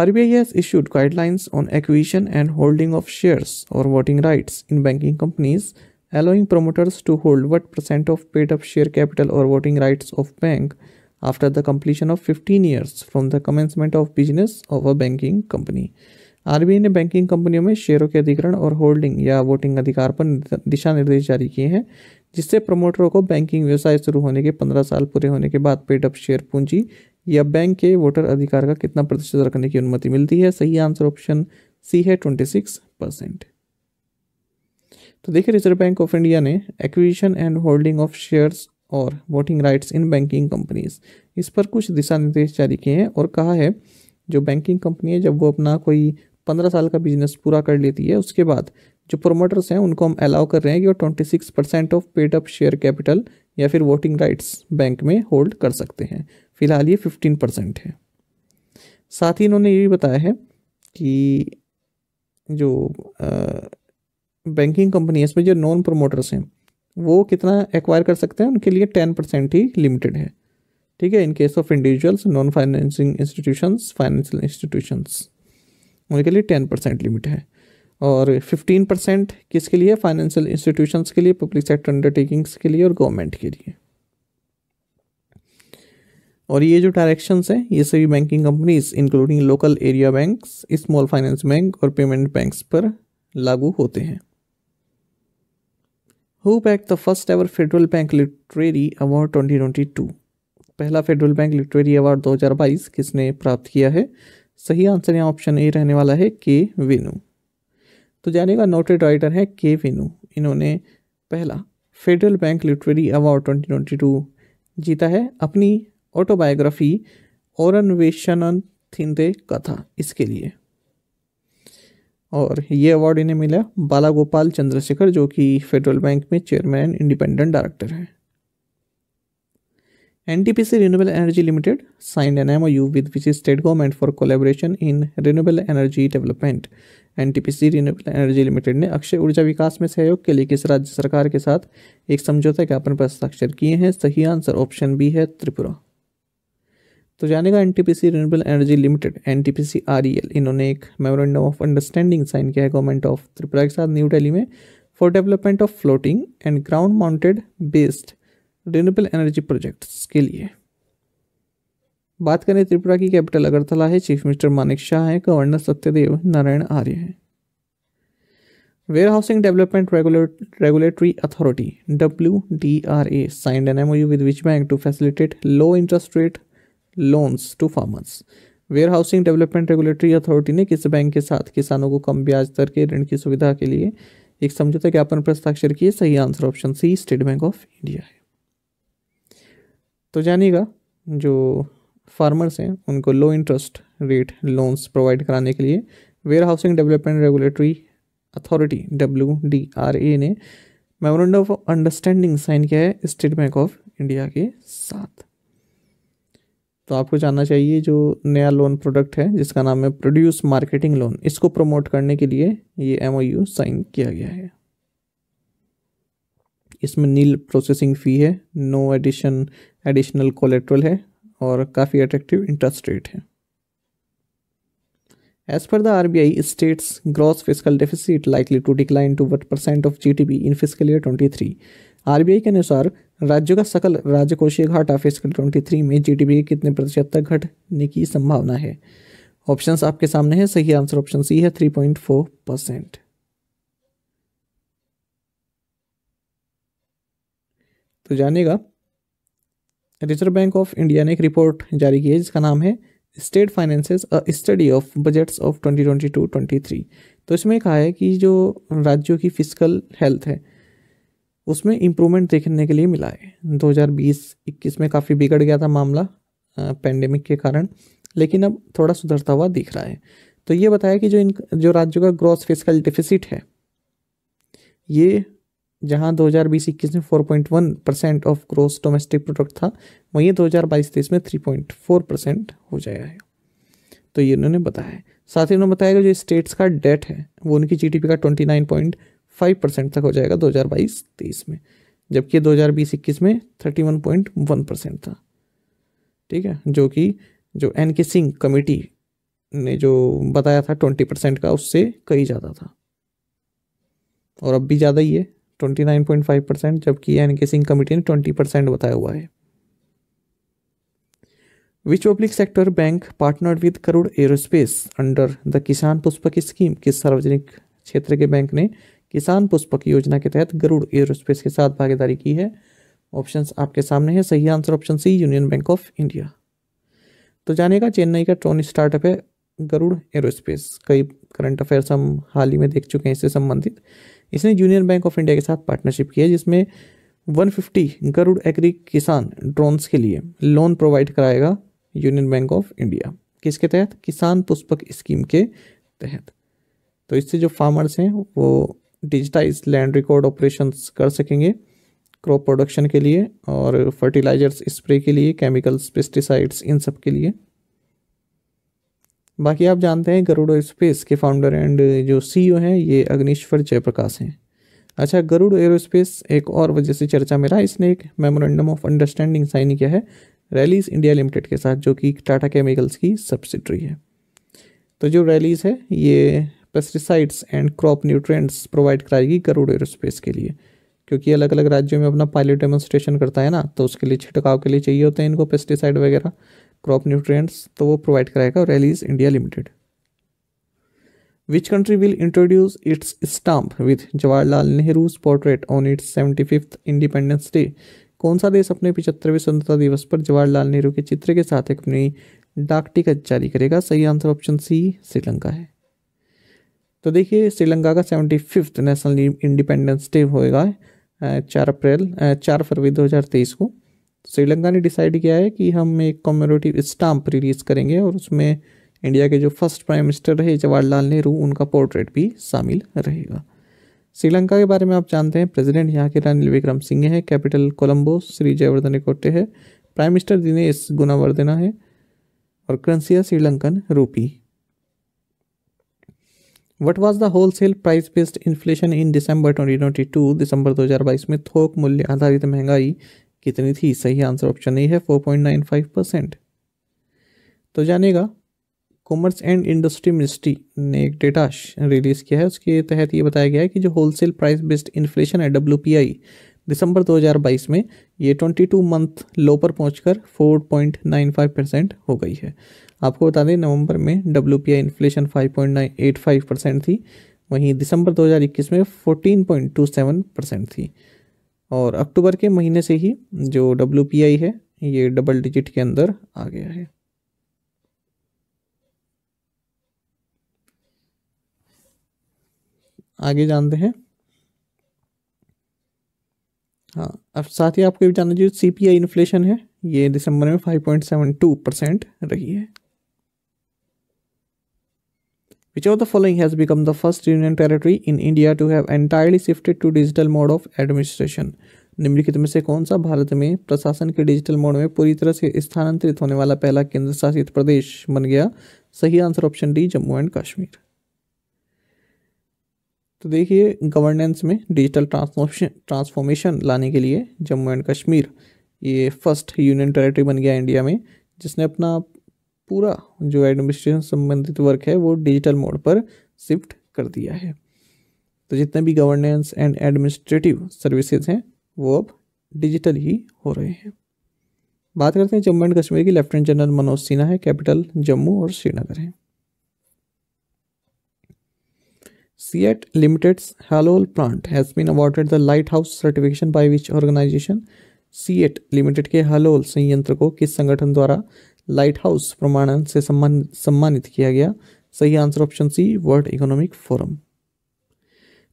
R B I issued guidelines on acquisition and holding of shares और voting rights in banking companies allowing promoters to hold what percent of paid up share capital or voting rights of bank after the completion of fifteen years from the commencement of business of a banking company R ने बैंकिंग कंपनियों में शेयरों के अधिग्रहण और होल्डिंग या वोटिंग अधिकार पर दिशा निर्देश जारी किए हैं जिससे प्रमोटरों को बैंकिंग व्यवसाय शुरू होने के पंद्रह साल पूरे होने के बाद पेड अप शेयर पूंजी या बैंक के वोटर अधिकार का कितना प्रतिशत रखने की अनुमति मिलती है सही आंसर ऑप्शन सी है ट्वेंटी तो देखिए रिजर्व बैंक ऑफ इंडिया ने acquisition and holding of shares और voting rights in banking companies इस पर कुछ दिशा निर्देश जारी किए हैं और कहा है जो बैंकिंग कंपनी है जब वो अपना कोई पंद्रह साल का बिजनेस पूरा कर लेती है उसके बाद जो प्रोमोटर्स हैं उनको हम अलाउ कर रहे हैं कि वो twenty six percent of paid up share capital या फिर वोटिंग राइट्स बैंक में होल्ड कर सकते हैं फिलहाल ये फिफ्टीन परसेंट है साथ ही इन्होंने ये भी बताया है कि जो आ, बैंकिंग कंपनी है इसमें जो नॉन प्रोमोटर्स हैं वो कितना एक्वायर कर सकते हैं उनके लिए टेन परसेंट ही लिमिटेड है ठीक है in case of individuals non financing institutions financial institutions उनके लिए टेन परसेंट लिमिट है और फिफ्टीन परसेंट किसके लिए फाइनेंशियल इंस्टीट्यूशंस के लिए पब्लिक सेक्टर अंडरटेकिंग्स के लिए और गवर्नमेंट के लिए और ये जो डायरेक्शंस हैं ये सभी banking companies including local area banks small finance bank और पेमेंट बैंक्स पर लागू होते हैं who bagged the first ever federal bank literary award 2022 पहला फेडरल बैंक लिटरेरी अवार्ड 2022 किसने प्राप्त किया है सही आंसर यहाँ ऑप्शन ए रहने वाला है के वेनु तो जानेगा नोटेड राइटर है के वेनु इन्होंने पहला फेडरल बैंक लिटरेरी अवार्ड 2022 जीता है अपनी ऑटोबायोग्राफी और अन्वेषण थिंदे कथा इसके लिए और ये अवार्ड इन्हें मिला बाला गोपाल चंद्रशेखर जो कि फेडरल बैंक में चेयरमैन एंड इंडिपेंडेंट डायरेक्टर हैं N T P C renewable energy limited sign an M O U with which state government for collaboration in renewable energy development N T P C renewable energy limited ने अक्षय ऊर्जा विकास में सहयोग के लिए किस राज्य सरकार के साथ एक समझौता ज्ञापन पर हस्ताक्षर किए हैं सही आंसर ऑप्शन बी है त्रिपुरा तो जानेगा N T P C renewable energy limited N T P C R E L इन्होंने एक मेमोरेंडम ऑफ अंडरस्टैंडिंग साइन किया है गवर्नमेंट ऑफ त्रिपुरा के साथ न्यू डेली में for development of floating and ground mounted based renewable energy projects के लिए बात करें त्रिपुरा की कैपिटल अगरतला है चीफ मिनिस्टर मानिक शाह हैं गवर्नर सत्यदेव नारायण आर्य हैं warehousing development regulatory authority W D R A signed an U with which bank to facilitate low interest rate loans to farmers warehousing development regulatory authority ने किस बैंक के साथ किसानों को कम ब्याज दर के ऋण की सुविधा के लिए एक समझौता ज्ञापन पर हस्ताक्षर किए सही answer option C state bank of India है तो जानिएगा जो फार्मर्स हैं उनको low interest rate loans provide कराने के लिए warehousing development regulatory authority W D R A ने मेमोरेंडम ऑफ अंडरस्टैंडिंग साइन किया है स्टेट बैंक ऑफ इंडिया के साथ तो आपको जानना चाहिए जो नया लोन प्रोडक्ट है जिसका नाम है प्रोड्यूस मार्केटिंग लोन इसको प्रमोट करने के लिए ये एम साइन किया गया है इसमें नील प्रोसेसिंग फ़ी है नो एडिशन एडिशनल कोलेट्रल है और काफ़ी अट्रैक्टिव इंटरेस्ट रेट है gross fiscal the likely to decline to what percent of G D P in fiscal year twenty three R B I के अनुसार राज्यों का सकल राजकोषीय घाटा ट्वेंटी थ्री में जीडीपी के कितने प्रतिशत तक घटने की संभावना है ऑप्शन आपके सामने है सही आंसर ऑप्शन सी है फोर परसेंट तो जानेगा रिजर्व बैंक ऑफ इंडिया ने एक रिपोर्ट जारी की है जिसका नाम है state finances a study of budgets of 2022-23 तो इसमें कहा है कि जो राज्यों की फिजिकल हेल्थ है उसमें इम्प्रूवमेंट देखने के लिए मिला है 2020-21 में काफ़ी बिगड़ गया था मामला पेंडेमिक के कारण लेकिन अब थोड़ा सुधरता हुआ दिख रहा है तो ये बताया कि जो इन जो राज्यों का ग्रॉस फिजिकल डिफिसिट है ये जहाँ 2020-21 में 4.1 percent of gross domestic product था वहीं 2022-23 में 3.4 परसेंट हो जाएगा है तो ये इन्होंने बताया है साथ ही उन्होंने बताया कि जो स्टेट्स का डेट है वो उनकी जीडीपी का पॉइंट फाइव परसेंट तक हो जाएगा दो हज़ार बाईस तेईस में जबकि दो हज़ार बीस इक्कीस में thirty one point one percent था ठीक है जो कि जो एन के सिंह कमेटी ने जो बताया था ट्वेंटी परसेंट का उससे कई ज़्यादा था और अब भी ज़्यादा ही है twenty nine point five percent जबकि एन के सिंह कमेटी ने ट्वेंटी परसेंट बताया हुआ है which public sector bank partnered with Garuda aerospace under the Kisan Pushpak scheme किस सार्वजनिक क्षेत्र के बैंक ने किसान पुष्पक योजना के तहत गरुड़ एयरोस्पेस के साथ भागीदारी की है ऑप्शन आपके सामने है सही answer option C union bank of India तो जानेगा चेन्नई का ट्रोन स्टार्टअप है गरुड़ एरोस्पेस कई करंट अफेयर्स हम हाल ही में देख चुके हैं इससे संबंधित इसने यूनियन बैंक ऑफ इंडिया के साथ पार्टनरशिप किया है जिसमें 150 गरुड़ एग्री किसान ड्रोन्स के लिए लोन प्रोवाइड कराएगा यूनियन बैंक ऑफ इंडिया किसके तहत किसान पुष्पक स्कीम के तहत तो इससे जो फार्मर्स हैं वो डिजिटाइज लैंड रिकॉर्ड ऑपरेशंस कर सकेंगे क्रॉप प्रोडक्शन के लिए और फर्टिलाइजर्स स्प्रे के लिए केमिकल्स पेस्टिसाइड्स इन सब के लिए बाकी आप जानते हैं गरुड़ स्पेस के फाउंडर एंड जो सीईओ हैं ये अग्निश्वर जयप्रकाश हैं अच्छा गरुड़ एरोस्पेस एक और वजह से चर्चा में रहा इसने एक मेमोरेंडम ऑफ अंडरस्टैंडिंग साइन किया है रैलीज इंडिया लिमिटेड के साथ जो कि टाटा केमिकल्स की सब्सिडरी है तो जो रैलीज है ये pesticides and crop nutrients provide कराएगी गरुड़ एरोस्पेस के लिए क्योंकि अलग अलग राज्यों में अपना पायलट डेमोन्स्ट्रेशन करता है ना तो उसके लिए छिड़काव के लिए चाहिए होते हैं इनको पेस्टिसाइड वगैरह क्रॉप न्यूट्रिएंट्स तो वो प्रोवाइड कराएगा rallies India limited which country will introduce its stamp with Jawaharlal Nehru's portrait on its seventy independence day कौन सा देश अपने पिछहत्तरवें स्वतंत्रता दिवस पर जवाहरलाल नेहरू के चित्र के साथ एक अपनी डाक टिकट जारी करेगा सही आंसर ऑप्शन सी श्रीलंका है तो देखिए श्रीलंका का seventy fifth national independence day होएगा चार अप्रैल चार फरवरी 2023 को श्रीलंका ने डिसाइड किया है कि हम एक कम्यूनिटी स्टाम्प रिलीज़ करेंगे और उसमें इंडिया के जो फर्स्ट प्राइम मिनिस्टर रहे जवाहरलाल नेहरू उनका पोर्ट्रेट भी शामिल रहेगा श्रीलंका के बारे में आप जानते हैं प्रेसिडेंट यहाँ के रानिल विक्रम सिंह हैं कैपिटल कोलंबो श्री जयवर्धन कोटे है प्राइम मिनिस्टर दिनेश गुनावर्धना है और करंसिया Sri Lankan rupee what was the wholesale price based inflation in December 2022 दिसंबर 2022 में थोक मूल्य आधारित महंगाई कितनी थी सही आंसर ऑप्शन ए है 4.95 परसेंट तो जानेगा कॉमर्स एंड इंडस्ट्री मिनिस्ट्री ने एक डेटा रिलीज़ किया है उसके तहत ये बताया गया है कि जो होलसेल प्राइस बेस्ड इन्फ्लेशन है डब्ल्यू दिसंबर 2022 में ये 22 मंथ लो पर पहुंचकर 4.95 परसेंट हो गई है आपको बता दें नवंबर में डब्ल्यू इन्फ्लेशन 5.985 परसेंट थी वहीं दिसंबर 2021 में 14.27 परसेंट थी और अक्टूबर के महीने से ही जो डब्ल्यू है ये डबल डिजिट के अंदर आ गया है आगे जानते हैं हाँ अब साथ ही आपको ये जानना चाहिए सी पी आई इन्फ्लेशन है ये दिसंबर में five point seven two percent रही है which of the following has become the first union territory in India to have entirely shifted to digital mode of administration निम्नलिखित में से कौन सा भारत में प्रशासन के डिजिटल मोड में पूरी तरह से स्थानांतरित होने वाला पहला केंद्र शासित प्रदेश बन गया सही answer option D Jammu and Kashmir तो देखिए गवर्नेंस में डिजिटल ट्रांसफॉर्मेशन ट्रांसफॉर्मेशन लाने के लिए जम्मू एंड कश्मीर ये फर्स्ट यूनियन टेरेटरी बन गया इंडिया में जिसने अपना पूरा जो एडमिनिस्ट्रेशन संबंधित वर्क है वो डिजिटल मोड पर शिफ्ट कर दिया है तो जितने भी गवर्नेंस एंड एडमिनिस्ट्रेटिव सर्विसेज हैं वो अब डिजिटल ही हो रहे हैं बात करते हैं जम्मू एंड कश्मीर की लेफ्टिनेंट जनरल मनोज सिन्हा है कैपिटल जम्मू और श्रीनगर है Fiat Limited's Halol plant has been awarded the Lighthouse certification by which organization CEAT limited के हलोल संयंत्र को किस संगठन द्वारा लाइट हाउस प्रमाणन से सम्मान सम्मानित किया गया सही answer option C world economic forum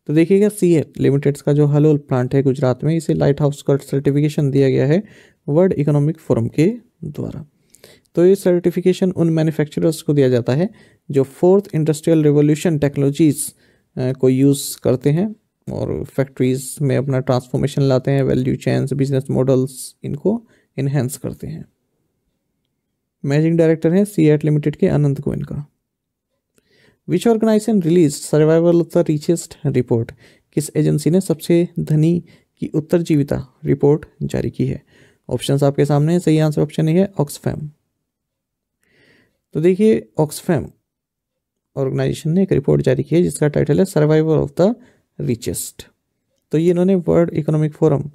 तो देखिएगा सीएट लिमिटेड का जो हलोल प्लांट है गुजरात में इसे लाइट हाउस का सर्टिफिकेशन दिया गया है वर्ल्ड इकोनॉमिक फोरम के द्वारा तो ये सर्टिफिकेशन उन मैन्युफैक्चरर्स को दिया जाता है जो फोर्थ इंडस्ट्रियल रिवॉल्यूशन टेक्नोलॉजीज़ को यूज़ करते हैं और फैक्ट्रीज़ में अपना ट्रांसफॉर्मेशन लाते हैं वैल्यू चेन्स बिजनेस मॉडल्स इनको इन्हेंस करते हैं मैनेजिंग डायरेक्टर हैं सी एट लिमिटेड के Anant Goenka which organization released survival of the richest report किस एजेंसी ने सबसे धनी की उत्तरजीविता रिपोर्ट जारी की है ऑप्शंस आपके सामने सही आंसर ऑप्शन है ऑक्सफैम तो देखिए ऑक्सफैम ऑर्गेनाइजेशन ने एक रिपोर्ट जारी की है जिसका टाइटल है सर्वाइवल ऑफ द रिचेस्ट तो ये इन्होंने वर्ल्ड इकोनॉमिक फोरम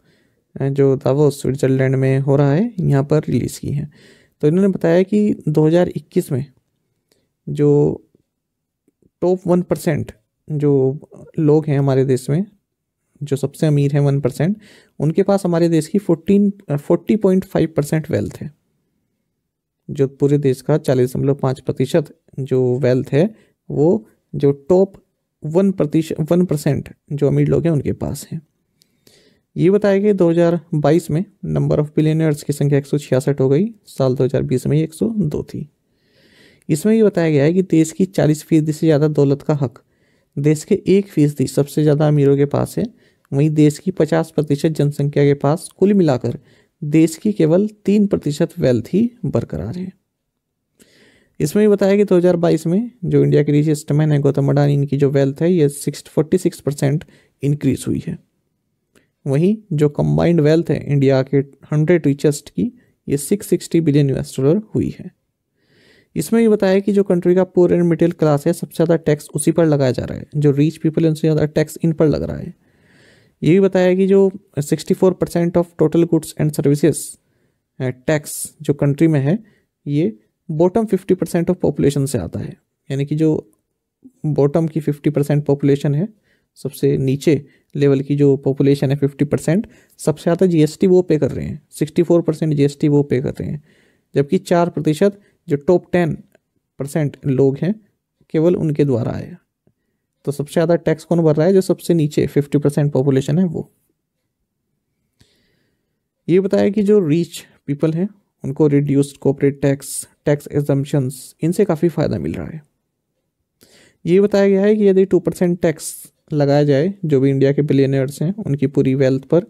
जो दावोस स्विट्जरलैंड में हो रहा है यहाँ पर रिलीज़ की है तो इन्होंने बताया कि 2021 में जो टॉप वन परसेंट जो लोग हैं हमारे देश में जो सबसे अमीर हैं वन परसेंट उनके पास हमारे देश की fourteen forty point five percent wealth है जो पूरे देश का चालीस दशमलव पाँच प्रतिशत जो वेल्थ है वो जो टॉप वन प्रतिशत वन परसेंट जो अमीर लोग हैं उनके पास हैं ये बताया गया बाईस में नंबर ऑफ़ बिलियनर्स की संख्या एक हो गई साल 2020 में ये दो थी इसमें ये बताया गया है कि देश की 40 फीसदी से ज़्यादा दौलत का हक देश के एक फीसदी सबसे ज़्यादा अमीरों के पास है वहीं देश की 50 प्रतिशत जनसंख्या के पास कुल मिलाकर देश की केवल तीन प्रतिशत वेल्थ ही बरकरार है इसमें भी बताया कि 2022 में जो इंडिया के रिचेस्ट स्टमैन है गौतम अडानी इनकी जो वेल्थ है ये six forty six percent increase हुई है वहीं जो कंबाइंड वेल्थ है इंडिया के हंड्रेड रिचेस्ट की ये six sixty billion US dollar हुई है इसमें भी बताया कि जो कंट्री का पोअर एंड मिडिल क्लास है सबसे ज़्यादा टैक्स उसी पर लगाया जा रहा है जो रिच पीपल है उनसे ज़्यादा टैक्स इन पर लग रहा है ये भी बताया कि जो four percent of total goods and services tax जो कंट्री में है ये bottom fifty percent of population से आता है यानी कि जो बॉटम की फिफ्टी परसेंट पॉपुलेशन है सबसे नीचे लेवल की जो पॉपुलेशन है फिफ्टी परसेंट सबसे ज़्यादा जीएसटी वो पे कर रहे हैं सिक्सटी फोर परसेंट जी वो पे कर रहे हैं जबकि चार प्रतिशत जो टॉप टेन परसेंट लोग हैं केवल उनके द्वारा आया तो सबसे ज़्यादा टैक्स कौन भर रहा है जो सबसे नीचे फिफ्टी परसेंट पॉपुलेशन है वो ये बताया कि जो रिच पीपल हैं उनको reduced corporate tax tax exemptions इनसे काफ़ी फ़ायदा मिल रहा है ये बताया गया है कि यदि टू परसेंट टैक्स लगाया जाए जो भी इंडिया के बिलियनर्स हैं उनकी पूरी वेल्थ पर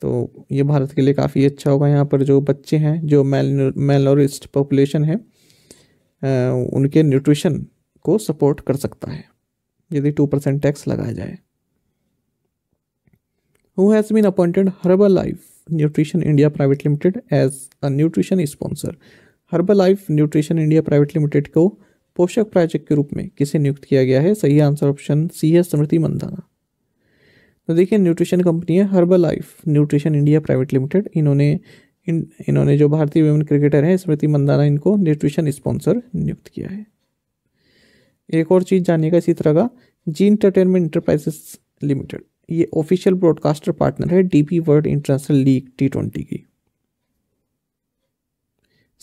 तो ये भारत के लिए काफ़ी अच्छा होगा यहाँ पर जो बच्चे हैं जो मेलोरिस्ट पॉपुलेशन है उनके न्यूट्रिशन को सपोर्ट कर सकता है यदि टू परसेंट टैक्स लगाया जाए who has been appointed Herbalife nutrition India private limited as a nutrition sponsor Herbalife nutrition India private limited को पोषक प्रायोजक के रूप में किसे नियुक्त किया गया है सही आंसर ऑप्शन सी है स्मृति मंदाना तो देखिए न्यूट्रिशन कंपनी है Herbalife nutrition India private limited इन्होंने इन इन्होंने जो भारतीय विमेन क्रिकेटर हैं स्मृति मंदाना इनको न्यूट्रिशन स्पॉन्सर नियुक्त किया है एक और चीज़ जानने का इसी तरह का जी इंटरटेनमेंट इंटरप्राइजेस लिमिटेड ये ऑफिशियल ब्रॉडकास्टर पार्टनर है DP world international league T twenty की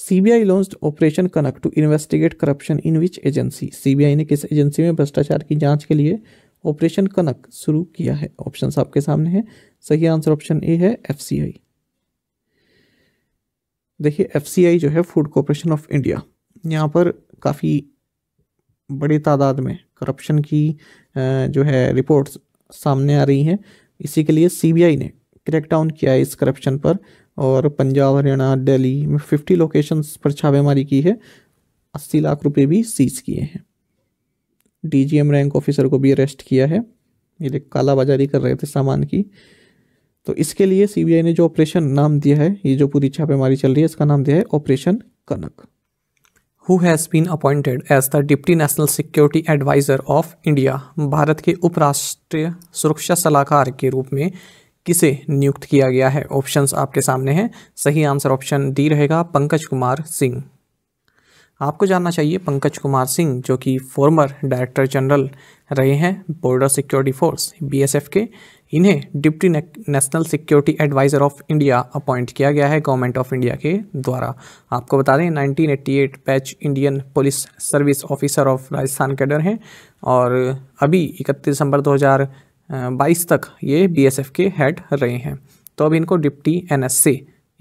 CBI launched operation Kanak to investigate corruption in which agency CBI ने किस एजेंसी में भ्रष्टाचार की जांच के लिए ऑपरेशन कनक शुरू किया है ऑप्शन आपके सामने है सही आंसर ऑप्शन ए है एफसीआई देखिए एफसीआई जो है फूड कॉरपोरेशन ऑफ इंडिया यहाँ पर काफ़ी बड़ी तादाद में करप्शन की जो है रिपोर्ट्स सामने आ रही हैं इसी के लिए सीबीआई ने क्रैकडाउन किया है इस करप्शन पर और पंजाब हरियाणा दिल्ली में फिफ्टी लोकेशंस पर छापेमारी की है अस्सी लाख रुपए भी सीज किए हैं डीजीएम रैंक ऑफिसर को भी अरेस्ट किया है ये कालाबाजारी कर रहे थे सामान की तो इसके लिए सीबीआई ने जो ऑपरेशन नाम दिया है ये जो पूरी छापेमारी चल रही है इसका नाम दिया है operation Kanak who has been appointed as the deputy national security adviser of India Bharat के उपराष्ट्रीय सुरक्षा सलाहकार के रूप में किसे नियुक्त किया गया है ऑप्शंस आपके सामने हैं सही आंसर ऑप्शन डी रहेगा पंकज कुमार सिंह आपको जानना चाहिए पंकज कुमार सिंह जो कि फॉर्मर डायरेक्टर जनरल रहे हैं बॉर्डर सिक्योरिटी फोर्स बीएसएफ के इन्हें deputy national security adviser of India appoint किया गया है गवर्नमेंट ऑफ इंडिया के द्वारा आपको बता दें 1988 batch Indian police service officer of Rajasthan cadre हैं और अभी इकतीस दिसंबर 2000 बाईस तक ये बी के हेड रहे हैं तो अब इनको डिप्टी एन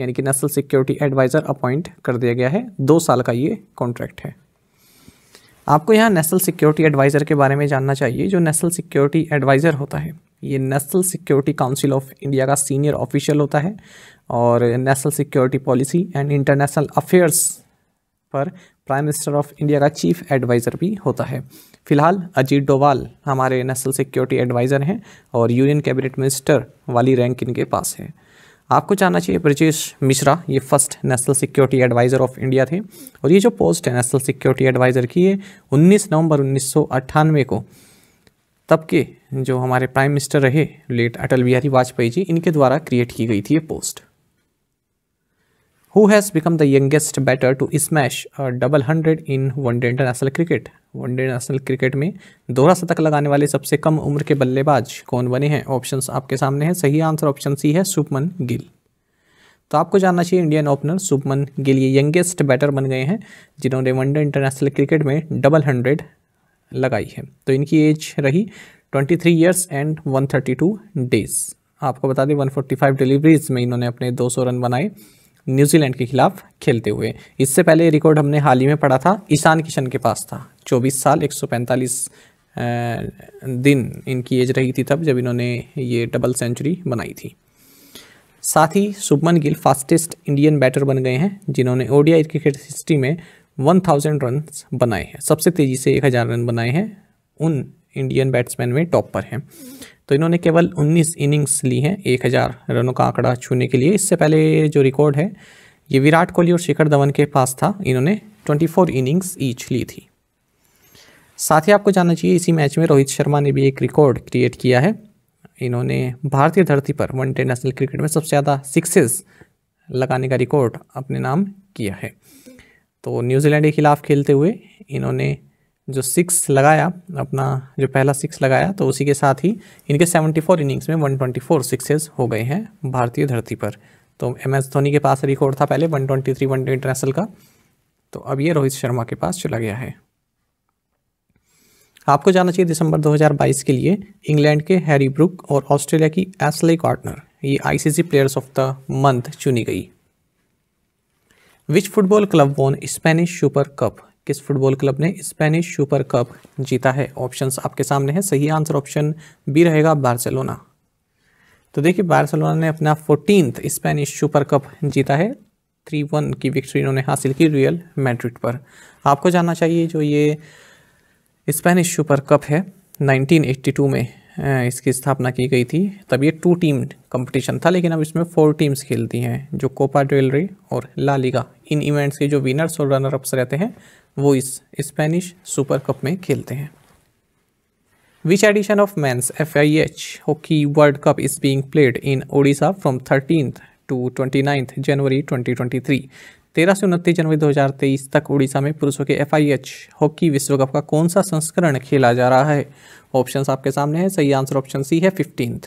यानी कि नेशनल सिक्योरिटी एडवाइज़र अपॉइंट कर दिया गया है दो साल का ये कॉन्ट्रैक्ट है आपको यहाँ नेशनल सिक्योरिटी एडवाइज़र के बारे में जानना चाहिए जो नेशनल सिक्योरिटी एडवाइज़र होता है ये national security council of India का सीनियर ऑफिशियल होता है और national security policy and international affairs पर प्राइम मिनिस्टर ऑफ इंडिया का चीफ एडवाइज़र भी होता है फिलहाल अजीत डोवाल हमारे नेशनल सिक्योरिटी एडवाइज़र हैं और यूनियन कैबिनेट मिनिस्टर वाली रैंक इनके पास है आपको जानना चाहिए ब्रजेश मिश्रा ये first national security adviser of India थे और ये जो पोस्ट है नेशनल सिक्योरिटी एडवाइज़र की है 19 नवंबर उन्नीस को तब के जो हमारे प्राइम मिनिस्टर रहे लेट अटल बिहारी वाजपेयी जी इनके द्वारा क्रिएट की गई थी ये post who has become the youngest batter to smash double hundred in one day international cricket one day international cricket में दोहरा शतक लगाने वाले सबसे कम उम्र के बल्लेबाज कौन बने हैं ऑप्शंस आपके सामने हैं सही आंसर ऑप्शन सी है सुपमन गिल तो आपको जानना चाहिए इंडियन ओपनर सुपमन गिल ये यंगेस्ट बैटर बन गए हैं जिन्होंने वनडे इंटरनेशनल क्रिकेट में डबल हंड्रेड लगाई है तो इनकी एज रही twenty three years and one thirty two days आपको बता दें वन फोर्टी फाइव डिलीवरीज में इन्होंने अपने दो सौ रन बनाए न्यूजीलैंड के खिलाफ खेलते हुए इससे पहले ये रिकॉर्ड हमने हाल ही में पढ़ा था ईशान किशन के पास था 24 साल 145 दिन इनकी एज रही थी तब जब इन्होंने ये डबल सेंचुरी बनाई थी साथ ही Shubman Gill fastest Indian batter बन गए हैं जिन्होंने ओडीआई क्रिकेट हिस्ट्री में 1000 रन बनाए हैं सबसे तेज़ी से 1000 रन बनाए हैं उन इंडियन बैट्समैन में टॉप पर हैं तो इन्होंने केवल 19 इनिंग्स ली हैं 1000 रनों का आंकड़ा छूने के लिए इससे पहले जो रिकॉर्ड है ये विराट कोहली और शिखर धवन के पास था इन्होंने 24 इनिंग्स ईच ली थी साथ ही आपको जानना चाहिए इसी मैच में रोहित शर्मा ने भी एक रिकॉर्ड क्रिएट किया है इन्होंने भारतीय धरती पर वन डे नेशनल क्रिकेट में सबसे ज़्यादा सिक्सेस लगाने का रिकॉर्ड अपने नाम किया है तो न्यूजीलैंड के खिलाफ खेलते हुए इन्होंने जो सिक्स लगाया अपना जो पहला सिक्स लगाया तो उसी के साथ ही इनके 74 इनिंग्स में 124 ट्वेंटी हो गए हैं भारतीय धरती पर तो एम एस धोनी के पास रिकॉर्ड था पहले 123 ट्वेंटी थ्री इंटरनेशनल का तो अब ये रोहित शर्मा के पास चला गया है आपको जाना चाहिए दिसंबर 2022 के लिए इंग्लैंड के हैरी ब्रुक और ऑस्ट्रेलिया की एसले कार्टनर ये ICC players of the month चुनी गई which football club won Spanish super cup किस फुटबॉल क्लब ने स्पेनिश सुपर कप जीता है ऑप्शंस आपके सामने हैं सही आंसर ऑप्शन बी रहेगा बार्सिलोना तो देखिए बार्सिलोना ने अपना फोर्टीनथ स्पेनिश सुपर कप जीता है थ्री वन की विक्ट्री इन्होंने हासिल की रियल मैड्रिड पर आपको जानना चाहिए जो ये स्पेनिश सुपर कप है 1982 में इसकी स्थापना की गई थी तब ये टू टीम कंपटीशन था लेकिन अब इसमें फोर टीम्स खेलती हैं जो कोपा डेलरी और लालिगा इन इवेंट्स के जो विनर्स और रनर अप्स रहते हैं वो इस स्पेनिश सुपर कप में खेलते हैं which edition of men's F I H hockey world cup is being played in Odisha from thirteen to twenty January twenty तेरह से उनतीस जनवरी 2023 तक उड़ीसा में पुरुषों के एफआईएच हॉकी विश्व कप का कौन सा संस्करण खेला जा रहा है ऑप्शन आपके सामने है सही आंसर ऑप्शन सी है फिफ्टीन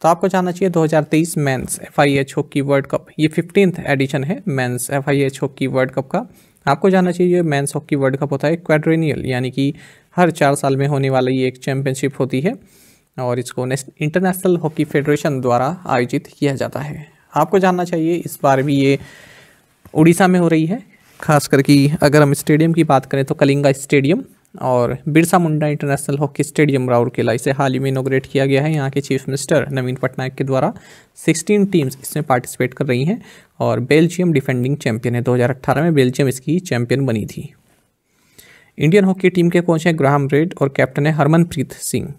तो आपको जानना चाहिए 2023 हज़ार तेईस men's F I H hockey world cup ये फिफ्टींथ एडिशन है men's F I H hockey world cup का आपको जानना चाहिए मैंस हॉकी वर्ल्ड कप होता है क्वाड्रेनियल यानी कि हर चार साल में होने वाली ये एक चैम्पियनशिप होती है और इसको इंटरनेशनल हॉकी फेडरेशन द्वारा आयोजित किया जाता है आपको जानना चाहिए इस बार भी ये उड़ीसा में हो रही है खास करके अगर हम स्टेडियम की बात करें तो कलिंगा स्टेडियम और Birsa Munda international hockey stadium Rourkela इसे हाल ही में इनोग्रेट किया गया है यहाँ के चीफ मिनिस्टर नवीन पटनायक के द्वारा 16 टीम्स इसमें पार्टिसिपेट कर रही हैं और बेल्जियम डिफेंडिंग चैंपियन है 2018 में बेल्जियम इसकी चैंपियन बनी थी इंडियन हॉकी टीम के कोच हैं ग्राहम रेड और कैप्टन है हरमनप्रीत सिंह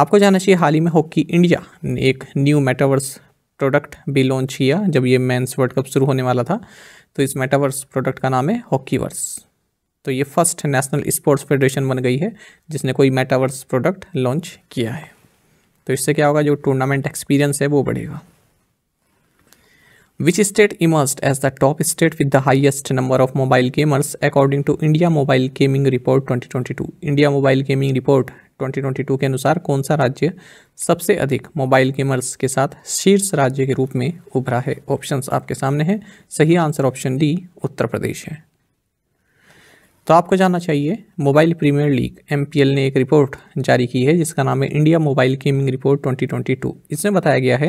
आपको जानना चाहिए हाल ही में हॉकी इंडिया ने एक न्यू मेटावर्स प्रोडक्ट भी लॉन्च किया जब ये मैंस वर्ल्ड कप शुरू होने वाला था तो इस मेटावर्स प्रोडक्ट का नाम है हॉकीवर्स तो ये फर्स्ट नेशनल स्पोर्ट्स फेडरेशन बन गई है जिसने कोई मेटावर्स प्रोडक्ट लॉन्च किया है तो इससे क्या होगा जो टूर्नामेंट एक्सपीरियंस है वो बढ़ेगा which state immersed as the top state with the highest number of mobile gamers according to India mobile gaming report 2022? India mobile gaming report 2022 के अनुसार कौन सा राज्य सबसे अधिक मोबाइल गेमर्स के साथ शीर्ष राज्य के रूप में उभरा है ऑप्शंस आपके सामने हैं सही answer option D Uttar Pradesh है तो आपको जानना चाहिए मोबाइल प्रीमियर लीग एम ने एक रिपोर्ट जारी की है जिसका नाम है इंडिया मोबाइल गेमिंग रिपोर्ट 2022 इसमें बताया गया है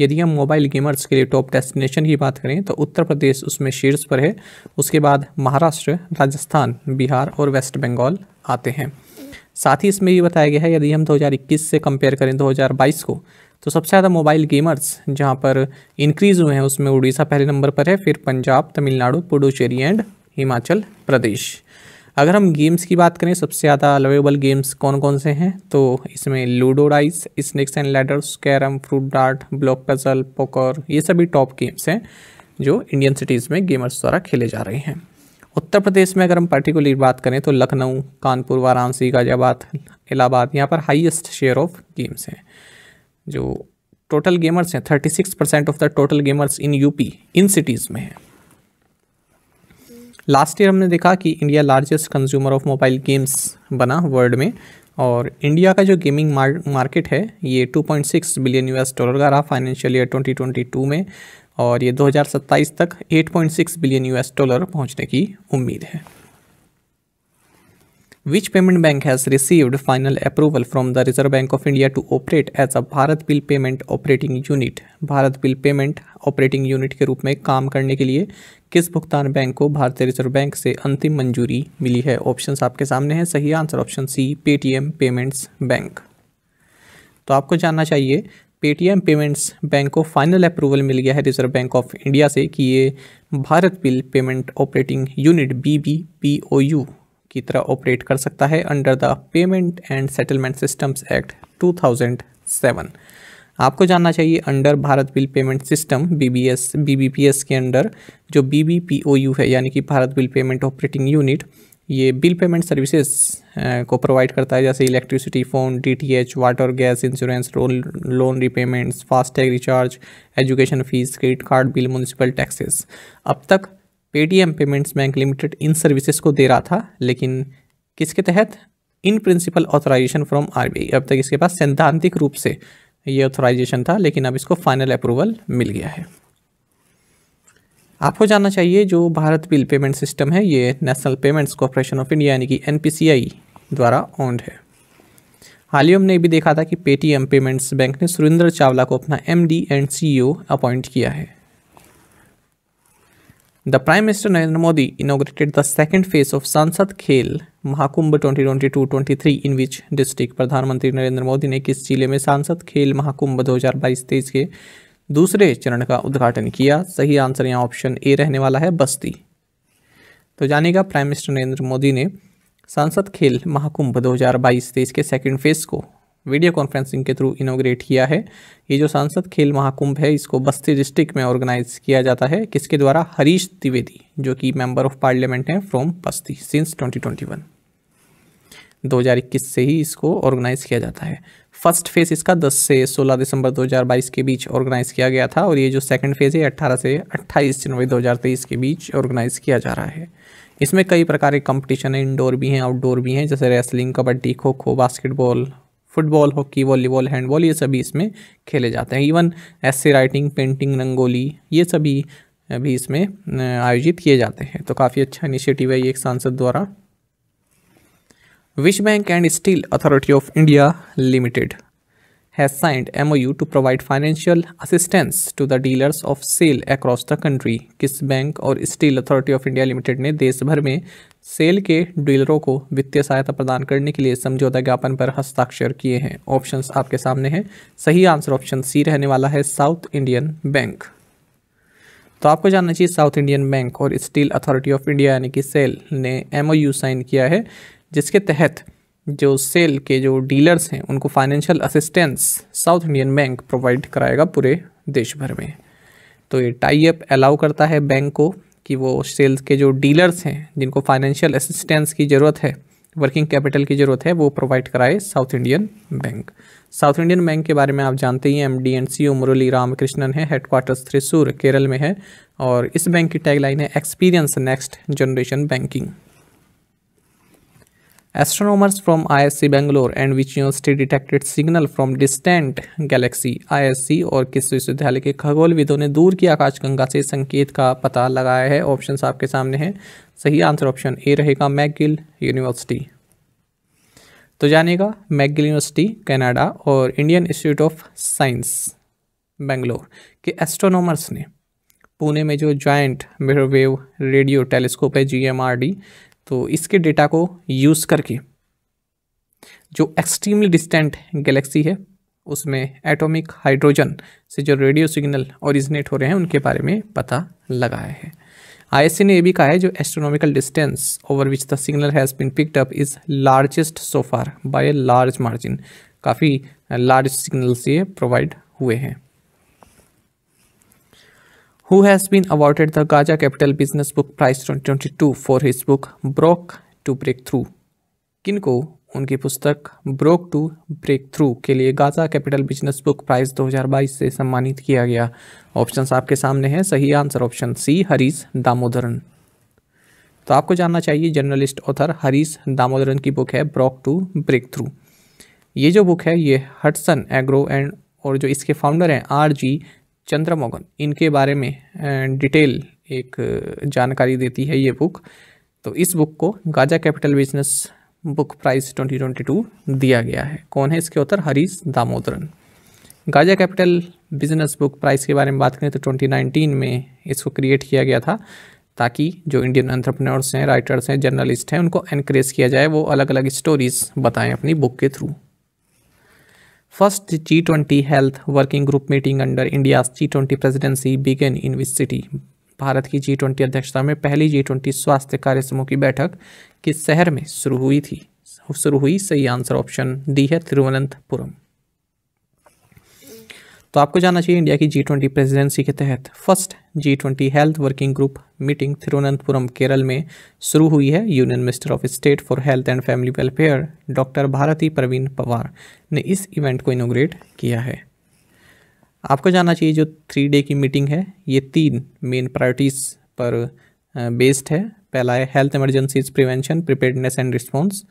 यदि हम मोबाइल गेमर्स के लिए टॉप डेस्टिनेशन की बात करें तो उत्तर प्रदेश उसमें शीर्ष पर है उसके बाद महाराष्ट्र राजस्थान बिहार और वेस्ट बंगाल आते हैं साथ ही इसमें ये बताया गया है यदि हम दो से कंपेयर करें दो को तो सबसे ज़्यादा मोबाइल गेमर्स जहाँ पर इंक्रीज़ हुए हैं उसमें उड़ीसा पहले नंबर पर है फिर पंजाब तमिलनाडु पुडुचेरी एंड हिमाचल प्रदेश अगर हम गेम्स की बात करें सबसे ज़्यादा अलवेबल गेम्स कौन कौन से हैं तो इसमें ludo dice snakes and ladders carrom fruit dart block puzzle poker ये सभी टॉप गेम्स हैं जो इंडियन सिटीज़ में गेमर्स द्वारा खेले जा रहे हैं उत्तर प्रदेश में अगर हम पर्टिकुलर बात करें तो लखनऊ कानपुर वाराणसी गाजियाबाद इलाहाबाद यहाँ पर हाईएस्ट शेयर ऑफ गेम्स हैं जो टोटल गेमर्स हैं thirty six percent of the total gamers in UP in cities में हैं लास्ट ईयर हमने देखा कि India largest consumer of mobile games बना वर्ल्ड में और इंडिया का जो गेमिंग मार्केट है ये 2.6 बिलियन यूएस डॉलर का रहा फाइनेंशियल ईयर 2022 में और ये 2027 तक 8.6 बिलियन यूएस डॉलर पहुंचने की उम्मीद है Which payment bank has received final approval from the Reserve Bank of India to operate as a Bharat bill payment operating unit Bharat bill payment operating unit के रूप में काम करने के लिए किस भुगतान बैंक को भारतीय रिजर्व बैंक से अंतिम मंजूरी मिली है ऑप्शन आपके सामने हैं सही answer option C Paytm payments bank तो आपको जानना चाहिए पेटीएम पेमेंट्स बैंक को फाइनल अप्रूवल मिल गया है रिजर्व बैंक ऑफ इंडिया से कि ये Bharat bill payment operating unit B B P O U की तरह ऑपरेट कर सकता है under the payment and settlement systems act 2007 आपको जानना चाहिए under Bharat bill payment system BBS BBPS के अंडर जो बीबीपीओयू है यानी कि Bharat bill payment operating unit ये बिल पेमेंट सर्विसेज को प्रोवाइड करता है जैसे electricity phone DTH water gas insurance loan repayments FASTag recharge education fees credit card bill municipal taxes अब तक पेटीएम पेमेंट्स बैंक लिमिटेड इन सर्विसेज को दे रहा था लेकिन किसके तहत in principle authorization from RBI अब तक इसके पास सैद्धांतिक रूप से ये ऑथराइजेशन था लेकिन अब इसको फाइनल अप्रूवल मिल गया है आपको जानना चाहिए जो भारत बिल पेमेंट सिस्टम है ये national payments corporation of India यानी कि एन द्वारा ओन्ड है हाल ही हमने ये भी देखा था कि पेटीएम पेमेंट्स बैंक ने सुरेंद्र चावला को अपना एम एंड सी अपॉइंट किया है the Prime Minister Narendra Modi inaugurated the second phase of Sansad Khel Mahakumbh 2022-23 in which district प्रधानमंत्री नरेंद्र मोदी ने किस जिले में सांसद खेल महाकुंभ दो हजार बाईस तेईस के दूसरे चरण का उद्घाटन किया सही आंसर यहाँ ऑप्शन ए रहने वाला है बस्ती तो जानेगा प्राइम मिनिस्टर नरेंद्र मोदी ने सांसद खेल महाकुंभ दो हजार बाईस तेईस के सेकेंड फेज को वीडियो कॉन्फ्रेंसिंग के थ्रू इनोग्रेट किया है ये जो सांसद खेल महाकुंभ है इसको बस्ती डिस्ट्रिक्ट में ऑर्गेनाइज किया जाता है किसके द्वारा हरीश द्विवेदी जो कि मेंबर ऑफ पार्लियामेंट हैं फ्रॉम बस्ती सिंस 2021 2021 से ही इसको ऑर्गेनाइज किया जाता है फर्स्ट फेज़ इसका 10 से 16 दिसंबर 2022 के बीच ऑर्गेनाइज किया गया था और ये जो सेकेंड फेज़ है अट्ठारह से अट्ठाईस जनवरी दो के बीच ऑर्गेनाइज किया जा रहा है इसमें कई प्रकार के कंपटीशन है इंडोर भी हैं आउटडोर भी हैं जैसे wrestling kabaddi kho kho basketball football hockey volleyball handball ये सभी इसमें खेले जाते हैं इवन ऐसे राइटिंग पेंटिंग रंगोली ये सभी भी इसमें आयोजित किए जाते हैं तो काफ़ी अच्छा इनिशिएटिव है ये एक सांसद द्वारा विश्व bank and steel authority of India limited has signed MOU to provide financial assistance to the dealers of SAIL across the country. किस बैंक और steel authority of India limited ने देश भर में सेल के डीलरों को वित्तीय सहायता प्रदान करने के लिए समझौता ज्ञापन पर हस्ताक्षर किए हैं ऑप्शन आपके सामने हैं सही आंसर ऑप्शन सी रहने वाला है साउथ इंडियन बैंक तो आपको जानना चाहिए साउथ इंडियन बैंक और स्टील अथॉरिटी ऑफ इंडिया यानी कि सेल ने एम साइन किया है जिसके तहत जो सेल के जो डीलर्स हैं उनको financial assistance South Indian bank provide कराएगा पूरे देश भर में तो ये टाई अप अलाउ करता है बैंक को कि वो सेल्स के जो डीलर्स हैं जिनको फाइनेंशियल असिस्टेंस की ज़रूरत है वर्किंग कैपिटल की ज़रूरत है वो प्रोवाइड कराए South Indian bank South Indian bank के बारे में आप जानते ही हैं M D and C O Murali Ramakrishnan है हेडक्वार्टर्स थ्रिसूर केरल में है और इस बैंक की टैगलाइन है experience next generation banking Astronomers from ISC Bangalore and which university detected signal from distant galaxy ISC और किस विश्वविद्यालय के खगोलविदों ने दूर की आकाशगंगा से संकेत का पता लगाया है ऑप्शन आपके सामने हैं सही आंसर ऑप्शन ए रहेगा मैगिल यूनिवर्सिटी तो जानेगा मैगिल यूनिवर्सिटी कनाडा और Indian institute of science Bangalore के एस्ट्रोनॉमर्स ने पुणे में जो जॉइंट मेरोवेव रेडियो टेलीस्कोप है जी तो इसके डेटा को यूज़ करके जो एक्सट्रीमली डिस्टेंट गैलेक्सी है उसमें एटॉमिक हाइड्रोजन से जो रेडियो सिग्नल ओरिजिनेट हो रहे हैं उनके बारे में पता लगाया है आई ने यह भी कहा है जो astronomical distance over which the signal has been picked up is largest so far by a large margin काफ़ी लार्ज सिग्नल से प्रोवाइड हुए हैं who has been awarded the Gaza Capital Business Book Prize 2022 for his book Broke to Breakthrough. किनको उनकी पुस्तक ब्रोक टू ब्रेक थ्रू के लिए Gaja capital business book prize 2022 से सम्मानित किया गया ऑप्शंस आपके सामने हैं सही answer option C Harish Damodaran तो आपको जानना चाहिए जर्नलिस्ट ऑथर हरीश दामोदरन की बुक है ब्रॉक टू ब्रेक थ्रू ये जो बुक है ये हटसन एग्रो एंड और जो इसके फाउंडर हैं आर जी चंद्रमोगन इनके बारे में डिटेल एक जानकारी देती है ये बुक तो इस बुक को Gaja capital business book prize 2022 दिया गया है कौन है इसके उत्तर Harish Damodaran Gaja capital business book price के बारे में बात करें तो 2019 में इसको क्रिएट किया गया था ताकि जो इंडियन एंट्रप्रेन्योर्स हैं राइटर्स हैं जर्नलिस्ट हैं उनको एनकरेज किया जाए वो अलग अलग स्टोरीज़ बताएं अपनी बुक के through First G20 Health Working Group meeting under India's G20 presidency began in which city? Bharat की जी ट्वेंटी अध्यक्षता में पहली जी ट्वेंटी स्वास्थ्य कार्य समूह की बैठक किस शहर में शुरू हुई थी शुरू हुई सही आंसर ऑप्शन डी है तिरुवनंतपुरम तो आपको जाना चाहिए इंडिया की जी ट्वेंटी प्रेजिडेंसी के तहत first G twenty health working group meeting Thiruvananthapuram Kerala में शुरू हुई है union minister of state for health and family welfare doctor Bharati Pravin Pawar ने इस इवेंट को इनोग्रेट किया है आपको जाना चाहिए जो थ्री डे की मीटिंग है ये तीन मेन प्रायोरिटीज़ पर बेस्ड है पहला है health emergencies prevention preparedness and response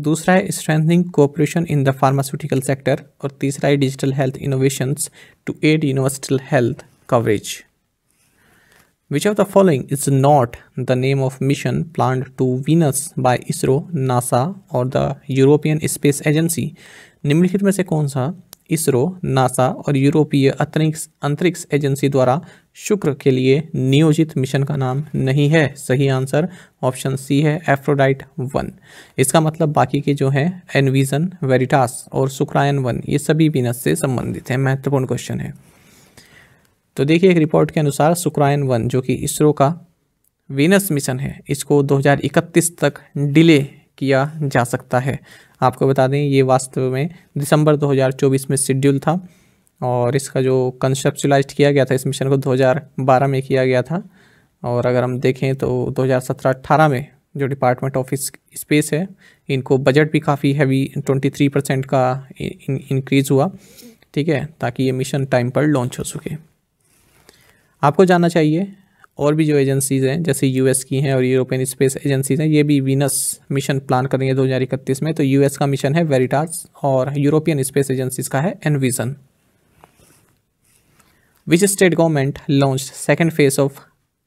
दूसरा है strengthening cooperation in the pharmaceutical sector और तीसरा है digital health innovations to aid universal health coverage which of the following is not the name of mission plan to Venus by ISRO NASA और द यूरोपियन स्पेस एजेंसी निम्नलिखित में से कौन सा इसरो नासा और यूरोपीय अंतरिक्ष अंतरिक्ष एजेंसी द्वारा शुक्र के लिए नियोजित मिशन का नाम नहीं है सही आंसर ऑप्शन सी है एफ्रोडाइट वन इसका मतलब बाकी के जो है एनविजन वेरिटास और शुक्रायन वन ये सभी वीनस से संबंधित है महत्वपूर्ण क्वेश्चन है तो देखिए एक रिपोर्ट के अनुसार शुक्रायन वन जो कि इसरो का वीनस मिशन है इसको 2031 तक डिले किया जा सकता है आपको बता दें ये वास्तव में दिसंबर 2024 में शेड्यूल था और इसका जो कंसेप्चुलाइज किया गया था इस मिशन को 2012 में किया गया था और अगर हम देखें तो 2017-18 में जो डिपार्टमेंट ऑफ स्पेस है इनको बजट भी काफ़ी हैवी 23 परसेंट का इंक्रीज़ हुआ ठीक है ताकि ये मिशन टाइम पर लॉन्च हो सके आपको जानना चाहिए और भी जो एजेंसीज़ हैं जैसे यूएस की हैं और यूरोपियन स्पेस एजेंसीज़ हैं ये भी वीनस मिशन प्लान कर रही है दो में तो यूएस का मिशन है वेरिटास और यूरोपियन स्पेस एजेंसीज़ का है EnVision which state government launch second phase of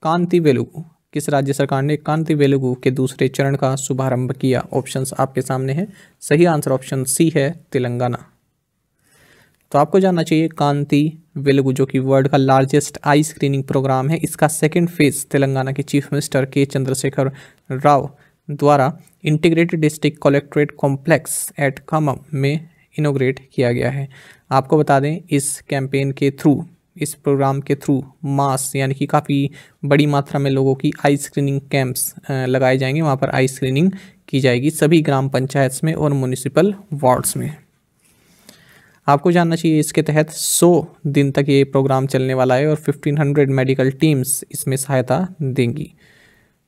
Kanti Velugu किस राज्य सरकार ने कांति वेलुगु के दूसरे चरण का शुभारंभ किया ऑप्शंस आपके सामने हैं सही आंसर ऑप्शन सी है तेलंगाना तो आपको जानना चाहिए कांति वेलुगु जो कि वर्ल्ड का लार्जेस्ट आई स्क्रीनिंग प्रोग्राम है इसका सेकेंड फेज तेलंगाना के चीफ मिनिस्टर के चंद्रशेखर राव द्वारा integrated district collectorate complex at Khammam में इनोग्रेट किया गया है आपको बता दें इस कैंपेन के थ्रू इस प्रोग्राम के थ्रू मास यानी कि काफ़ी बड़ी मात्रा में लोगों की आई स्क्रीनिंग कैंप्स लगाए जाएंगे वहाँ पर आई स्क्रीनिंग की जाएगी सभी ग्राम पंचायत में और म्यूनिसिपल वार्ड्स में आपको जानना चाहिए इसके तहत 100 दिन तक ये प्रोग्राम चलने वाला है और 1500 मेडिकल टीम्स इसमें सहायता देंगी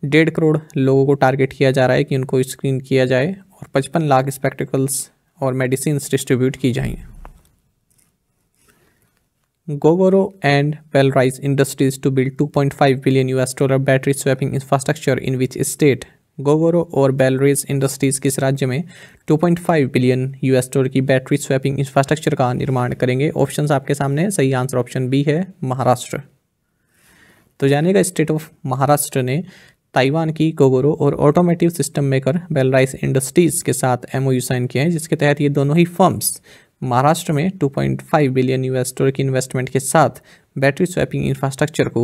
डेढ़ करोड़ लोगों को टारगेट किया जा रहा है कि उनको स्क्रीन किया जाए और पचपन लाख स्पेक्टिकल्स और मेडिसिन डिस्ट्रीब्यूट की जाएँ Gogoro and Valrise Industries to build 2.5 billion US dollar battery swapping infrastructure in which state? Gogoro और Valrise Industries किस राज्य में 2.5 बिलियन यूएस डॉलर की बैटरी स्वैपिंग इंफ्रास्ट्रक्चर का निर्माण करेंगे ऑप्शंस आपके सामने सही आंसर ऑप्शन बी है महाराष्ट्र तो जानेगा स्टेट ऑफ महाराष्ट्र ने ताइवान की गोगोरो और automotive system maker Belrise industries के साथ एमओयू साइन किए हैं जिसके तहत ये दोनों ही फर्म्स महाराष्ट्र में 2.5 बिलियन यूएस डॉलर की इन्वेस्टमेंट के साथ बैटरी स्वैपिंग इंफ्रास्ट्रक्चर को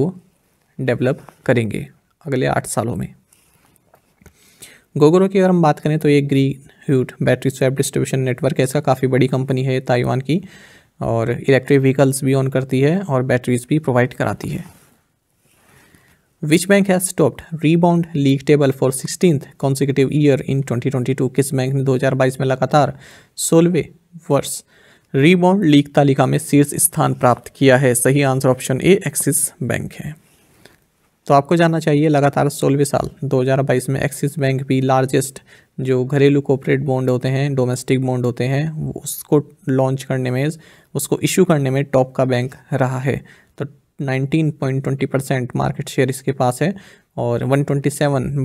डेवलप करेंगे अगले आठ सालों में गोगोरो की अगर हम बात करें तो ये ग्रीन ह्यूट बैटरी स्वैप डिस्ट्रीब्यूशन नेटवर्क है इसका काफ़ी बड़ी कंपनी है ताइवान की और इलेक्ट्रिक व्हीकल्स भी ऑन करती है और बैटरीज भी प्रोवाइड कराती है which bank has stopped rebound league table for sixteen consecutive year in 2022 किस बैंक ने 2022 में लगातार सोलवे वर्ष रीबॉन्ड लीग तालिका में शीर्ष स्थान प्राप्त किया है सही answer option A Axis bank है तो आपको जानना चाहिए लगातार सोलहवें साल 2022 में एक्सिस बैंक भी लार्जेस्ट जो घरेलू कॉपरेट बॉन्ड होते हैं डोमेस्टिक बॉन्ड होते हैं उसको लॉन्च करने में उसको इशू करने में टॉप का बैंक रहा है तो 19.20 परसेंट मार्केट शेयर इसके पास है और 127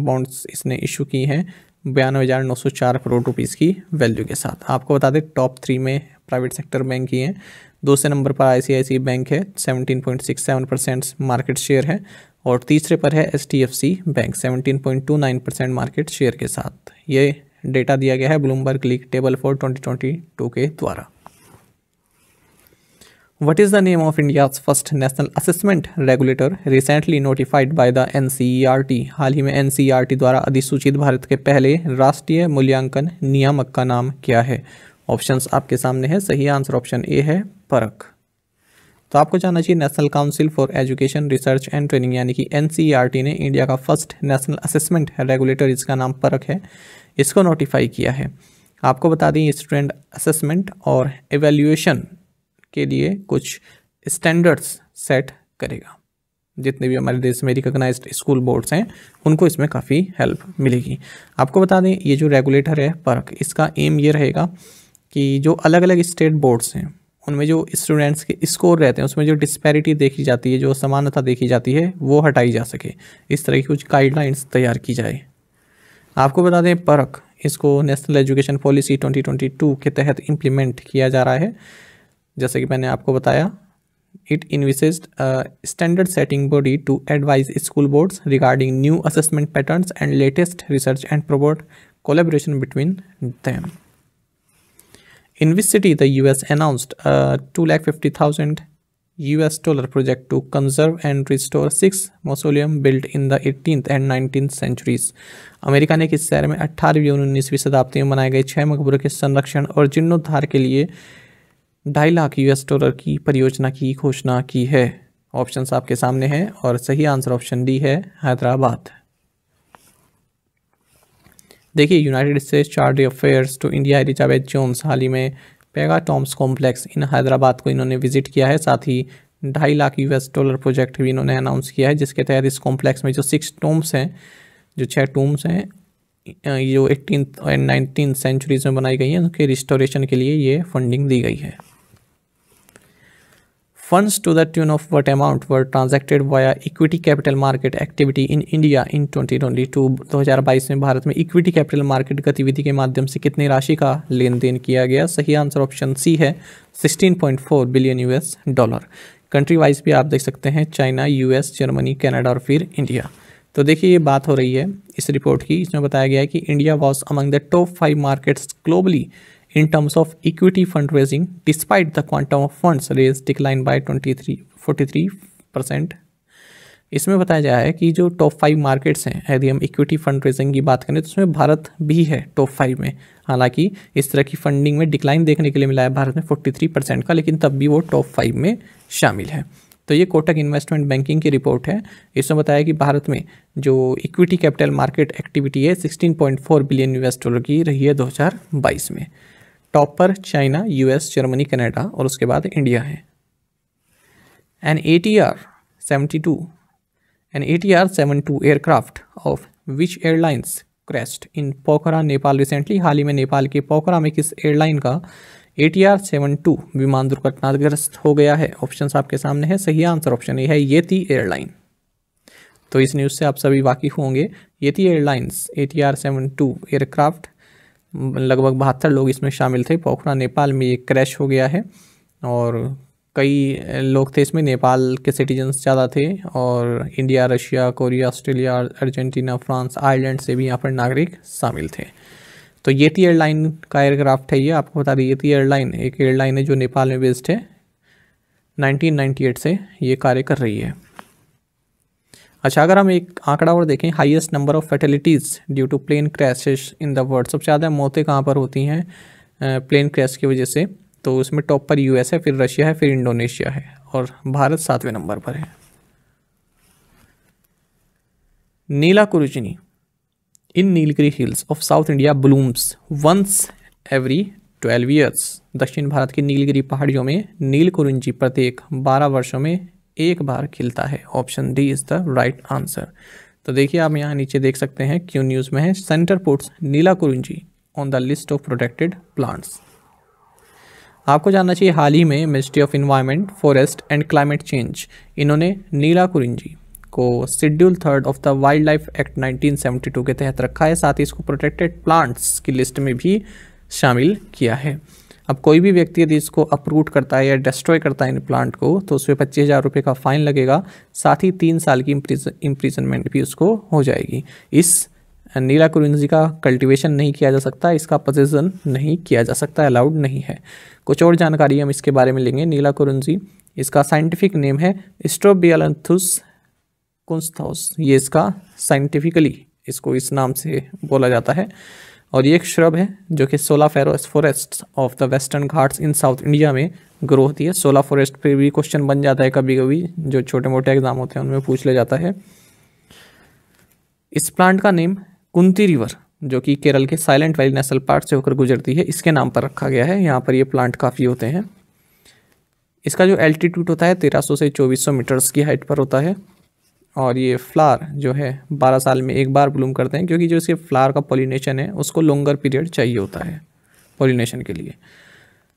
बॉन्ड्स इसने इशू की हैं बयानवे हज़ार नौ सौ चार करोड़ रुपीज़ की वैल्यू के साथ आपको बता दें टॉप थ्री में प्राइवेट सेक्टर बैंक ही हैं दूसरे नंबर पर आई बैंक है seventeen point six seven percent market share है और तीसरे पर है H D F C bank seventeen point two nine percent market share के साथ ये डेटा दिया गया है Bloomberg league table for twenty twenty two के द्वारा What is the name of India's first national assessment regulator recently notified by the NCERT? हाल ही में NCERT द्वारा अधिसूचित भारत के पहले राष्ट्रीय मूल्यांकन नियामक का नाम क्या है ऑप्शंस आपके सामने है सही आंसर ऑप्शन ए है परख तो आपको जानना चाहिए national council for education research and training यानी कि एन e ने इंडिया का फर्स्ट नेशनल असेसमेंट रेगुलेटर इसका नाम परख है इसको नोटिफाई किया है आपको बता दें स्टूडेंट असेसमेंट और एवेल्यूएशन के लिए कुछ स्टैंडर्ड्स सेट करेगा जितने भी हमारे देश में रिकग्नाइज स्कूल बोर्ड्स हैं उनको इसमें काफ़ी हेल्प मिलेगी आपको बता दें ये जो रेगुलेटर है पर्क इसका एम ये रहेगा कि जो अलग अलग स्टेट बोर्ड्स हैं उनमें जो स्टूडेंट्स के स्कोर रहते हैं उसमें जो डिस्पैरिटी देखी जाती है जो समानता देखी जाती है वो हटाई जा सके इस तरह की कुछ गाइडलाइंस तैयार की जाए आपको बता दें पर्क इसको नेशनल एजुकेशन पॉलिसी 2022 के तहत इम्प्लीमेंट किया जा रहा है जैसे कि मैंने आपको बताया it envisages standard setting body to advise school boards regarding new assessment pattern and latest research and provide collaboration between them in which city the U S announced two lakh fifty thousand U S dollar project to conserve and restore six mausoleum built in the eighteen and nineteen centuries America ने किस शहर में अट्ठारहवीं और उन्नीसवीं शताब्दी में बनाए गए छह मकबरों के संरक्षण और जीर्णोद्धार के लिए ढाई लाख यूएस डॉलर की परियोजना की घोषणा की है ऑप्शन आपके सामने हैं और सही आंसर ऑप्शन डी है हैदराबाद देखिए United States chargé d'affaires to India Elizabeth Jones हाल ही में Paigah tombs complex in Hyderabad को इन्होंने विजिट किया है साथ ही ढाई लाख यूएस डॉलर प्रोजेक्ट भी इन्होंने अनाउंस किया है जिसके तहत इस कॉम्प्लेक्स में जो सिक्स टोम्स हैं जो छः टोम्स हैं जो एटीन एंड नाइनटीन सेंचुरीज में बनाई गई हैं उनके रिस्टोरेशन के लिए ये फंडिंग दी गई है Funds to the tune of what amount were transacted via equity capital market activity in India in 2022 2022 में भारत में इक्विटी कैपिटल मार्केट गतिविधि के माध्यम से कितनी राशि का लेन देन किया गया सही आंसर ऑप्शन सी है 16.4 billion US dollar country wise भी आप देख सकते हैं चाइना यूएस जर्मनी कनाडा और फिर इंडिया तो देखिए ये बात हो रही है इस रिपोर्ट की इसमें बताया गया है कि India was among the top five markets globally in terms of equity fundraising despite the quantum of funds raised declined by 23 43 इसमें बताया गया है कि जो टॉप फाइव मार्केट्स हैं यदि हम इक्विटी फंड रेजिंग की बात करें तो उसमें भारत भी है टॉप फाइव में हालांकि इस तरह की फंडिंग में डिक्लाइन देखने के लिए मिला है भारत में 43 परसेंट का लेकिन तब भी वो टॉप फाइव में शामिल है तो ये कोटक इन्वेस्टमेंट बैंकिंग की रिपोर्ट है इसमें बताया कि भारत में जो इक्विटी कैपिटल मार्केट एक्टिविटी है 16.4 बिलियन यूएस डॉलर की रही है 2022 में टॉप पर चाइना यूएस जर्मनी कनाडा और उसके बाद इंडिया है an A T R seventy two an A T R seven two aircraft of which airlines crashed in Pokhara Nepal recently हाल ही में नेपाल के पोखरा में किस एयरलाइन का A T R seven two विमान दुर्घटनाग्रस्त हो गया है ऑप्शन आपके सामने है सही आंसर ऑप्शन ये है ये थी एयरलाइन तो इस न्यूज़ से आप सभी वाकिफ़ होंगे ये थी airlines A T R seven two aircraft लगभग बहत्तर लोग इसमें शामिल थे पोखरा नेपाल में ये क्रैश हो गया है और कई लोग थे इसमें नेपाल के सिटीजन्स ज़्यादा थे और India Russia Korea Australia Argentina France Ireland से भी यहाँ पर नागरिक शामिल थे तो ये थी एयरलाइन का एयरक्राफ्ट है ये आपको बता दें ये थी एयरलाइन एक एयरलाइन है जो नेपाल में बेस्ड है 1998 से ये कार्य कर रही है अच्छा अगर हम एक आंकड़ा और देखें highest number of fatalities due to plane crashes in the world सबसे ज़्यादा मौतें कहाँ पर होती हैं प्लेन क्रैश की वजह से तो उसमें टॉप पर यूएस है फिर रशिया है फिर इंडोनेशिया है और भारत सातवें नंबर पर है Neela Kurinji in Nilgiri hills of South India blooms once every twelve years दक्षिण भारत की नीलगिरी पहाड़ियों में नील कुरुंजी प्रत्येक बारह वर्षों में एक बार खिलता है option D is the right answer तो देखिए आप यहाँ नीचे देख सकते हैं क्यू न्यूज़ में है centre puts Neelakurinji on the list of protected plants आपको जानना चाहिए हाल ही में ministry of environment forest and climate change इन्होंने नीला कुरुंजी को schedule third of the wild life act 1972 के तहत रखा है साथ ही इसको प्रोटेक्टेड प्लांट्स की लिस्ट में भी शामिल किया है अब कोई भी व्यक्ति यदि इसको अप्रूट करता है या डिस्ट्रॉय करता है इन प्लांट को तो उसमें पच्चीस हज़ार रुपये का फ़ाइन लगेगा साथ ही तीन साल की इम्प्रिजनमेंट भी उसको हो जाएगी इस नीला कुरुंजी का कल्टीवेशन नहीं किया जा सकता इसका पोजेसन नहीं किया जा सकता अलाउड नहीं है कुछ और जानकारी हम इसके बारे में लेंगे नीला कुरुंजी इसका साइंटिफिक नेम है स्ट्रोबियलथुस कुंस्थाउस ये इसका साइंटिफिकली इसको इस नाम से बोला जाता है और ये एक श्रब है जो कि सोला फेरोस forest of the Western Ghats in South India में ग्रो होती है सोला फॉरेस्ट पे भी क्वेश्चन बन जाता है कभी कभी जो छोटे मोटे एग्जाम होते हैं उनमें पूछ लिया जाता है इस प्लांट का नेम कुंती रिवर जो कि केरल के साइलेंट वैली नेशनल पार्क से होकर गुजरती है इसके नाम पर रखा गया है यहाँ पर ये प्लांट काफ़ी होते हैं इसका जो एल्टीट्यूड होता है तेरह से चौबीस मीटर्स की हाइट पर होता है और ये फ्लावर जो है 12 साल में एक बार ब्लूम करते हैं क्योंकि जो इसके फ्लावर का पोलिनेशन है उसको लॉन्गर पीरियड चाहिए होता है पोलिनेशन के लिए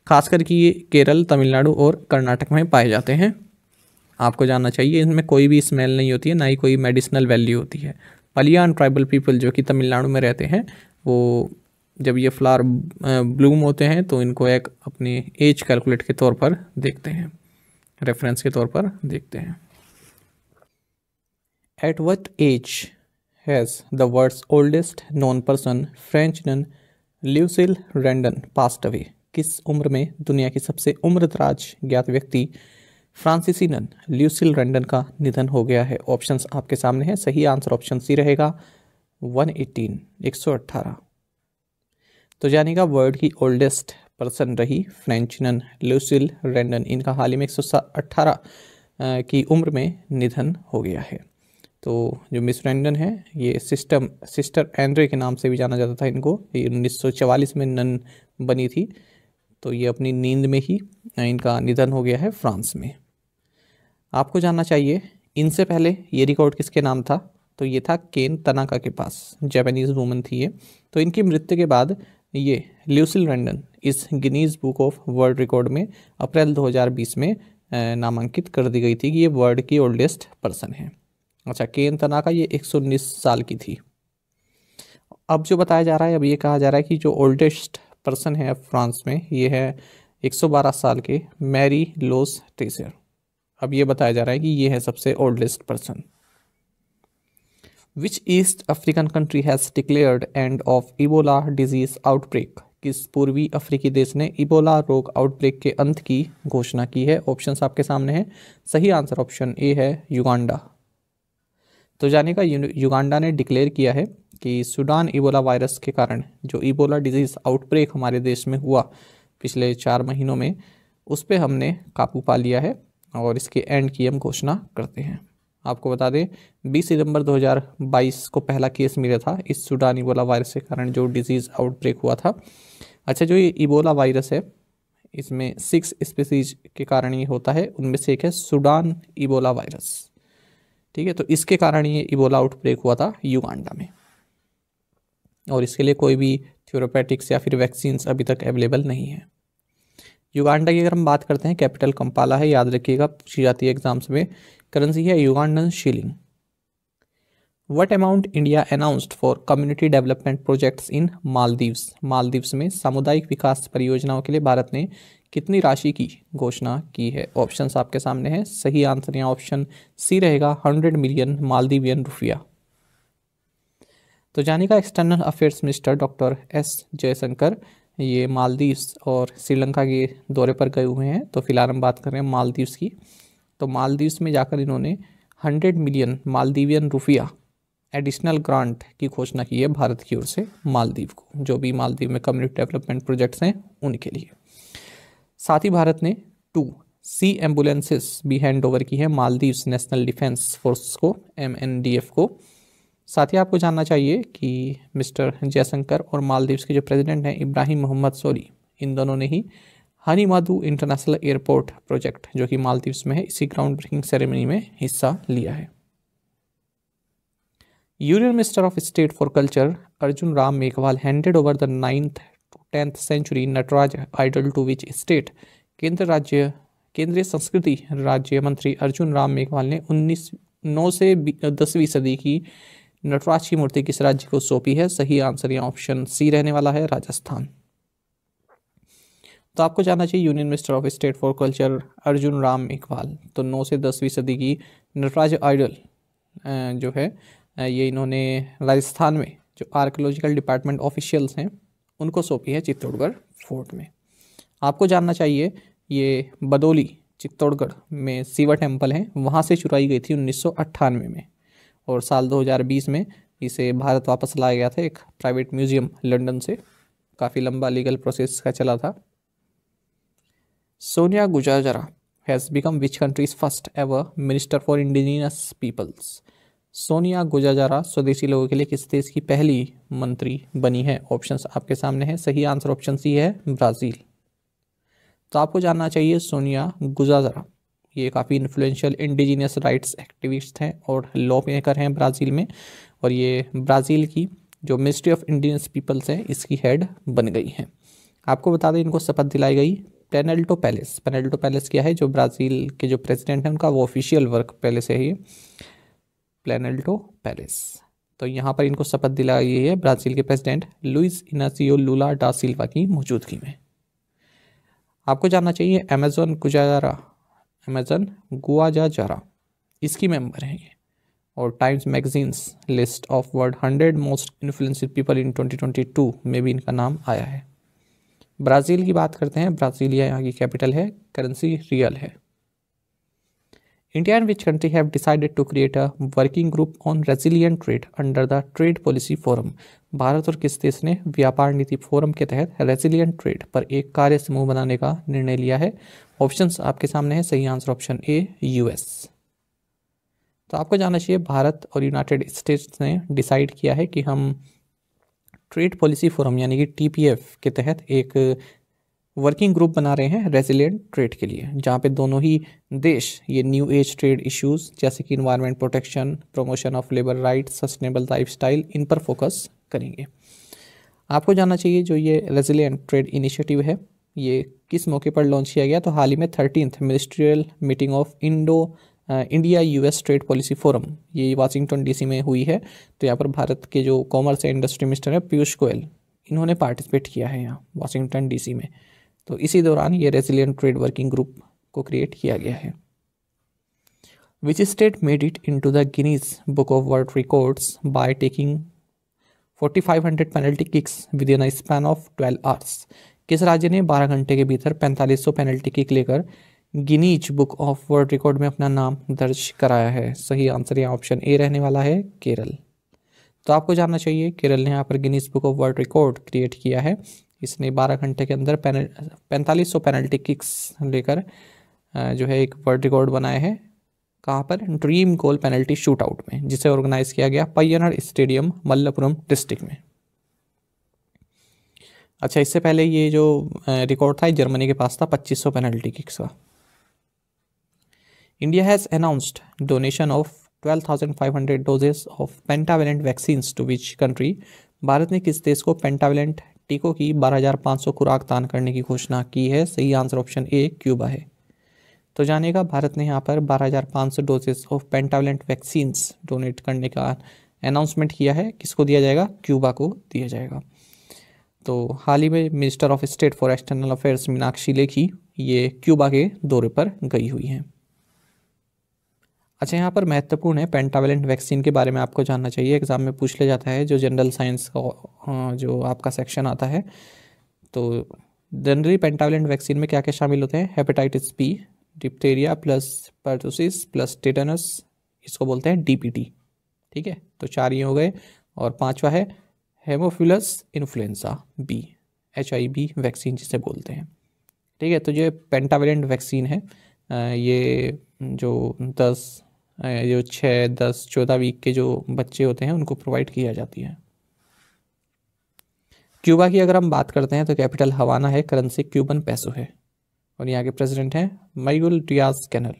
खास करके ये केरल तमिलनाडु और कर्नाटक में पाए जाते हैं आपको जानना चाहिए इनमें कोई भी स्मेल नहीं होती है ना ही कोई मेडिसिनल वैल्यू होती है पलियान ट्राइबल पीपल जो कि तमिलनाडु में रहते हैं वो जब ये फ्लावर ब्लूम होते हैं तो इनको एक अपने एज कैलकुलेट के तौर पर देखते हैं रेफरेंस के तौर पर देखते हैं at what age has the world oldest known person French nun Lucile Randon passed away किस उम्र में दुनिया के सबसे उम्रदराज ज्ञात व्यक्ति नन ल्यूसिल रेंडन का निधन हो गया है ऑप्शंस आपके सामने हैं सही आंसर ऑप्शन सी रहेगा 118 118 तो जानेगा वर्ल्ड की ओल्डेस्ट पर्सन रही फ्रेंच नन ल्यूसिल रेंडन इनका हाल ही में एक की उम्र में निधन हो गया है तो जो मिस रैंडन है ये सिस्टम सिस्टर एंड्रे के नाम से भी जाना जाता था इनको ये उन्नीस में नन बनी थी तो ये अपनी नींद में ही इनका निधन हो गया है फ्रांस में आपको जानना चाहिए इनसे पहले ये रिकॉर्ड किसके नाम था तो ये था केन तनाका के पास जैपनीज वूमन थी ये तो इनकी मृत्यु के बाद ये ल्यूसिल रेंडन इस Guinness book of world record में अप्रैल 2020 में नामांकित कर दी गई थी कि ये वर्ल्ड की ओल्डेस्ट पर्सन है अच्छा केन तनाका ये 119 साल की थी अब जो बताया जा रहा है अब ये कहा जा रहा है कि जो ओल्डेस्ट पर्सन है फ्रांस में ये है 112 साल के मैरी लोस टेसर अब ये बताया जा रहा है कि ये है सबसे oldest person which east African country has declared end of Ebola disease outbreak किस पूर्वी अफ्रीकी देश ने इबोला रोग आउटब्रेक के अंत की घोषणा की है ऑप्शंस आपके सामने हैं सही आंसर ऑप्शन ए है युगांडा तो जाने का युगांडा ने डिक्लेयर किया है कि सूडान इबोला वायरस के कारण जो इबोला डिजीज़ आउटब्रेक हमारे देश में हुआ पिछले चार महीनों में उस पर हमने काबू पा लिया है और इसके एंड की हम घोषणा करते हैं आपको बता दें 20 सितंबर 2022 को पहला केस मिला था इस सूडान इबोला वायरस के कारण जो डिजीज़ आउटब्रेक हुआ था अच्छा जो ये इबोला वायरस है इसमें सिक्स स्पीसीज के कारण ये होता है उनमें से एक है सूडान इबोला वायरस ठीक है तो इसके कारण ये इबोला आउटब्रेक हुआ था युगांडा में और इसके लिए कोई भी थ्योरोपैटिक्स या फिर वैक्सीन अभी तक अवेलेबल नहीं है युगांडा की अगर हम बात करते हैं कैपिटल कंपाला है याद रखिएगा पूछी जाती है एग्जाम्स में करेंसी है Ugandan shilling what amount India announced for community development projects in Maldives Maldives में सामुदायिक विकास परियोजनाओं के लिए भारत ने कितनी राशि की घोषणा की है ऑप्शन आपके सामने हैं सही आंसर यहाँ ऑप्शन सी रहेगा हंड्रेड मिलियन मालदीवियन रुपया तो जाने का external affairs minister doctor S Jaishankar ये मालदीव्स और श्रीलंका के दौरे पर गए हुए हैं तो फिलहाल हम बात कर रहे हैं मालदीव्स की तो मालदीव्स में जाकर इन्होंने हंड्रेड मिलियन मालदीवियन रुपया एडिशनल ग्रांट की घोषणा की है भारत की ओर से मालदीव को जो भी मालदीव में कम्युनिटी डेवलपमेंट प्रोजेक्ट्स हैं उनके लिए साथ ही भारत ने टू सी एम्बुलेंसेस भी हैंड ओवर की है मालदीव्स नेशनल डिफेंस फोर्स को एम को साथ ही आपको जानना चाहिए कि मिस्टर जयशंकर और मालदीव्स के जो प्रेसिडेंट हैं इब्राहिम मोहम्मद सोरी इन दोनों ने ही Hanimaadhoo international airport project जो कि मालदीव्स में है इसी ग्राउंड ब्रेकिंग सेरेमनी में हिस्सा लिया है union minister of state for culture Arjun Ram Meghwal handed over the ninth tenth century Nataraja idol to which state केंद्र राज्य केंद्रीय संस्कृति राज्य मंत्री अर्जुन राम मेघवाल ने उन्नीस नौ से दसवीं सदी की नटराज की मूर्ति किस राज्य को सौंपी है सही आंसर या ऑप्शन सी रहने वाला है राजस्थान तो आपको जानना चाहिए union minister of state for culture Arjun Ram Iqbal तो नौ से दसवीं सदी की नटराज आइडल जो है ये इन्होंने राजस्थान में जो आर्कोलॉजिकल डिपार्टमेंट ऑफिशियल्स हैं उनको सौंपी है चित्तौड़गढ़ फोर्ट में आपको जानना चाहिए ये बदोली चित्तौड़गढ़ में शिवा टेम्पल है वहाँ से चुराई गई थी उन्नीस में और साल 2020 में इसे भारत वापस लाया गया था एक प्राइवेट म्यूजियम लंदन से काफ़ी लंबा लीगल प्रोसेस का चला था Sonia Guajajara has become which country's first ever minister for indigenous peoples Sonia Guajajara स्वदेशी लोगों के लिए किस देश की पहली मंत्री बनी है ऑप्शंस आपके सामने हैं सही आंसर ऑप्शन सी है ब्राज़ील तो आपको जानना चाहिए सोनिया गुजाजारा ये काफ़ी इन्फ्लुएंशियल इंडिजीनियस राइट्स एक्टिविस्ट हैं और लॉ मेकर हैं ब्राज़ील में और ये ब्राज़ील की जो मिनिस्ट्री ऑफ इंडिजिनियस पीपल्स है इसकी हेड बन गई है आपको बता दें इनको शपथ दिलाई गई पेनल्टो पैलेस पेनल्टो पैलेस क्या है जो ब्राज़ील के जो प्रेसिडेंट हैं उनका वो ऑफिशियल वर्क पैलेस है ये प्लेनल्टो पैलेस तो यहाँ पर इनको शपथ दिलाई है ब्राज़ील के प्रेसिडेंट लुइस इनासियो लूला डा सिल्वा की मौजूदगी में आपको जानना चाहिए अमेजोन गुजारा अमेजन गुआजाजारा इसकी मेंबर हैं ये और Time's magazine's list of world hundred most influential people in 2022 में भी इनका नाम आया है ब्राज़ील की बात करते हैं ब्राज़ील यहाँ की कैपिटल है करेंसी रियल है India and which country have decided to create a working group on resilient trade under the Trade Policy Forum? Bharat और किस देश ने व्यापार नीति फोरम के तहत रेजिलियंट ट्रेड पर एक कार्य समूह बनाने का निर्णय लिया है ऑप्शंस आपके सामने हैं सही आंसर ऑप्शन ए यूएस तो आपको जानना चाहिए भारत और यूनाइटेड स्टेट्स ने डिसाइड किया है कि हम ट्रेड पॉलिसी फोरम यानी कि टीपीएफ के तहत एक वर्किंग ग्रुप बना रहे हैं रेजिलियंट ट्रेड के लिए जहाँ पे दोनों ही देश ये न्यू एज ट्रेड इश्यूज जैसे कि environment protection promotion of labour right sustainable lifestyle इन पर फोकस करेंगे आपको जानना चाहिए जो ये रेजिलियंट ट्रेड इनिशिएटिव है ये किस मौके पर लॉन्च किया गया तो हाल ही में thirteenth ministerial meeting of Indo India US trade policy forum ये वाशिंगटन डीसी में हुई है तो यहाँ पर भारत के जो कॉमर्स एंड इंडस्ट्री मिनिस्टर हैं पीयूष गोयल इन्होंने पार्टिसिपेट किया है यहाँ वाशिंगटन डीसी में तो इसी दौरान ये रेजिलियंट ट्रेड वर्किंग ग्रुप को क्रिएट किया गया है which state made it into the Guinness book of world records by taking 4500 penalty kicks within span of 12 hours किस राज्य ने 12 घंटे के भीतर 4500 पेनल्टी किक लेकर Guinness book of world record में अपना नाम दर्ज कराया है सही आंसर यहाँ ऑप्शन ए रहने वाला है केरल तो आपको जानना चाहिए केरल ने यहाँ पर Guinness book of world record create किया है इसने 12 घंटे के अंदर पेनल पैंतालीस सौ पेनल्टी किक्स लेकर जो है एक वर्ल्ड रिकॉर्ड बनाए हैं कहाँ पर dream goal penalty shoot out में जिसे ऑर्गेनाइज किया गया पय्यनर स्टेडियम मल्लपुरम डिस्ट्रिक्ट में अच्छा इससे पहले ये जो रिकॉर्ड था जर्मनी के पास था 2500 पेनल्टी किक्स का India has announced donation of 12,500 doses of pentavalent vaccine to which country Bharat ने किस देश को पेंटावेलेंट टीको की 12,500 खुराक दान करने की घोषणा की है सही आंसर ऑप्शन ए क्यूबा है तो जानेगा भारत ने यहाँ पर 12,500 doses of pentavalent vaccines donate करने का अनाउंसमेंट किया है किसको दिया जाएगा क्यूबा को दिया जाएगा तो हाल ही में minister of state for external affairs Meenakshi Lekhi ये क्यूबा के दौरे पर गई हुई हैं अच्छा यहाँ पर महत्वपूर्ण है पेंटावेलेंट वैक्सीन के बारे में आपको जानना चाहिए एग्ज़ाम में पूछ लिया जाता है जो जनरल साइंस का जो आपका सेक्शन आता है तो जनरली पेंटावेलेंट वैक्सीन में क्या क्या शामिल होते हैं hepatitis B diphtheria plus pertussis plus tetanus इसको बोलते हैं डी ठीक है तो चार ये हो गए और पाँचवा है haemophilus influenza B H I B vaccine जिसे बोलते हैं ठीक है तो ये पेंटावेलेंट वैक्सीन है ये जो दस जो छः दस चौदह वीक के जो बच्चे होते हैं उनको प्रोवाइड किया जाती है क्यूबा की अगर हम बात करते हैं तो कैपिटल हवाना है करेंसी क्यूबन पैसो है और यहाँ के प्रेसिडेंट हैं Miguel Diaz Canel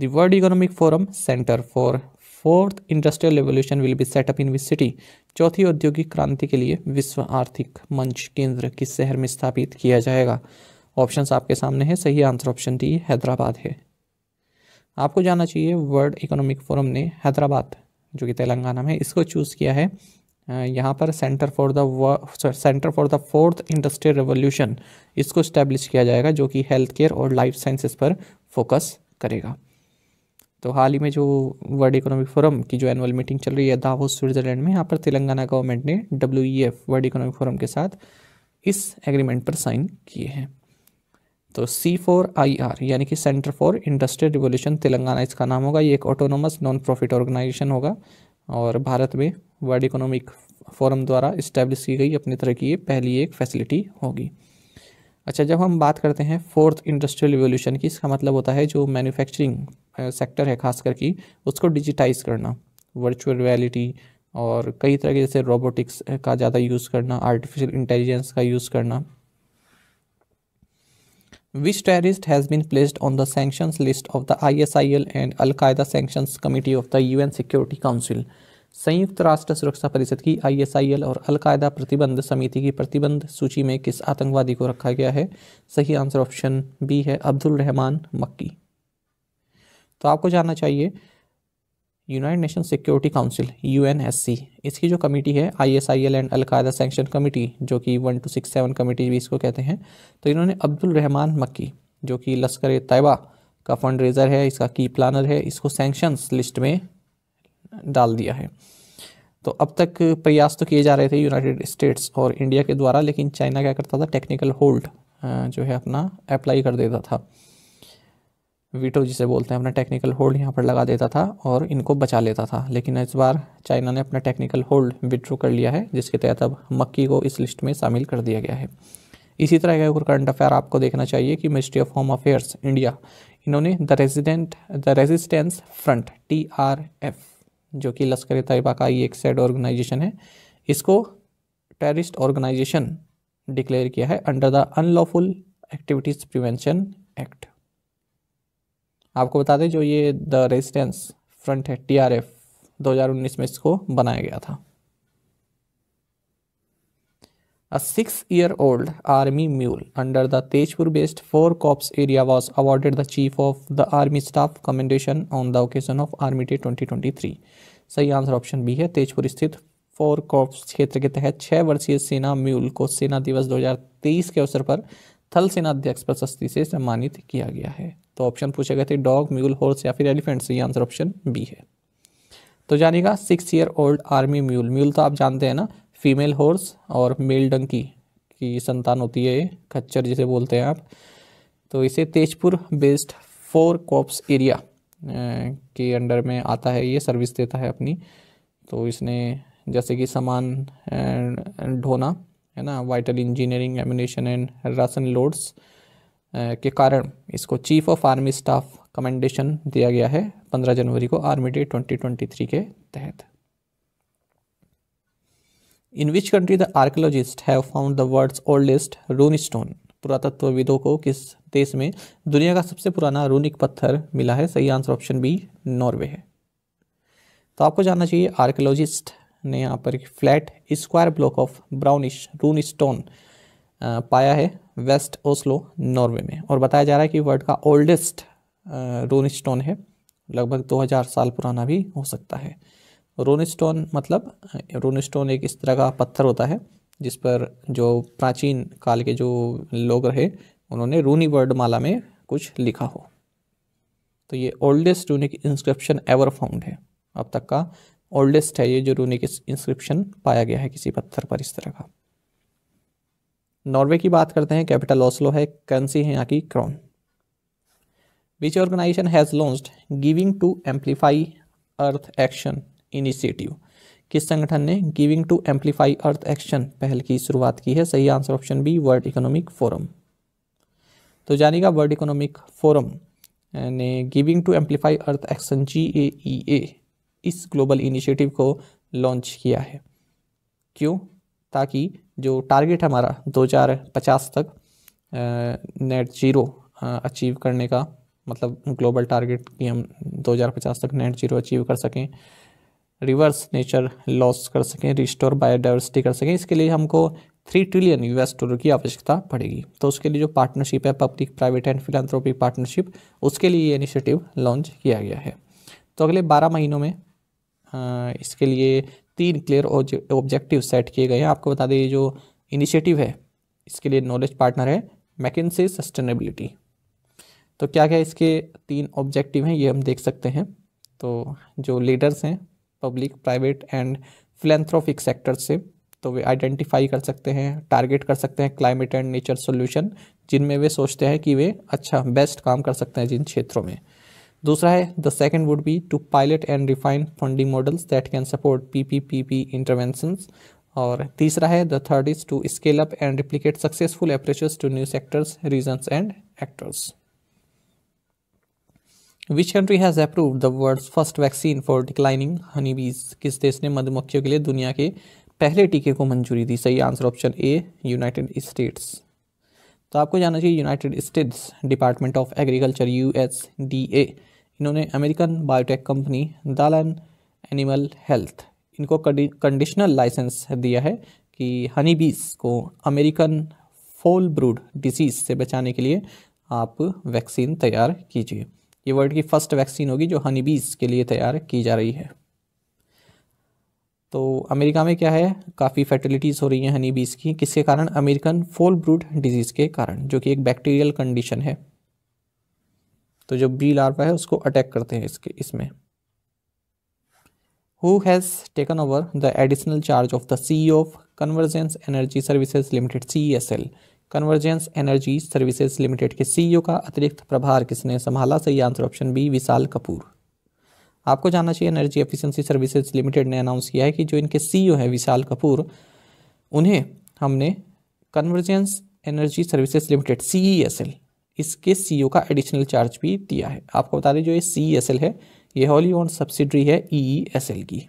the world economic forum centre for fourth industrial revolution will be set up in which city चौथी औद्योगिक क्रांति के लिए विश्व आर्थिक मंच केंद्र किस शहर में स्थापित किया जाएगा ऑप्शंस आपके सामने है सही आंसर ऑप्शन डी हैदराबाद है आपको जाना चाहिए वर्ल्ड इकोनॉमिक फोरम ने हैदराबाद जो कि तेलंगाना में इसको चूज़ किया है यहाँ पर centre for the centre for the fourth industrial revolution इसको स्टैब्लिश किया जाएगा जो कि हेल्थ केयर और लाइफ साइंसेस पर फोकस करेगा तो हाल ही में जो वर्ल्ड इकोनॉमिक फोरम की जो एनुअल मीटिंग चल रही है दावो स्विट्जरलैंड में यहाँ पर तेलंगाना गवर्नमेंट ने डब्ल्यू वर्ल्ड इकोनॉमिक फोरम के साथ इस एग्रीमेंट पर साइन किए हैं तो सी फोर आई आर यानी कि centre for industrial revolution Telangana इसका नाम होगा ये एक ऑटोनोमस नॉन प्रॉफिट ऑर्गेनाइजेशन होगा और भारत में वर्ल्ड इकोनॉमिक फोरम द्वारा इस्टेब्लिश की गई अपनी तरह की ये पहली एक फैसिलिटी होगी अच्छा जब हम बात करते हैं फोर्थ इंडस्ट्रियल रिवोल्यूशन की इसका मतलब होता है जो मैन्युफैक्चरिंग सेक्टर है खास करके उसको डिजिटाइज करना वर्चुअल रियलिटी और कई तरह के जैसे रोबोटिक्स का ज़्यादा यूज़ करना आर्टिफिशियल इंटेलिजेंस का यूज़ करना Which terrorist has been placed on the sanctions list of the ISIL and Al Qaeda Sanctions Committee of the UN Security Council? संयुक्त राष्ट्र सुरक्षा परिषद की आईएसआईएल और अलकायदा प्रतिबंध समिति की प्रतिबंध सूची में किस आतंकवादी को रखा गया है सही आंसर ऑप्शन बी है अब्दुल रहमान मक्की तो आपको जानना चाहिए यूनाइटेड नेशन सिक्योरिटी काउंसिल यू इसकी जो कमेटी है I S I L and al Qaeda sanction committee जो कि one two six seven committee भी इसको कहते हैं तो इन्होंने अब्दुल रहमान मक्की जो कि लश्कर तयबा का फंड रेजर है इसका की प्लानर है इसको सेंक्शंस लिस्ट में डाल दिया है तो अब तक प्रयास तो किए जा रहे थे यूनाइटेड स्टेट्स और इंडिया के द्वारा लेकिन चाइना क्या करता था टेक्निकल होल्ड जो है अपना अप्लाई कर देता था वीटो जिसे बोलते हैं अपना टेक्निकल होल्ड यहाँ पर लगा देता था और इनको बचा लेता था लेकिन इस बार चाइना ने अपना टेक्निकल होल्ड विड्रो कर लिया है जिसके तहत अब मक्की को इस लिस्ट में शामिल कर दिया गया है इसी तरह का एक करंट अफेयर आपको देखना चाहिए कि ministry of home affairs India इन्होंने the resident the resistance front T R F जो कि लश्कर तयबा का ही एक सेड ऑर्गेनाइजेशन है इसको टेररिस्ट ऑर्गेनाइजेशन डिक्लेयर किया है under the unlawful activities prevention act आपको बता दें जो ये द रेजिडेंस फ्रंट है टीआरएफ 2019 में इसको बनाया गया था a six year old army mule under the Tezpur based four corps area was awarded the chief of the army staff commendation on the occasion of army day 2023 सही आंसर ऑप्शन बी है तेजपुर स्थित फोर कॉप्स क्षेत्र के तहत छह वर्षीय सेना म्यूल को सेना दिवस दो हजार तेईस के अवसर पर थल सेनाध्यक्ष प्रशस्ति से सम्मानित किया गया है तो ऑप्शन पूछे गए थे डॉग म्यूल हॉर्स या फिर एलिफेंट से ये आंसर ऑप्शन बी है तो जानेगा six year old army mule mule तो आप जानते हैं ना फीमेल हॉर्स और मेल डंकी की संतान होती है खच्चर जिसे बोलते हैं आप तो इसे Tezpur based four corps area के अंडर में आता है ये सर्विस देता है अपनी तो इसने जैसे कि सामान ढोना है ना vital engineering ammunition and ration loads के कारण इसको chief of army staff commendation दिया गया है 15 जनवरी को आर्मी डे 2023 के तहत in which country the archaeologist have found the world's oldest rune stone पुरातत्वविदों को किस देश में दुनिया का सबसे पुराना रूनिक पत्थर मिला है सही आंसर ऑप्शन बी नॉर्वे है तो आपको जानना चाहिए आर्कोलॉजिस्ट ने यहाँ पर flat square block of brownish rune stone पाया है वेस्ट ओस्लो नॉर्वे में और बताया जा रहा है कि वर्ल्ड का ओल्डेस्ट रून स्टोन है लगभग 2000 साल पुराना भी हो सकता है रून स्टोन मतलब रून स्टोन एक इस तरह का पत्थर होता है जिस पर जो प्राचीन काल के जो लोग रहे उन्होंने रूनी वर्डमाला में कुछ लिखा हो तो ये oldest runic inscription ever found है अब तक का ओल्डेस्ट है ये जो रूनिक इंस्क्रिप्शन पाया गया है किसी पत्थर पर इस तरह का नॉर्वे की बात करते हैं कैपिटल ओस्लो है करेंसी है यहाँ की krone which organisation has launched giving to amplify earth action initiative किस संगठन ने giving to amplify earth action पहल की शुरुआत की है सही answer option B world economic forum तो जानेगा वर्ल्ड इकोनॉमिक फोरम ने giving to amplify earth action G A E A इस ग्लोबल इनिशिएटिव को लॉन्च किया है क्यों ताकि जो टारगेट हमारा 2050 तक नेट जीरो अचीव करने का मतलब ग्लोबल टारगेट कि हम 2050 तक नेट जीरो अचीव कर सकें रिवर्स नेचर लॉस कर सकें रिस्टोर बायोडाइवर्सिटी कर सकें इसके लिए हमको थ्री ट्रिलियन यूएस डॉलर की आवश्यकता पड़ेगी तो उसके लिए जो पार्टनरशिप है public private and philanthropic partnership उसके लिए ये इनिशिएटिव लॉन्च किया गया है तो अगले बारह महीनों में हाँ, इसके लिए तीन क्लियर ऑब्जेक्टिव सेट किए गए हैं आपको बता दें ये जो इनिशिएटिव है इसके लिए नॉलेज पार्टनर है मैकिनसे सस्टेनेबिलिटी तो क्या क्या इसके तीन ऑब्जेक्टिव हैं ये हम देख सकते हैं तो जो लीडर्स हैं public private and philanthropic sector से तो वे आइडेंटिफाई कर सकते हैं टारगेट कर सकते हैं क्लाइमेट एंड नेचर सोल्यूशन जिनमें वे सोचते हैं कि वे अच्छा बेस्ट काम कर सकते हैं जिन क्षेत्रों में दूसरा है the second would be to pilot and refine funding models that can support P P P P और तीसरा है the third is to scale up and replicate successful approaches to new sectors region and actors which country has approve the world first vaccine for declining honey bees किस देश ने मधुमक्खियों के लिए दुनिया के पहले टीके को मंजूरी दी सही answer option A United States तो आपको जानना चाहिए United States department of agriculture U S D A इन्होंने American biotech company Dalan animal health इनको कंडीशनल लाइसेंस दिया है कि हनी बीस को अमेरिकन फोल ब्रूड डिसीज़ से बचाने के लिए आप वैक्सीन तैयार कीजिए ये वर्ल्ड की फ़र्स्ट वैक्सीन होगी जो हनी बीस के लिए तैयार की जा रही है तो अमेरिका में क्या है काफ़ी फैटिलिटीज़ हो रही हैं हनी बीस की किसके कारण अमेरिकन फोल ब्रूड डिजीज़ के कारण जो कि एक बैक्टीरियल कंडीशन है तो जो बी लार्वा है उसको अटैक करते हैं इसके इसमें who has taken over the additional charge of the C of convergence energy services limited C S L convergence energy services limited के सीईओ e का अतिरिक्त प्रभार किसने संभाला सही answer option B Vishal Kapoor आपको जानना चाहिए एनर्जी एफिशिएंसी सर्विसेज लिमिटेड ने अनाउंस किया है कि जो इनके सीईओ e हैं विशाल कपूर उन्हें हमने convergence energy services limited C E S L इसके सी का एडिशनल चार्ज भी दिया है आपको बता दें जो ये सी e है ये हॉली ओन सब्सिडरी है ई e e की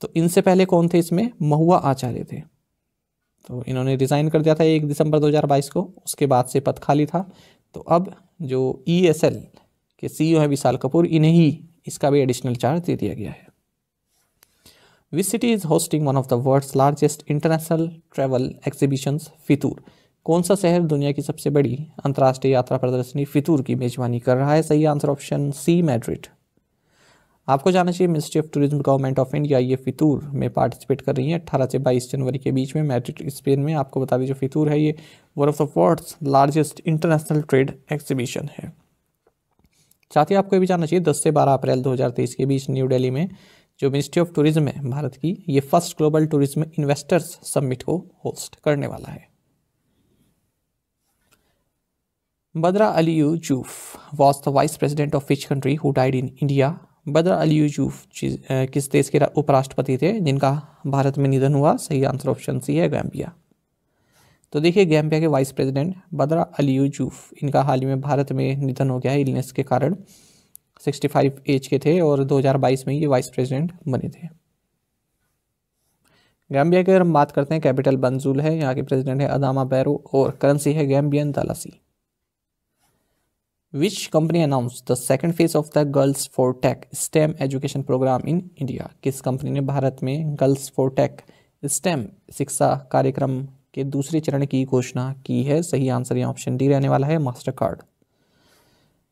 तो इनसे पहले कौन थे इसमें महुआ आचार्य थे तो इन्होंने रिज़ाइन कर दिया था एक दिसंबर 2022 को उसके बाद से पद खाली था तो अब जो ई एस एल के सी है विशाल कपूर इन्हें ही इसका भी एडिशनल चार्ज दे दिया गया है which city is hosting one of the world's largest international travel exhibitions FITUR कौन सा शहर दुनिया की सबसे बड़ी अंतर्राष्ट्रीय यात्रा प्रदर्शनी फितूर की मेजबानी कर रहा है सही आंसर ऑप्शन सी मैड्रिड आपको जाना चाहिए ministry of tourism government of India ये फितूर में पार्टिसिपेट कर रही है अट्ठारह से बाईस जनवरी के बीच में मैड्रिड स्पेन में आपको बता दें जो फितूर है ये one of the world's largest international trade exhibition है साथ ही आपको ये भी जाना चाहिए दस से बारह अप्रैल दो के बीच न्यू डेली में जो मिनिस्ट्री ऑफ टूरिज्म है भारत की ये first global tourism investors summit को होस्ट करने वाला है Badra Ali Yusuf was the vice president of which country who died in India? बदर अली यूजूफ किस देश के उपराष्ट्रपति थे जिनका भारत में निधन हुआ सही आंसर ऑप्शन सी है गैम्बिया तो देखिए गैम्बिया के vice president Badara Alieu Joof इनका हाल ही में भारत में निधन हो गया है इलनेस के कारण 65 एज के थे और 2022 में ये वाइस प्रेसिडेंट बने थे गैम्बिया की अगर हम बात करते हैं कैपिटल बंजूल है यहाँ के प्रेसिडेंट है अदामा बैरो और करेंसी है Gambian dalasi which company announced the second phase of the girls for tech stem education program in india किस कंपनी ने भारत में girls for tech stem शिक्षा कार्यक्रम के दूसरे चरण की घोषणा की है सही आंसर यहाँ ऑप्शन डी रहने वाला है मास्टर कार्ड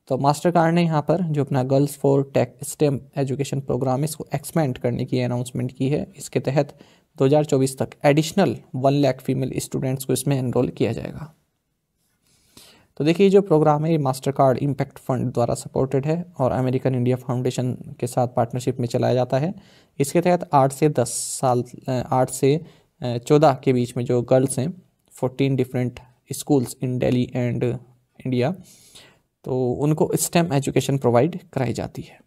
तो मास्टर कार्ड ने यहाँ पर जो अपना girls for tech STEM education programme है इसको एक्सपेंड करने की अनाउंसमेंट की है इसके तहत 2024 तक additional one lakh female students को इसमें एनरोल किया जाएगा तो देखिए जो प्रोग्राम है ये मास्टर कार्ड इम्पैक्ट फंड द्वारा सपोर्टेड है और अमेरिकन इंडिया फाउंडेशन के साथ पार्टनरशिप में चलाया जाता है इसके तहत आठ से दस साल आठ से चौदह के बीच में जो गर्ल्स हैं fourteen different schools in Delhi and India तो उनको स्टेम एजुकेशन प्रोवाइड कराई जाती है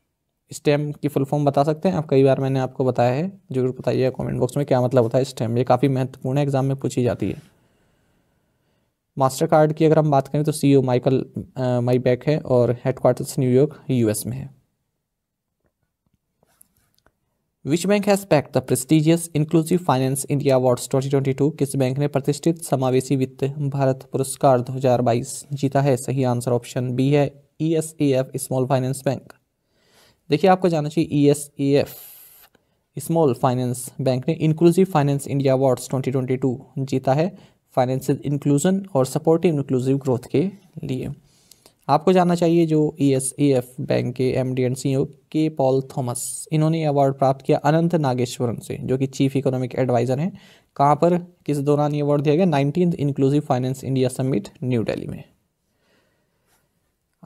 स्टेम की फुल फॉर्म बता सकते हैं आप कई बार मैंने आपको बताया है जरूर बताइए कमेंट बॉक्स में क्या मतलब होता है स्टेम ये काफ़ी महत्वपूर्ण एग्जाम में पूछी जाती है मास्टर कार्ड की अगर हम बात करें तो सी ओ माइकल माई बैक है और हेडक्वार्टर्स न्यूयॉर्क यूएस में है which bank has bagged the prestigious inclusive finance India awards 2022 किस बैंक ने प्रतिष्ठित समावेशी वित्त भारत पुरस्कार 2022 जीता है सही आंसर ऑप्शन बी है E S A F small finance bank देखिए आपको जानना चाहिए E S A F small finance bank ने इंक्लूसिव फाइनेंस इंडिया अवार्ड्स 2022 जीता है फाइनेंशियल इंक्लूजन और सपोर्टिव इंक्लूसिव ग्रोथ के लिए आपको जानना चाहिए जो E S A F bank के M D and C K Paul Thomas इन्होंने अवार्ड प्राप्त किया अनंत नागेश्वरन से जो कि चीफ इकोनॉमिक एडवाइज़र हैं कहाँ पर किस दौरान ये अवार्ड दिया गया nineteen inclusive finance India summit New Delhi में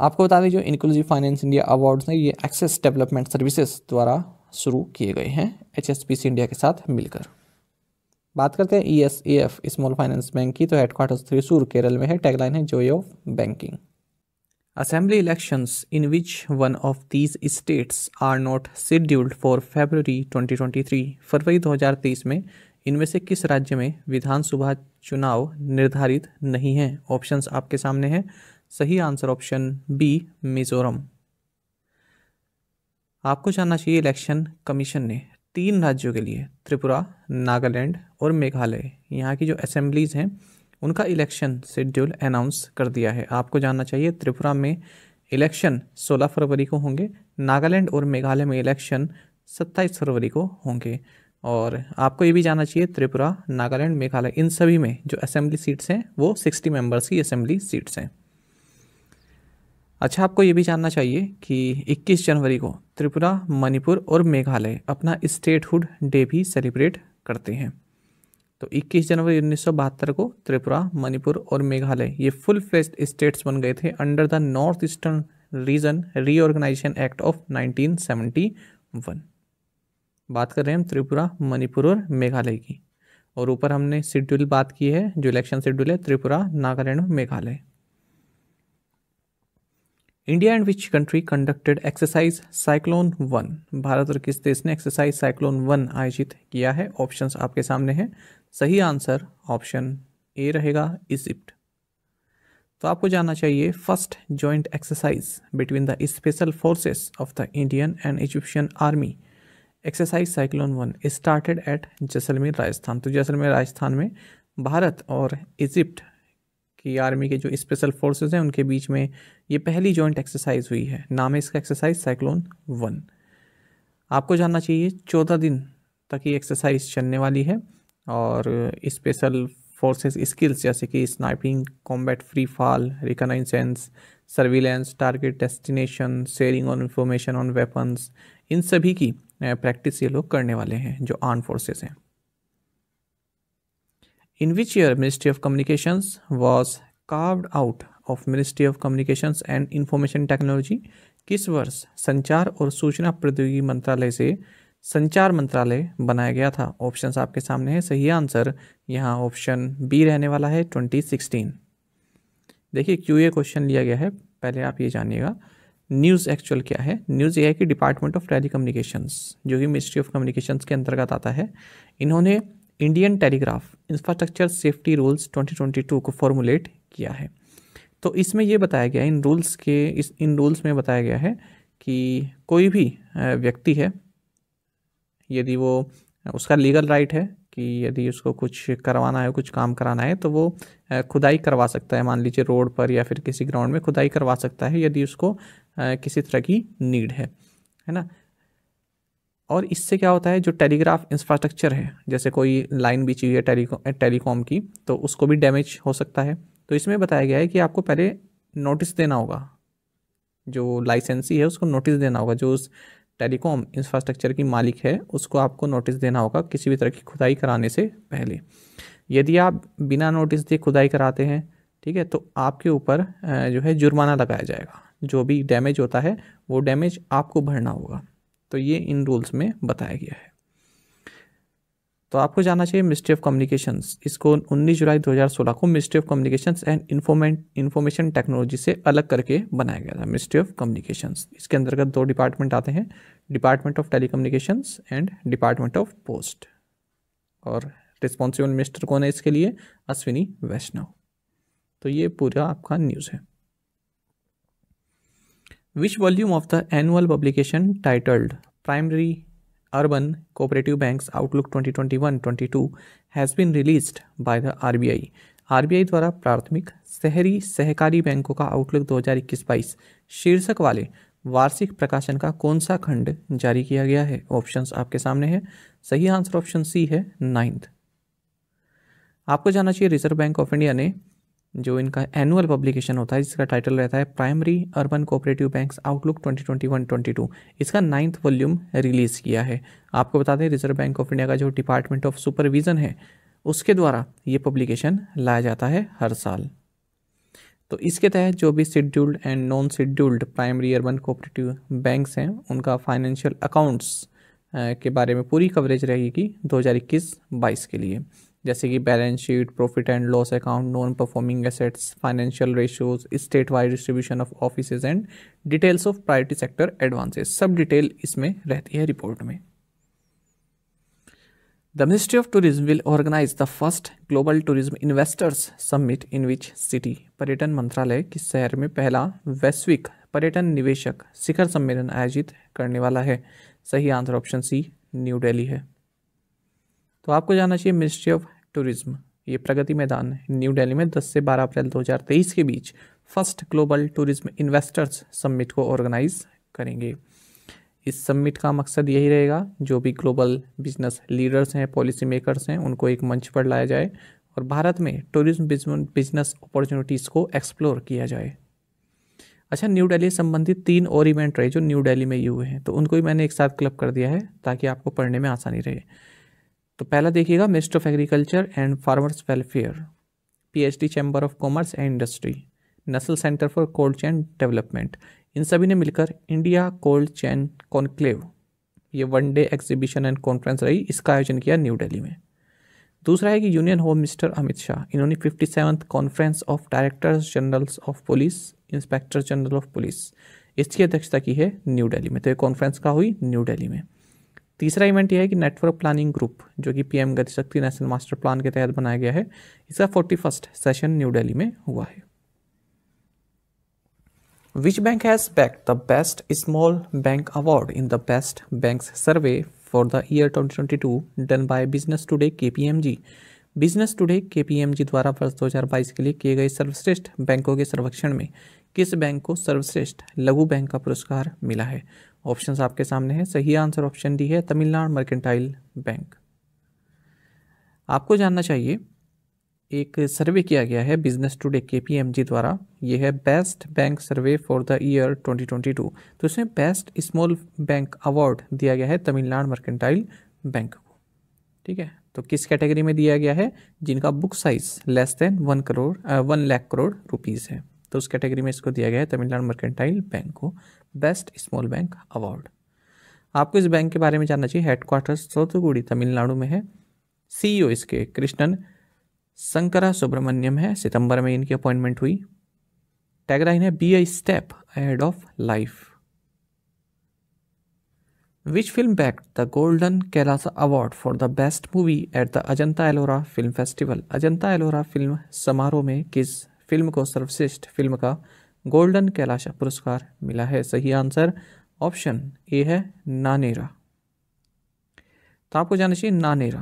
आपको बता दें जो इंक्लूसिव फाइनेंस इंडिया अवार्ड्स हैं ये एक्सेस डेवलपमेंट सर्विसेज द्वारा शुरू किए गए हैं एच इंडिया के साथ मिलकर बात करते हैं E S A F small finance bank की तो हेडक्वार्टर थ्रिसूर केरल में है टैगलाइन है joy of banking assembly elections in which one of these states are not scheduled for February 2023 फरवरी 2023 में इनमें से किस राज्य में विधानसभा चुनाव निर्धारित नहीं है ऑप्शंस आपके सामने हैं सही आंसर ऑप्शन बी मिजोरम आपको जानना चाहिए इलेक्शन कमीशन ने तीन राज्यों के लिए त्रिपुरा नागालैंड और मेघालय यहाँ की जो असेंबलीज़ हैं उनका इलेक्शन शेड्यूल अनाउंस कर दिया है आपको जानना चाहिए त्रिपुरा में इलेक्शन 16 फरवरी को होंगे नागालैंड और मेघालय में इलेक्शन 27 फरवरी को होंगे और आपको ये भी जानना चाहिए त्रिपुरा नागालैंड मेघालय इन सभी में जो असेंबली सीट्स हैं वो 60 मेंबर्स की असेंबली सीट्स हैं अच्छा आपको ये भी जानना चाहिए कि 21 जनवरी को त्रिपुरा मणिपुर और मेघालय अपना स्टेटहुड डे भी सेलिब्रेट करते हैं तो 21 जनवरी उन्नीस को त्रिपुरा मणिपुर और मेघालय ये फुल फ्लेस्ड स्टेट्स बन गए थे under the north eastern region reorganisation act of 1971 बात कर रहे हैं हम त्रिपुरा मणिपुर और मेघालय की और ऊपर हमने शेड्यूल बात की है जो इलेक्शन शेड्यूल है त्रिपुरा नागालैंड और Meghalaya India and which country conducted exercise cyclone one Bharat और किस देश ने एक्सरसाइज साइक्लोन वन आयोजित किया है ऑप्शंस आपके सामने हैं सही आंसर ऑप्शन ए रहेगा इजिप्ट तो आपको जानना चाहिए first joint exercise between the special forces of the Indian and Egyptian army exercise cyclone one started at Jaisalmer Rajasthan तो जैसलमेर राजस्थान में भारत और इजिप्ट कि आर्मी के जो स्पेशल फोर्सेज हैं उनके बीच में ये पहली जॉइंट एक्सरसाइज हुई है नाम है इसका एक्सरसाइज साइक्लोन वन आपको जानना चाहिए चौदह दिन तक ये एक्सरसाइज चलने वाली है और स्पेशल फोर्सेस स्किल्स जैसे कि sniping combat free fall reconnaissance surveillance target destination sharing on information on weapons इन सभी की प्रैक्टिस ये लोग करने वाले हैं जो आर्म फोर्सेज हैं in which year ministry of communications was carved out of ministry of communications and information technology किस वर्ष संचार और सूचना प्रौद्योगिकी मंत्रालय से संचार मंत्रालय बनाया गया था ऑप्शंस आपके सामने हैं सही आंसर यहाँ ऑप्शन बी रहने वाला है 2016 देखिए क्यू ए क्वेश्चन लिया गया है पहले आप ये जानिएगा न्यूज़ एक्चुअल क्या है न्यूज़ ये है कि डिपार्टमेंट ऑफ टेली जो कि मिनिस्ट्री ऑफ कम्युनिकेशन के अंतर्गत आता है इन्होंने Indian telegraph infrastructure safety rules 2022 को फॉर्मुलेट किया है तो इसमें यह बताया गया है इन रूल्स के इस इन रूल्स में बताया गया है कि कोई भी व्यक्ति है यदि वो उसका लीगल राइट है कि यदि उसको कुछ करवाना है कुछ काम कराना है तो वो खुदाई करवा सकता है मान लीजिए रोड पर या फिर किसी ग्राउंड में खुदाई करवा सकता है यदि उसको किसी तरह की नीड है है ना और इससे क्या होता है जो टेलीग्राफ इंफ्रास्ट्रक्चर है जैसे कोई लाइन बिछी हुई है टेलीकॉम टेलीकॉम की तो उसको भी डैमेज हो सकता है तो इसमें बताया गया है कि आपको पहले नोटिस देना होगा जो लाइसेंसी है उसको नोटिस देना होगा जो उस टेलीकॉम इंफ्रास्ट्रक्चर की मालिक है उसको आपको नोटिस देना होगा किसी भी तरह की खुदाई कराने से पहले यदि आप बिना नोटिस दिए खुदाई कराते हैं ठीक है तो आपके ऊपर जो है जुर्माना लगाया जाएगा जो भी डैमेज होता है वो डैमेज आपको भरना होगा तो ये इन रूल्स में बताया गया है तो आपको जानना चाहिए मिनिस्ट्री ऑफ कम्युनिकेशंस इसको 19 जुलाई 2016 को ministry of communications and informant information technology से अलग करके बनाया गया था मिनिस्ट्री ऑफ कम्युनिकेशंस इसके अंतर्गत दो डिपार्टमेंट आते हैं department of telecommunications and department of post और रिस्पॉन्सिबल मिनिस्टर कौन है इसके लिए अश्विनी वैष्णव तो ये पूरा आपका न्यूज़ है which volume of the annual publication titled Primary Urban Cooperative Banks Outlook 2021-22 has been released by the RBI? RBI द्वारा प्राथमिक शहरी सहकारी बैंकों का आउटलुक 2021-22 शीर्षक वाले वार्षिक प्रकाशन का कौन सा खंड जारी किया गया है ऑप्शंस आपके सामने हैं सही आंसर ऑप्शन सी है नाइन्थ आपको जानना चाहिए रिजर्व बैंक ऑफ इंडिया ने जो इनका एनुअल पब्लिकेशन होता है जिसका टाइटल रहता है primary urban cooperative banks outlook 2021-22 इसका नाइन्थ वॉल्यूम रिलीज़ किया है आपको बता दें रिजर्व बैंक ऑफ इंडिया का जो डिपार्टमेंट ऑफ सुपरविज़न है उसके द्वारा ये पब्लिकेशन लाया जाता है हर साल तो इसके तहत जो भी scheduled and non scheduled primary urban cooperative banks हैं उनका फाइनेंशियल अकाउंट्स के बारे में पूरी कवरेज रहेगी दो हज़ार के लिए जैसे कि balance sheet profit and loss account non performing assets financial ratios state wise distribution of office and details of priority sector advances सब डिटेल इसमें रहती है रिपोर्ट में the ministry of tourism will organise the first global tourism investors summit in which city पर्यटन मंत्रालय किस शहर में पहला वैश्विक पर्यटन निवेशक शिखर सम्मेलन आयोजित करने वाला है सही answer option C new Delhi है तो आपको जानना चाहिए मिनिस्ट्री ऑफ टूरिज्म ये प्रगति मैदान है न्यू दिल्ली में 10 से 12 अप्रैल 2023 के बीच first global tourism investors summit को ऑर्गेनाइज करेंगे इस समिट का मकसद यही रहेगा जो भी ग्लोबल बिजनेस लीडर्स हैं पॉलिसी मेकर्स हैं उनको एक मंच पर लाया जाए और भारत में टूरिज्म बिजनेस अपॉर्चुनिटीज़ को एक्सप्लोर किया जाए अच्छा न्यू दिल्ली संबंधित तीन और इवेंट रहे जो न्यू दिल्ली में ही हुए हैं तो उनको ही मैंने एक साथ क्लब कर दिया है ताकि आपको पढ़ने में आसानी रहे तो पहला देखिएगा ministry of agriculture and farmers welfare PhD chamber of commerce and industry national centre for cold chain development इन सभी ने मिलकर इंडिया कोल्ड चैन कॉन्क्लेव ये one day exhibition and conference रही इसका आयोजन किया न्यू दिल्ली में दूसरा है कि union home minister Amit Shah इन्होंने fifty seventh conference of directors generals of police inspector general of police इसकी अध्यक्षता की है न्यू दिल्ली में तो ये कॉन्फ्रेंस का हुई न्यू दिल्ली में तीसरा इवेंट यह है कि नेटवर्क प्लानिंग ग्रुप जो कि PM Gatishakti national master plan के तहत बनाया गया है इसका forty first session New Delhi में हुआ है which bank has bagged the best small bank award in the best bank survey for the year 2022 done by Business Today KPMG Business Today KPMG द्वारा वर्ष 2022 के लिए किए गए सर्वश्रेष्ठ बैंकों के सर्वेक्षण में किस बैंक को सर्वश्रेष्ठ लघु बैंक का पुरस्कार मिला है ऑप्शन आपके सामने हैं सही आंसर ऑप्शन डी है तमिलनाडु मर्केंटाइल बैंक आपको जानना चाहिए एक सर्वे किया गया है बिजनेस टुडे के द्वारा यह है best bank survey for the year 2022 तो इसमें बेस्ट स्मॉल बैंक अवार्ड दिया गया है तमिलनाडु मर्केंटाइल बैंक को ठीक है तो किस कैटेगरी में दिया गया है जिनका book size less than one crore one lakh crore rupees है तो उस कैटेगरी में इसको दिया गया है तमिलनाडु मर्केंटाइल बैंक को बेस्ट स्मॉल बैंक अवार्ड आपको इस बैंक के बारे में जानना चाहिए हेडक्वार्टर्स सोतुगुड़ी तमिलनाडु में है सीईओ e इसके कृष्णन शंकरा सुब्रमण्यम है सितंबर में इनकी अपॉइंटमेंट हुई टैगलाइन है be I step ahead of life which film bagged the golden Kailasa award for the best movie at the Ajanta Ellora film festival Ajanta Ellora film समारोह में किस फिल्म को सर्वश्रेष्ठ फिल्म का गोल्डन कैलाश पुरस्कार मिला है सही आंसर ऑप्शन ए है नानेरा तो आपको जाना चाहिए नानेरा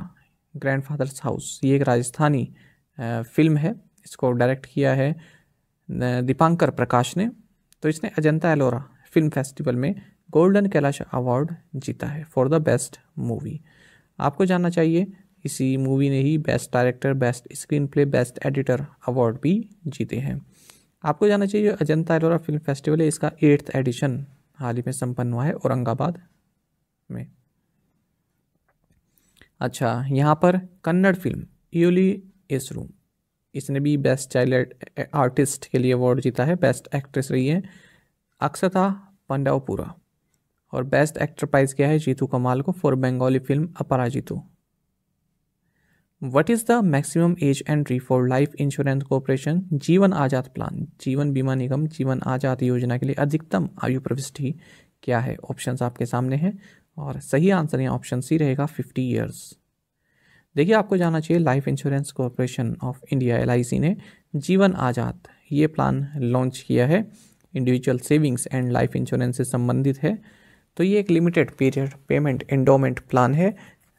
ग्रैंडफादर्स हाउस ये एक राजस्थानी फिल्म है इसको डायरेक्ट किया है दीपांकर प्रकाश ने तो इसने अजंता एलोरा फिल्म फेस्टिवल में गोल्डन कैलाश अवार्ड जीता है फॉर द बेस्ट मूवी आपको जानना चाहिए इसी मूवी ने ही best director best screenplay best editor award भी जीते हैं आपको जाना चाहिए अजंता एलोरा फिल्म फेस्टिवल है इसका एट्थ एडिशन हाल ही में संपन्न हुआ है औरंगाबाद में अच्छा यहाँ पर कन्नड़ फिल्म इयोली एसरू इसने भी बेस्ट चाइल्ड आर्टिस्ट के लिए अवार्ड जीता है बेस्ट एक्ट्रेस रही है अक्षता पंडावपुरा और बेस्ट एक्टर प्राइज किया है जीतू कमाल को for Bengali film Aparajito what is the maximum age entry for life insurance corporation Jeevan Azad plan जीवन बीमा निगम जीवन आजाद योजना के लिए अधिकतम आयु प्रविष्टि क्या है ऑप्शंस आपके सामने हैं और सही आंसर यहाँ ऑप्शन सी रहेगा फिफ्टी ईयर्स देखिए आपको जाना चाहिए life insurance corporation of India L ने जीवन आजाद ये प्लान लॉन्च किया है individual savings and life insurance से संबंधित है तो ये एक limited period payment endowment plan है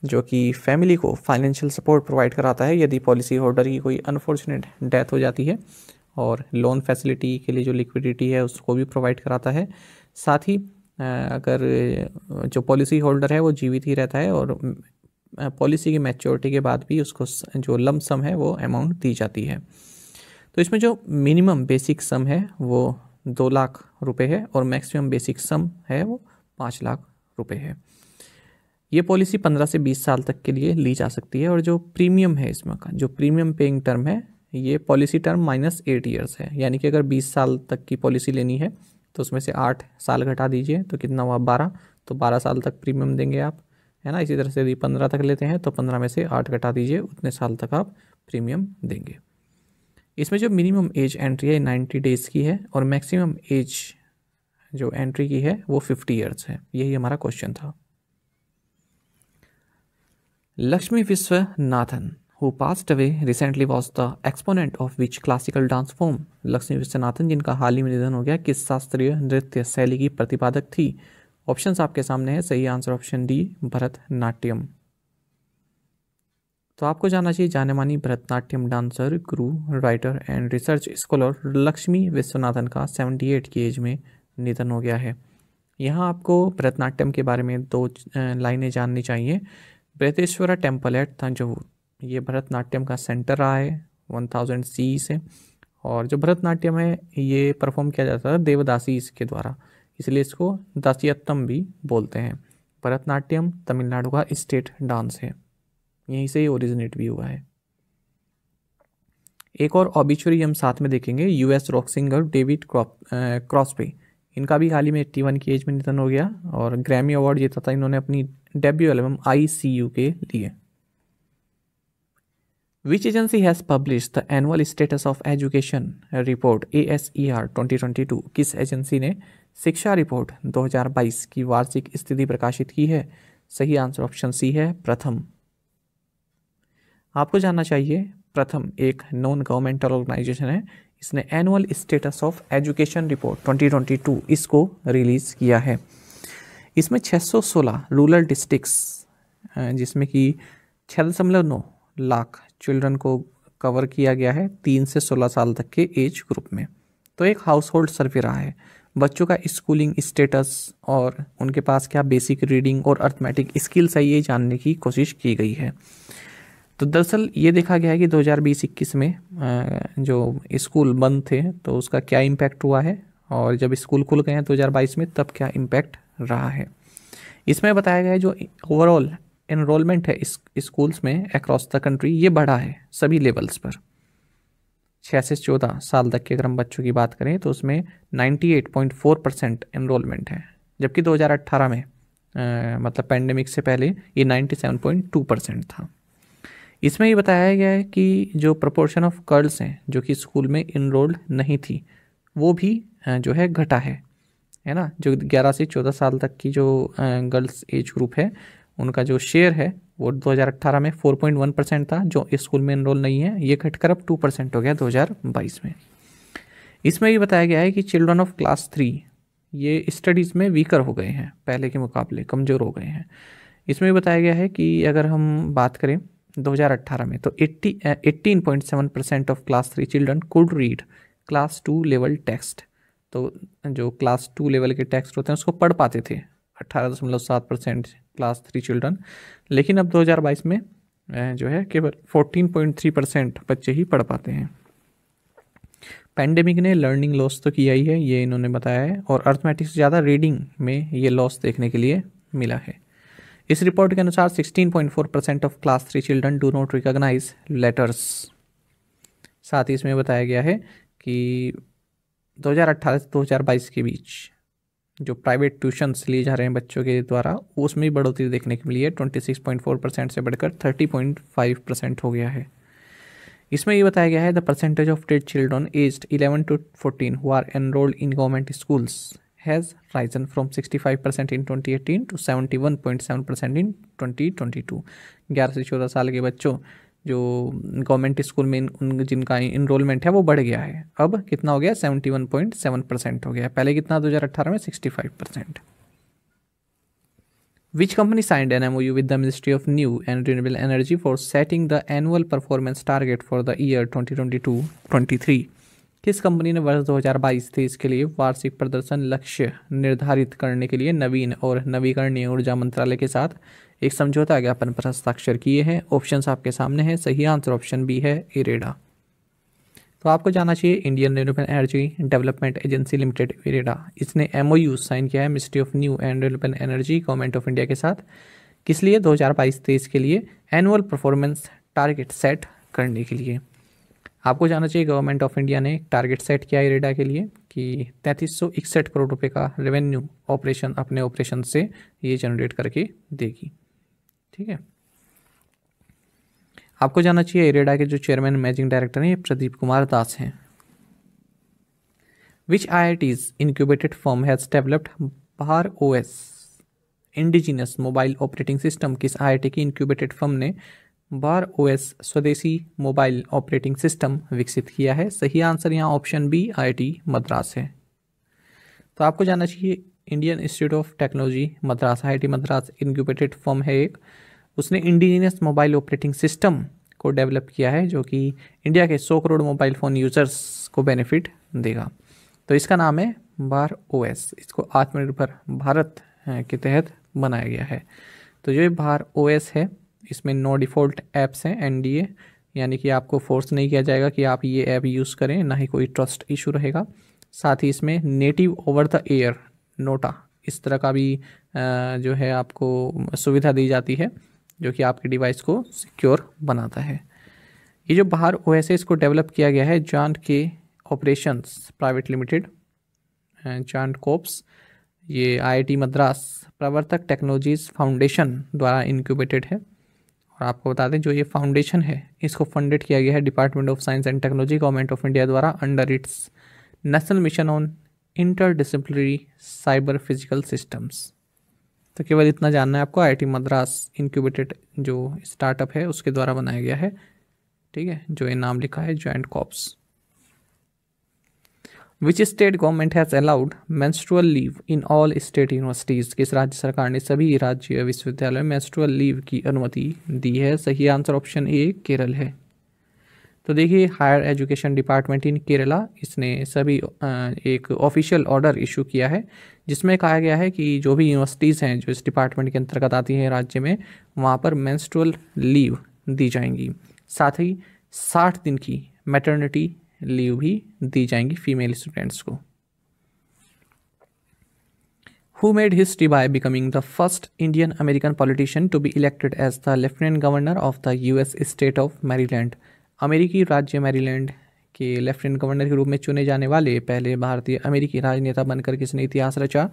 जो कि फैमिली को फाइनेंशियल सपोर्ट प्रोवाइड कराता है यदि पॉलिसी होल्डर की कोई अनफॉर्चुनेट डेथ हो जाती है और लोन फैसिलिटी के लिए जो लिक्विडिटी है उसको भी प्रोवाइड कराता है साथ ही अगर जो पॉलिसी होल्डर है वो जीवित ही रहता है और पॉलिसी की मैच्योरिटी के बाद भी उसको जो लम सम है वो अमाउंट दी जाती है तो इसमें जो मिनिमम बेसिक सम है वो दो लाख रुपए है और मैक्सिमम बेसिक सम है वो पाँच लाख रुपए है ये पॉलिसी 15 से 20 साल तक के लिए ली जा सकती है और जो प्रीमियम है इसमें का जो प्रीमियम पेइंग टर्म है ये policy term minus eight years है यानी कि अगर 20 साल तक की पॉलिसी लेनी है तो उसमें से आठ साल घटा दीजिए तो कितना हुआ बारह तो बारह साल तक प्रीमियम देंगे आप है ना इसी तरह से यदि पंद्रह तक लेते हैं तो पंद्रह में से आठ घटा दीजिए उतने साल तक आप प्रीमियम देंगे इसमें जो मिनिमम एज एंट्री है नाइन्टी डेज़ की है और मैक्सिमम एज जो एंट्री की है वो फिफ्टी ईयर्स है यही हमारा क्वेश्चन था Lakshmi Vishwanathan who passed away recently was the exponent of which classical dance form Lakshmi Vishwanathan जिनका हाल ही में निधन हो गया, किस शास्त्रीय नृत्य शैली की प्रतिपादक थी ऑप्शन आपके सामने है सही आंसर ऑप्शन डी भरतनाट्यम तो आपको जानना चाहिए जाने मानी Bharatanatyam dancer guru writer and research scholar Lakshmi Vishwanathan का 78 की एज में निधन हो गया है यहाँ आपको भरतनाट्यम के बारे में दो लाइनें जाननी चाहिए बृहतेश्वरा टेम्पल एट तंजावूर ये भरतनाट्यम का सेंटर रहा है वन थाउजेंड सी से और जो भरतनाट्यम है ये परफॉर्म किया जाता था देवदासी इसके द्वारा इसलिए इसको दासियत्तम भी बोलते हैं भरतनाट्यम तमिलनाडु का स्टेट डांस है यहीं से ही ओरिजिनेट भी हुआ है एक और ऑबिचुरी हम साथ में देखेंगे US rock singer David Crosby इनका भी हाल ही में एट्टी वन की एज में निधन हो गया और ग्रैमी अवार्ड जीता था इन्होंने अपनी debut album I see you के लिए which agency has publish the annual status of education report A S E R twenty twenty two किस एजेंसी ने शिक्षा रिपोर्ट 2022 की वार्षिक स्थिति प्रकाशित की है सही आंसर ऑप्शन सी है प्रथम आपको जानना चाहिए प्रथम एक नॉन गवर्नमेंटल ऑर्गेनाइजेशन है इसने annual status of education report 2022 इसको रिलीज़ किया है इसमें 616 रूरल डिस्ट्रिक्स जिसमें कि छः दशमलव नौ लाख चिल्ड्रन को कवर किया गया है तीन से सोलह साल तक के एज ग्रुप में तो एक हाउस होल्ड सर्वे रहा है बच्चों का स्कूलिंग स्टेटस और उनके पास क्या बेसिक रीडिंग और अर्थमेटिक स्किल्स है ये जानने की कोशिश की गई है तो दरअसल ये देखा गया है कि 2020-21 में जो स्कूल बंद थे तो उसका क्या इम्पैक्ट हुआ है और जब स्कूल खुल गए हैं दो में तब क्या इम्पैक्ट रहा है इसमें बताया गया है जो ओवरऑल इनरोलमेंट है इस स्कूल्स में अक्रॉस द कंट्री ये बढ़ा है सभी लेवल्स पर छः से चौदह साल तक के अगर हम बच्चों की बात करें तो उसमें 98.4 परसेंट इनरोलमेंट है जबकि 2018 में आ, मतलब पैंडेमिक से पहले ये 97.2 परसेंट था इसमें ये बताया गया है कि जो प्रपोर्शन ऑफ गर्ल्स हैं जो कि स्कूल में इनरोल्ड नहीं थी वो भी जो है घटा है है ना जो 11 से 14 साल तक की जो गर्ल्स एज ग्रुप है उनका जो शेयर है वो 2018 में 4.1 परसेंट था जो स्कूल में इनरोल नहीं है ये घटकर अब 2 परसेंट हो गया 2022 में इसमें ये बताया गया है कि चिल्ड्रन ऑफ क्लास थ्री ये स्टडीज़ में वीकर हो गए हैं पहले के मुकाबले कमज़ोर हो गए हैं इसमें बताया गया है कि अगर हम बात करें 2018 में तो 80 18.7 percent of class three children could read class two level text तो जो क्लास टू लेवल के टेक्स्ट होते हैं उसको पढ़ पाते थे अट्ठारह दशमलव सात परसेंट क्लास थ्री चिल्ड्रन लेकिन अब 2022 में जो है केवल 14.3 परसेंट बच्चे ही पढ़ पाते हैं पैंडेमिक ने लर्निंग लॉस तो किया ही है ये इन्होंने बताया है और अर्थमेटिक्स से ज़्यादा रीडिंग में ये लॉस देखने के लिए मिला है इस रिपोर्ट के अनुसार 16.4 percent of class three children do not recognise letters साथ ही इसमें बताया गया है कि 2018 से 2022 के बीच जो प्राइवेट ट्यूशन्स लिए जा रहे हैं बच्चों के द्वारा उसमें भी बढ़ोतरी देखने को मिली है 26.4 परसेंट से बढ़कर 30.5 परसेंट हो गया है इसमें ये बताया गया है the percentage of ted children aged 11 to 14 who are enrolled in government schools has risen from 65 percent in 2018 to 71.7 percent in 2022 11 से चौदह साल के बच्चों जो गवर्नमेंट स्कूल में उन जिनका इनरोलमेंट है वो बढ़ गया है अब कितना हो गया seventy one point seven percent हो गया पहले कितना दो हज़ार अट्ठारह में sixty five percent which company Which company signed an MOU with the Ministry of New and Renewable Energy for setting the annual performance target for the year 2022-23? किस कंपनी ने वर्ष 2022-23 के लिए वार्षिक प्रदर्शन लक्ष्य निर्धारित करने के लिए नवीन और नवीकरणीय ऊर्जा मंत्रालय के साथ एक समझौता ज्ञापन पर हस्ताक्षर किए हैं ऑप्शंस आपके सामने हैं सही आंसर ऑप्शन बी है इरेडा तो आपको जाना चाहिए Indian renewable energy development agency limited IREDA इसने एम साइन किया है ministry of new and renewable energy government of India के साथ किस लिए दो हज़ार बाईस तेईस के लिए एनुअल परफॉर्मेंस टारगेट सेट करने के लिए आपको जाना चाहिए गवर्नमेंट ऑफ इंडिया ने टारगेट सेट किया इरेडा के लिए कि तैंतीस करोड़ रुपए का रेवेन्यू ऑपरेशन अपने ऑपरेशन से ये जनरेट करके देगी ठीक है आपको जाना चाहिए इरेडा के जो चेयरमैन मैनेजिंग डायरेक्टर हैं प्रदीप कुमार दास हैं which I I Ts incubated firm has developed Bhar O S indigenous mobile operating system किस आई आई टी की इनक्यूबेटेड फॉर्म ने बार ओ एस स्वदेशी मोबाइल ऑपरेटिंग सिस्टम विकसित किया है सही आंसर यहाँ option B I I T Madras है तो आपको जानना चाहिए Indian institute of technology Madras I I T Madras incubated firm है एक उसने इंडिजीनियस मोबाइल ऑपरेटिंग सिस्टम को डेवलप किया है जो कि इंडिया के सौ करोड़ मोबाइल फ़ोन यूज़र्स को बेनिफिट देगा तो इसका नाम है बार ओएस इसको आत्मनिर्भर भारत के तहत बनाया गया है तो जो ये बार ओएस है इसमें नो डिफ़ॉल्ट एप्स हैं एनडीए यानी कि आपको फोर्स नहीं किया जाएगा कि आप ये ऐप यूज़ करें ना ही कोई ट्रस्ट इशू रहेगा साथ ही इसमें नेटिव ओवर द एयर नोटा इस तरह का भी जो है आपको सुविधा दी जाती है जो कि आपके डिवाइस को सिक्योर बनाता है ये जो बाहर ओ इसको डेवलप किया गया है जॉन्ट के operations private limited Jand Kops ये IIT Madras Pravartak technologies foundation द्वारा इनक्यूबेटेड है और आपको बता दें जो ये फाउंडेशन है इसको फंडेड किया गया है department of science and technology government of India द्वारा under its national mission on inter disciplinary cyber physical systems तो केवल इतना जानना है आपको आई मद्रास इंक्यूबेटेड जो स्टार्टअप है उसके द्वारा बनाया गया है ठीक है जो ये नाम लिखा है joint cops which state government has allowed menstrual leave in all state universities किस राज्य सरकार ने सभी राज्य विश्वविद्यालय में लीव की अनुमति दी है सही आंसर ऑप्शन ए केरल है तो देखिए higher education department in Kerala इसने सभी एक ऑफिशियल ऑर्डर इशू किया है जिसमें कहा गया है कि जो भी यूनिवर्सिटीज़ हैं जो इस डिपार्टमेंट के अंतर्गत आती हैं राज्य में वहाँ पर मैंस्टुअल लीव दी जाएंगी साथ ही साठ दिन की मैटर्निटी लीव भी दी जाएंगी फीमेल स्टूडेंट्स को who made history by becoming the first Indian American politician to be elected as the lieutenant governor of the US state of Maryland अमेरिकी राज्य मैरीलैंड के लेफ्टिनेंट गवर्नर के रूप में चुने जाने वाले पहले भारतीय अमेरिकी राजनेता बनकर किसने इतिहास रचा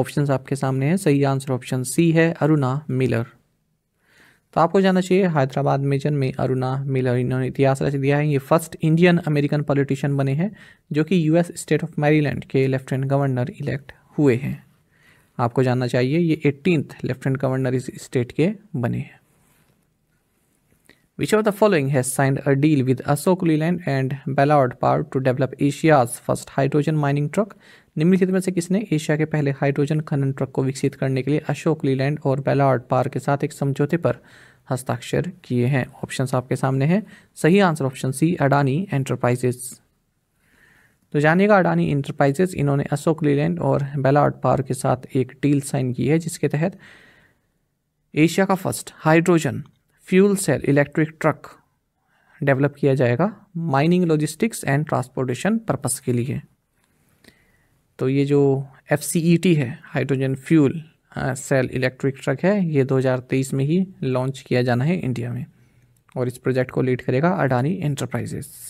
ऑप्शन आपके सामने हैं सही आंसर ऑप्शन सी है अरुणा मिलर तो आपको जानना चाहिए हैदराबाद में जन्मे अरुणा मिलर इन्होंने इतिहास रच दिया है ये फर्स्ट इंडियन अमेरिकन पॉलिटिशियन बने हैं जो कि यूएस स्टेट ऑफ मैरीलैंड के लेफ्टिनेंट गवर्नर इलेक्ट हुए हैं आपको जानना चाहिए ये एट्टींथ लेफ्टिनेंट गवर्नर इस स्टेट के बने हैं Which of the following has signed a deal with Ashok Leyland and Ballard Power to develop Asia's first hydrogen mining truck? निम्नलिखित में से किसने एशिया के पहले हाइड्रोजन खनन ट्रक को विकसित करने के लिए अशोक लीलैंड और बेलार्ड पार के साथ एक समझौते पर हस्ताक्षर किए हैं ऑप्शन आपके सामने हैं सही answer option C Adani enterprises तो जानिएगा अडानी एंटरप्राइजेस इन्होंने अशोक लीलैंड और बेलार्ड पार के साथ एक डील साइन की है जिसके तहत एशिया का first hydrogen fuel cell electric truck develop किया जाएगा mining logistics and transportation purpose के लिए तो ये जो एफ e है hydrogen fuel cell electric truck है ये 2023 में ही लॉन्च किया जाना है इंडिया में और इस प्रोजेक्ट को लीड करेगा Adani enterprises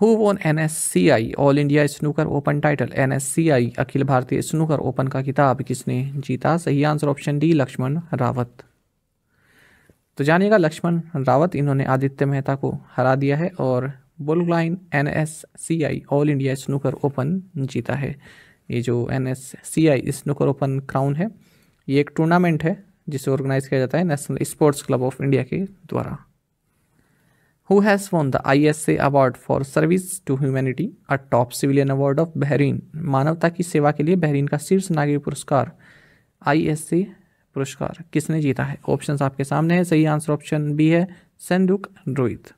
who N S C I all India snooker open title N S C I अखिल भारतीय स्नूकर ओपन का किताब किसने जीता सही answer option D Laxman Rawat तो जानिएगा लक्ष्मण रावत इन्होंने आदित्य मेहता को हरा दिया है और बुलग्लाइन N S C I all India snooker open जीता है ये जो N S C I snooker open crown है ये एक टूर्नामेंट है जिसे ऑर्गेनाइज किया जाता है national sports club of India के द्वारा who has won the ISA award for service to humanity, a top civilian award of Bahrain, मानवता की सेवा के लिए बहरीन का शीर्ष नागरिक पुरस्कार ISA पुरस्कार किसने जीता है ऑप्शंस आपके सामने है सही आंसर ऑप्शन बी है सेंडुक रोहित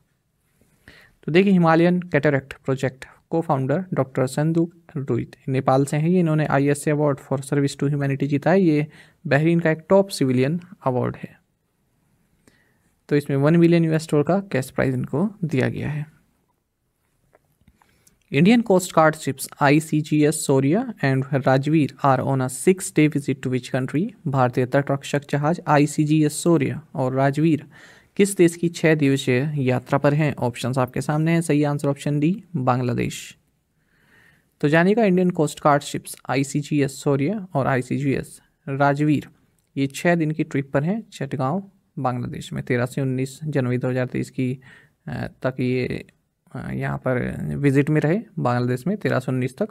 तो देखिए हिमालयन कैटरेक्ट प्रोजेक्ट को फाउंडर डॉक्टर सेंदुक रोहित नेपाल से हैं ये इन्होंने I S award for service to humanity जीता है ये बहरीन का एक टॉप सिविलियन अवार्ड है तो इसमें वन मिलियन यूएस डॉलर का कैश प्राइज इनको दिया गया है Indian coast guard ships ICGS Shaurya and Rajveer are on a six day visit to which country भारतीय तटरक्षक जहाज ICGS सोरिया और राजवीर किस देश की छः दिवसीय यात्रा पर हैं ऑप्शन आपके सामने हैं सही आंसर ऑप्शन डी बांग्लादेश तो जानेगा Indian coast guard ships ICGS Shaurya और आईसीजीएस राजवीर ये छः दिन की ट्रिप पर हैं चटगांव बांग्लादेश में तेरह से उन्नीस जनवरी 2023 की तक ये यहाँ पर विजिट में रहे बांग्लादेश में तेरह से उन्नीस तक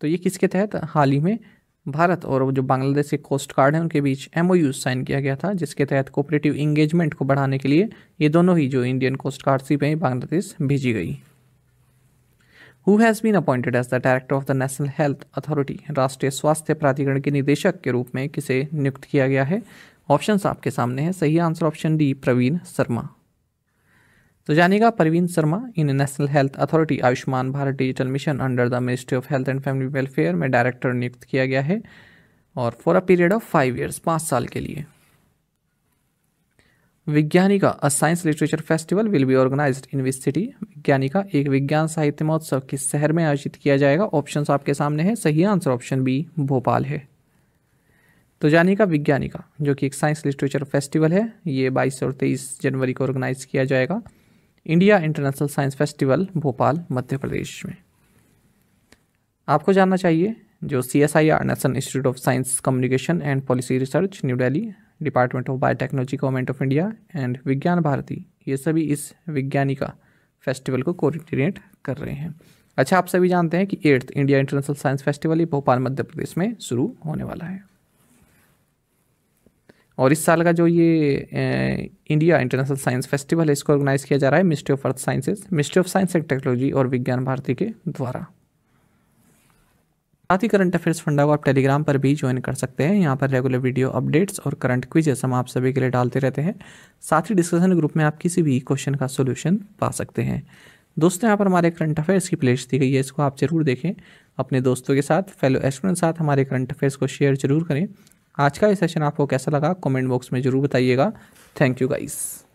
तो ये किसके तहत हाल ही में भारत और जो बांग्लादेश के कोस्ट गार्ड हैं उनके बीच एम साइन किया गया था जिसके तहत कोऑपरेटिव इंगेजमेंट को बढ़ाने के लिए ये दोनों ही जो इंडियन कोस्ट गार्ड शिपें बांग्लादेश भेजी गई who has been appointed as the director of the national health authority राष्ट्रीय स्वास्थ्य प्राधिकरण के निदेशक के रूप में किसे नियुक्त किया गया है ऑप्शंस आपके सामने हैं सही answer option D Praveen Sharma तो जानेगा प्रवीण शर्मा इन national health authority Ayushman Bharat digital mission under the ministry of health and family welfare में डायरेक्टर नियुक्त किया गया है और for a period of five years पाँच साल के लिए Vigyanika a science literature festival will be organize in which city विज्ञानिका एक विज्ञान साहित्य महोत्सव किस शहर में आयोजित किया जाएगा ऑप्शन आपके सामने है सही आंसर ऑप्शन बी भोपाल है तो जानिका विज्ञानिका जो कि एक साइंस लिटरेचर फेस्टिवल है ये 22 और 23 जनवरी को ऑर्गेनाइज किया जाएगा India international science festival Bhopal Madhya Pradesh में आपको जानना चाहिए जो C S I R national institute of science communication and policy research new Delhi department of biotechnology government of India and Vigyan Bharati ये सभी इस विज्ञानिका फेस्टिवल को कोऑर्डिनेट कर रहे हैं अच्छा आप सभी जानते हैं कि eighth India international science festival ही भोपाल मध्य प्रदेश में शुरू होने वाला है और इस साल का जो ये इंडिया इंटरनेशनल साइंस फेस्टिवल है इसको ऑर्गेनाइज किया जा रहा है ministry of earth sciences ministry of science and technology और विज्ञान भारती के द्वारा साथ ही करंट अफेयर्स फंडा को आप टेलीग्राम पर भी ज्वाइन कर सकते हैं यहाँ पर रेगुलर वीडियो अपडेट्स और करंट क्विजेस हम आप सभी के लिए डालते रहते हैं साथ ही डिस्कशन ग्रुप में आप किसी भी क्वेश्चन का सोल्यूशन पा सकते हैं दोस्तों यहाँ पर हमारे करंट अफेयर्स की प्लेलिस्ट दी गई है इसको आप जरूर देखें अपने दोस्तों के साथ फेलो एस्टूडेंट साथ हमारे करंट अफेयर्स को शेयर जरूर करें आज का ये सेशन आपको कैसा लगा कमेंट बॉक्स में ज़रूर बताइएगा थैंक यू गाइस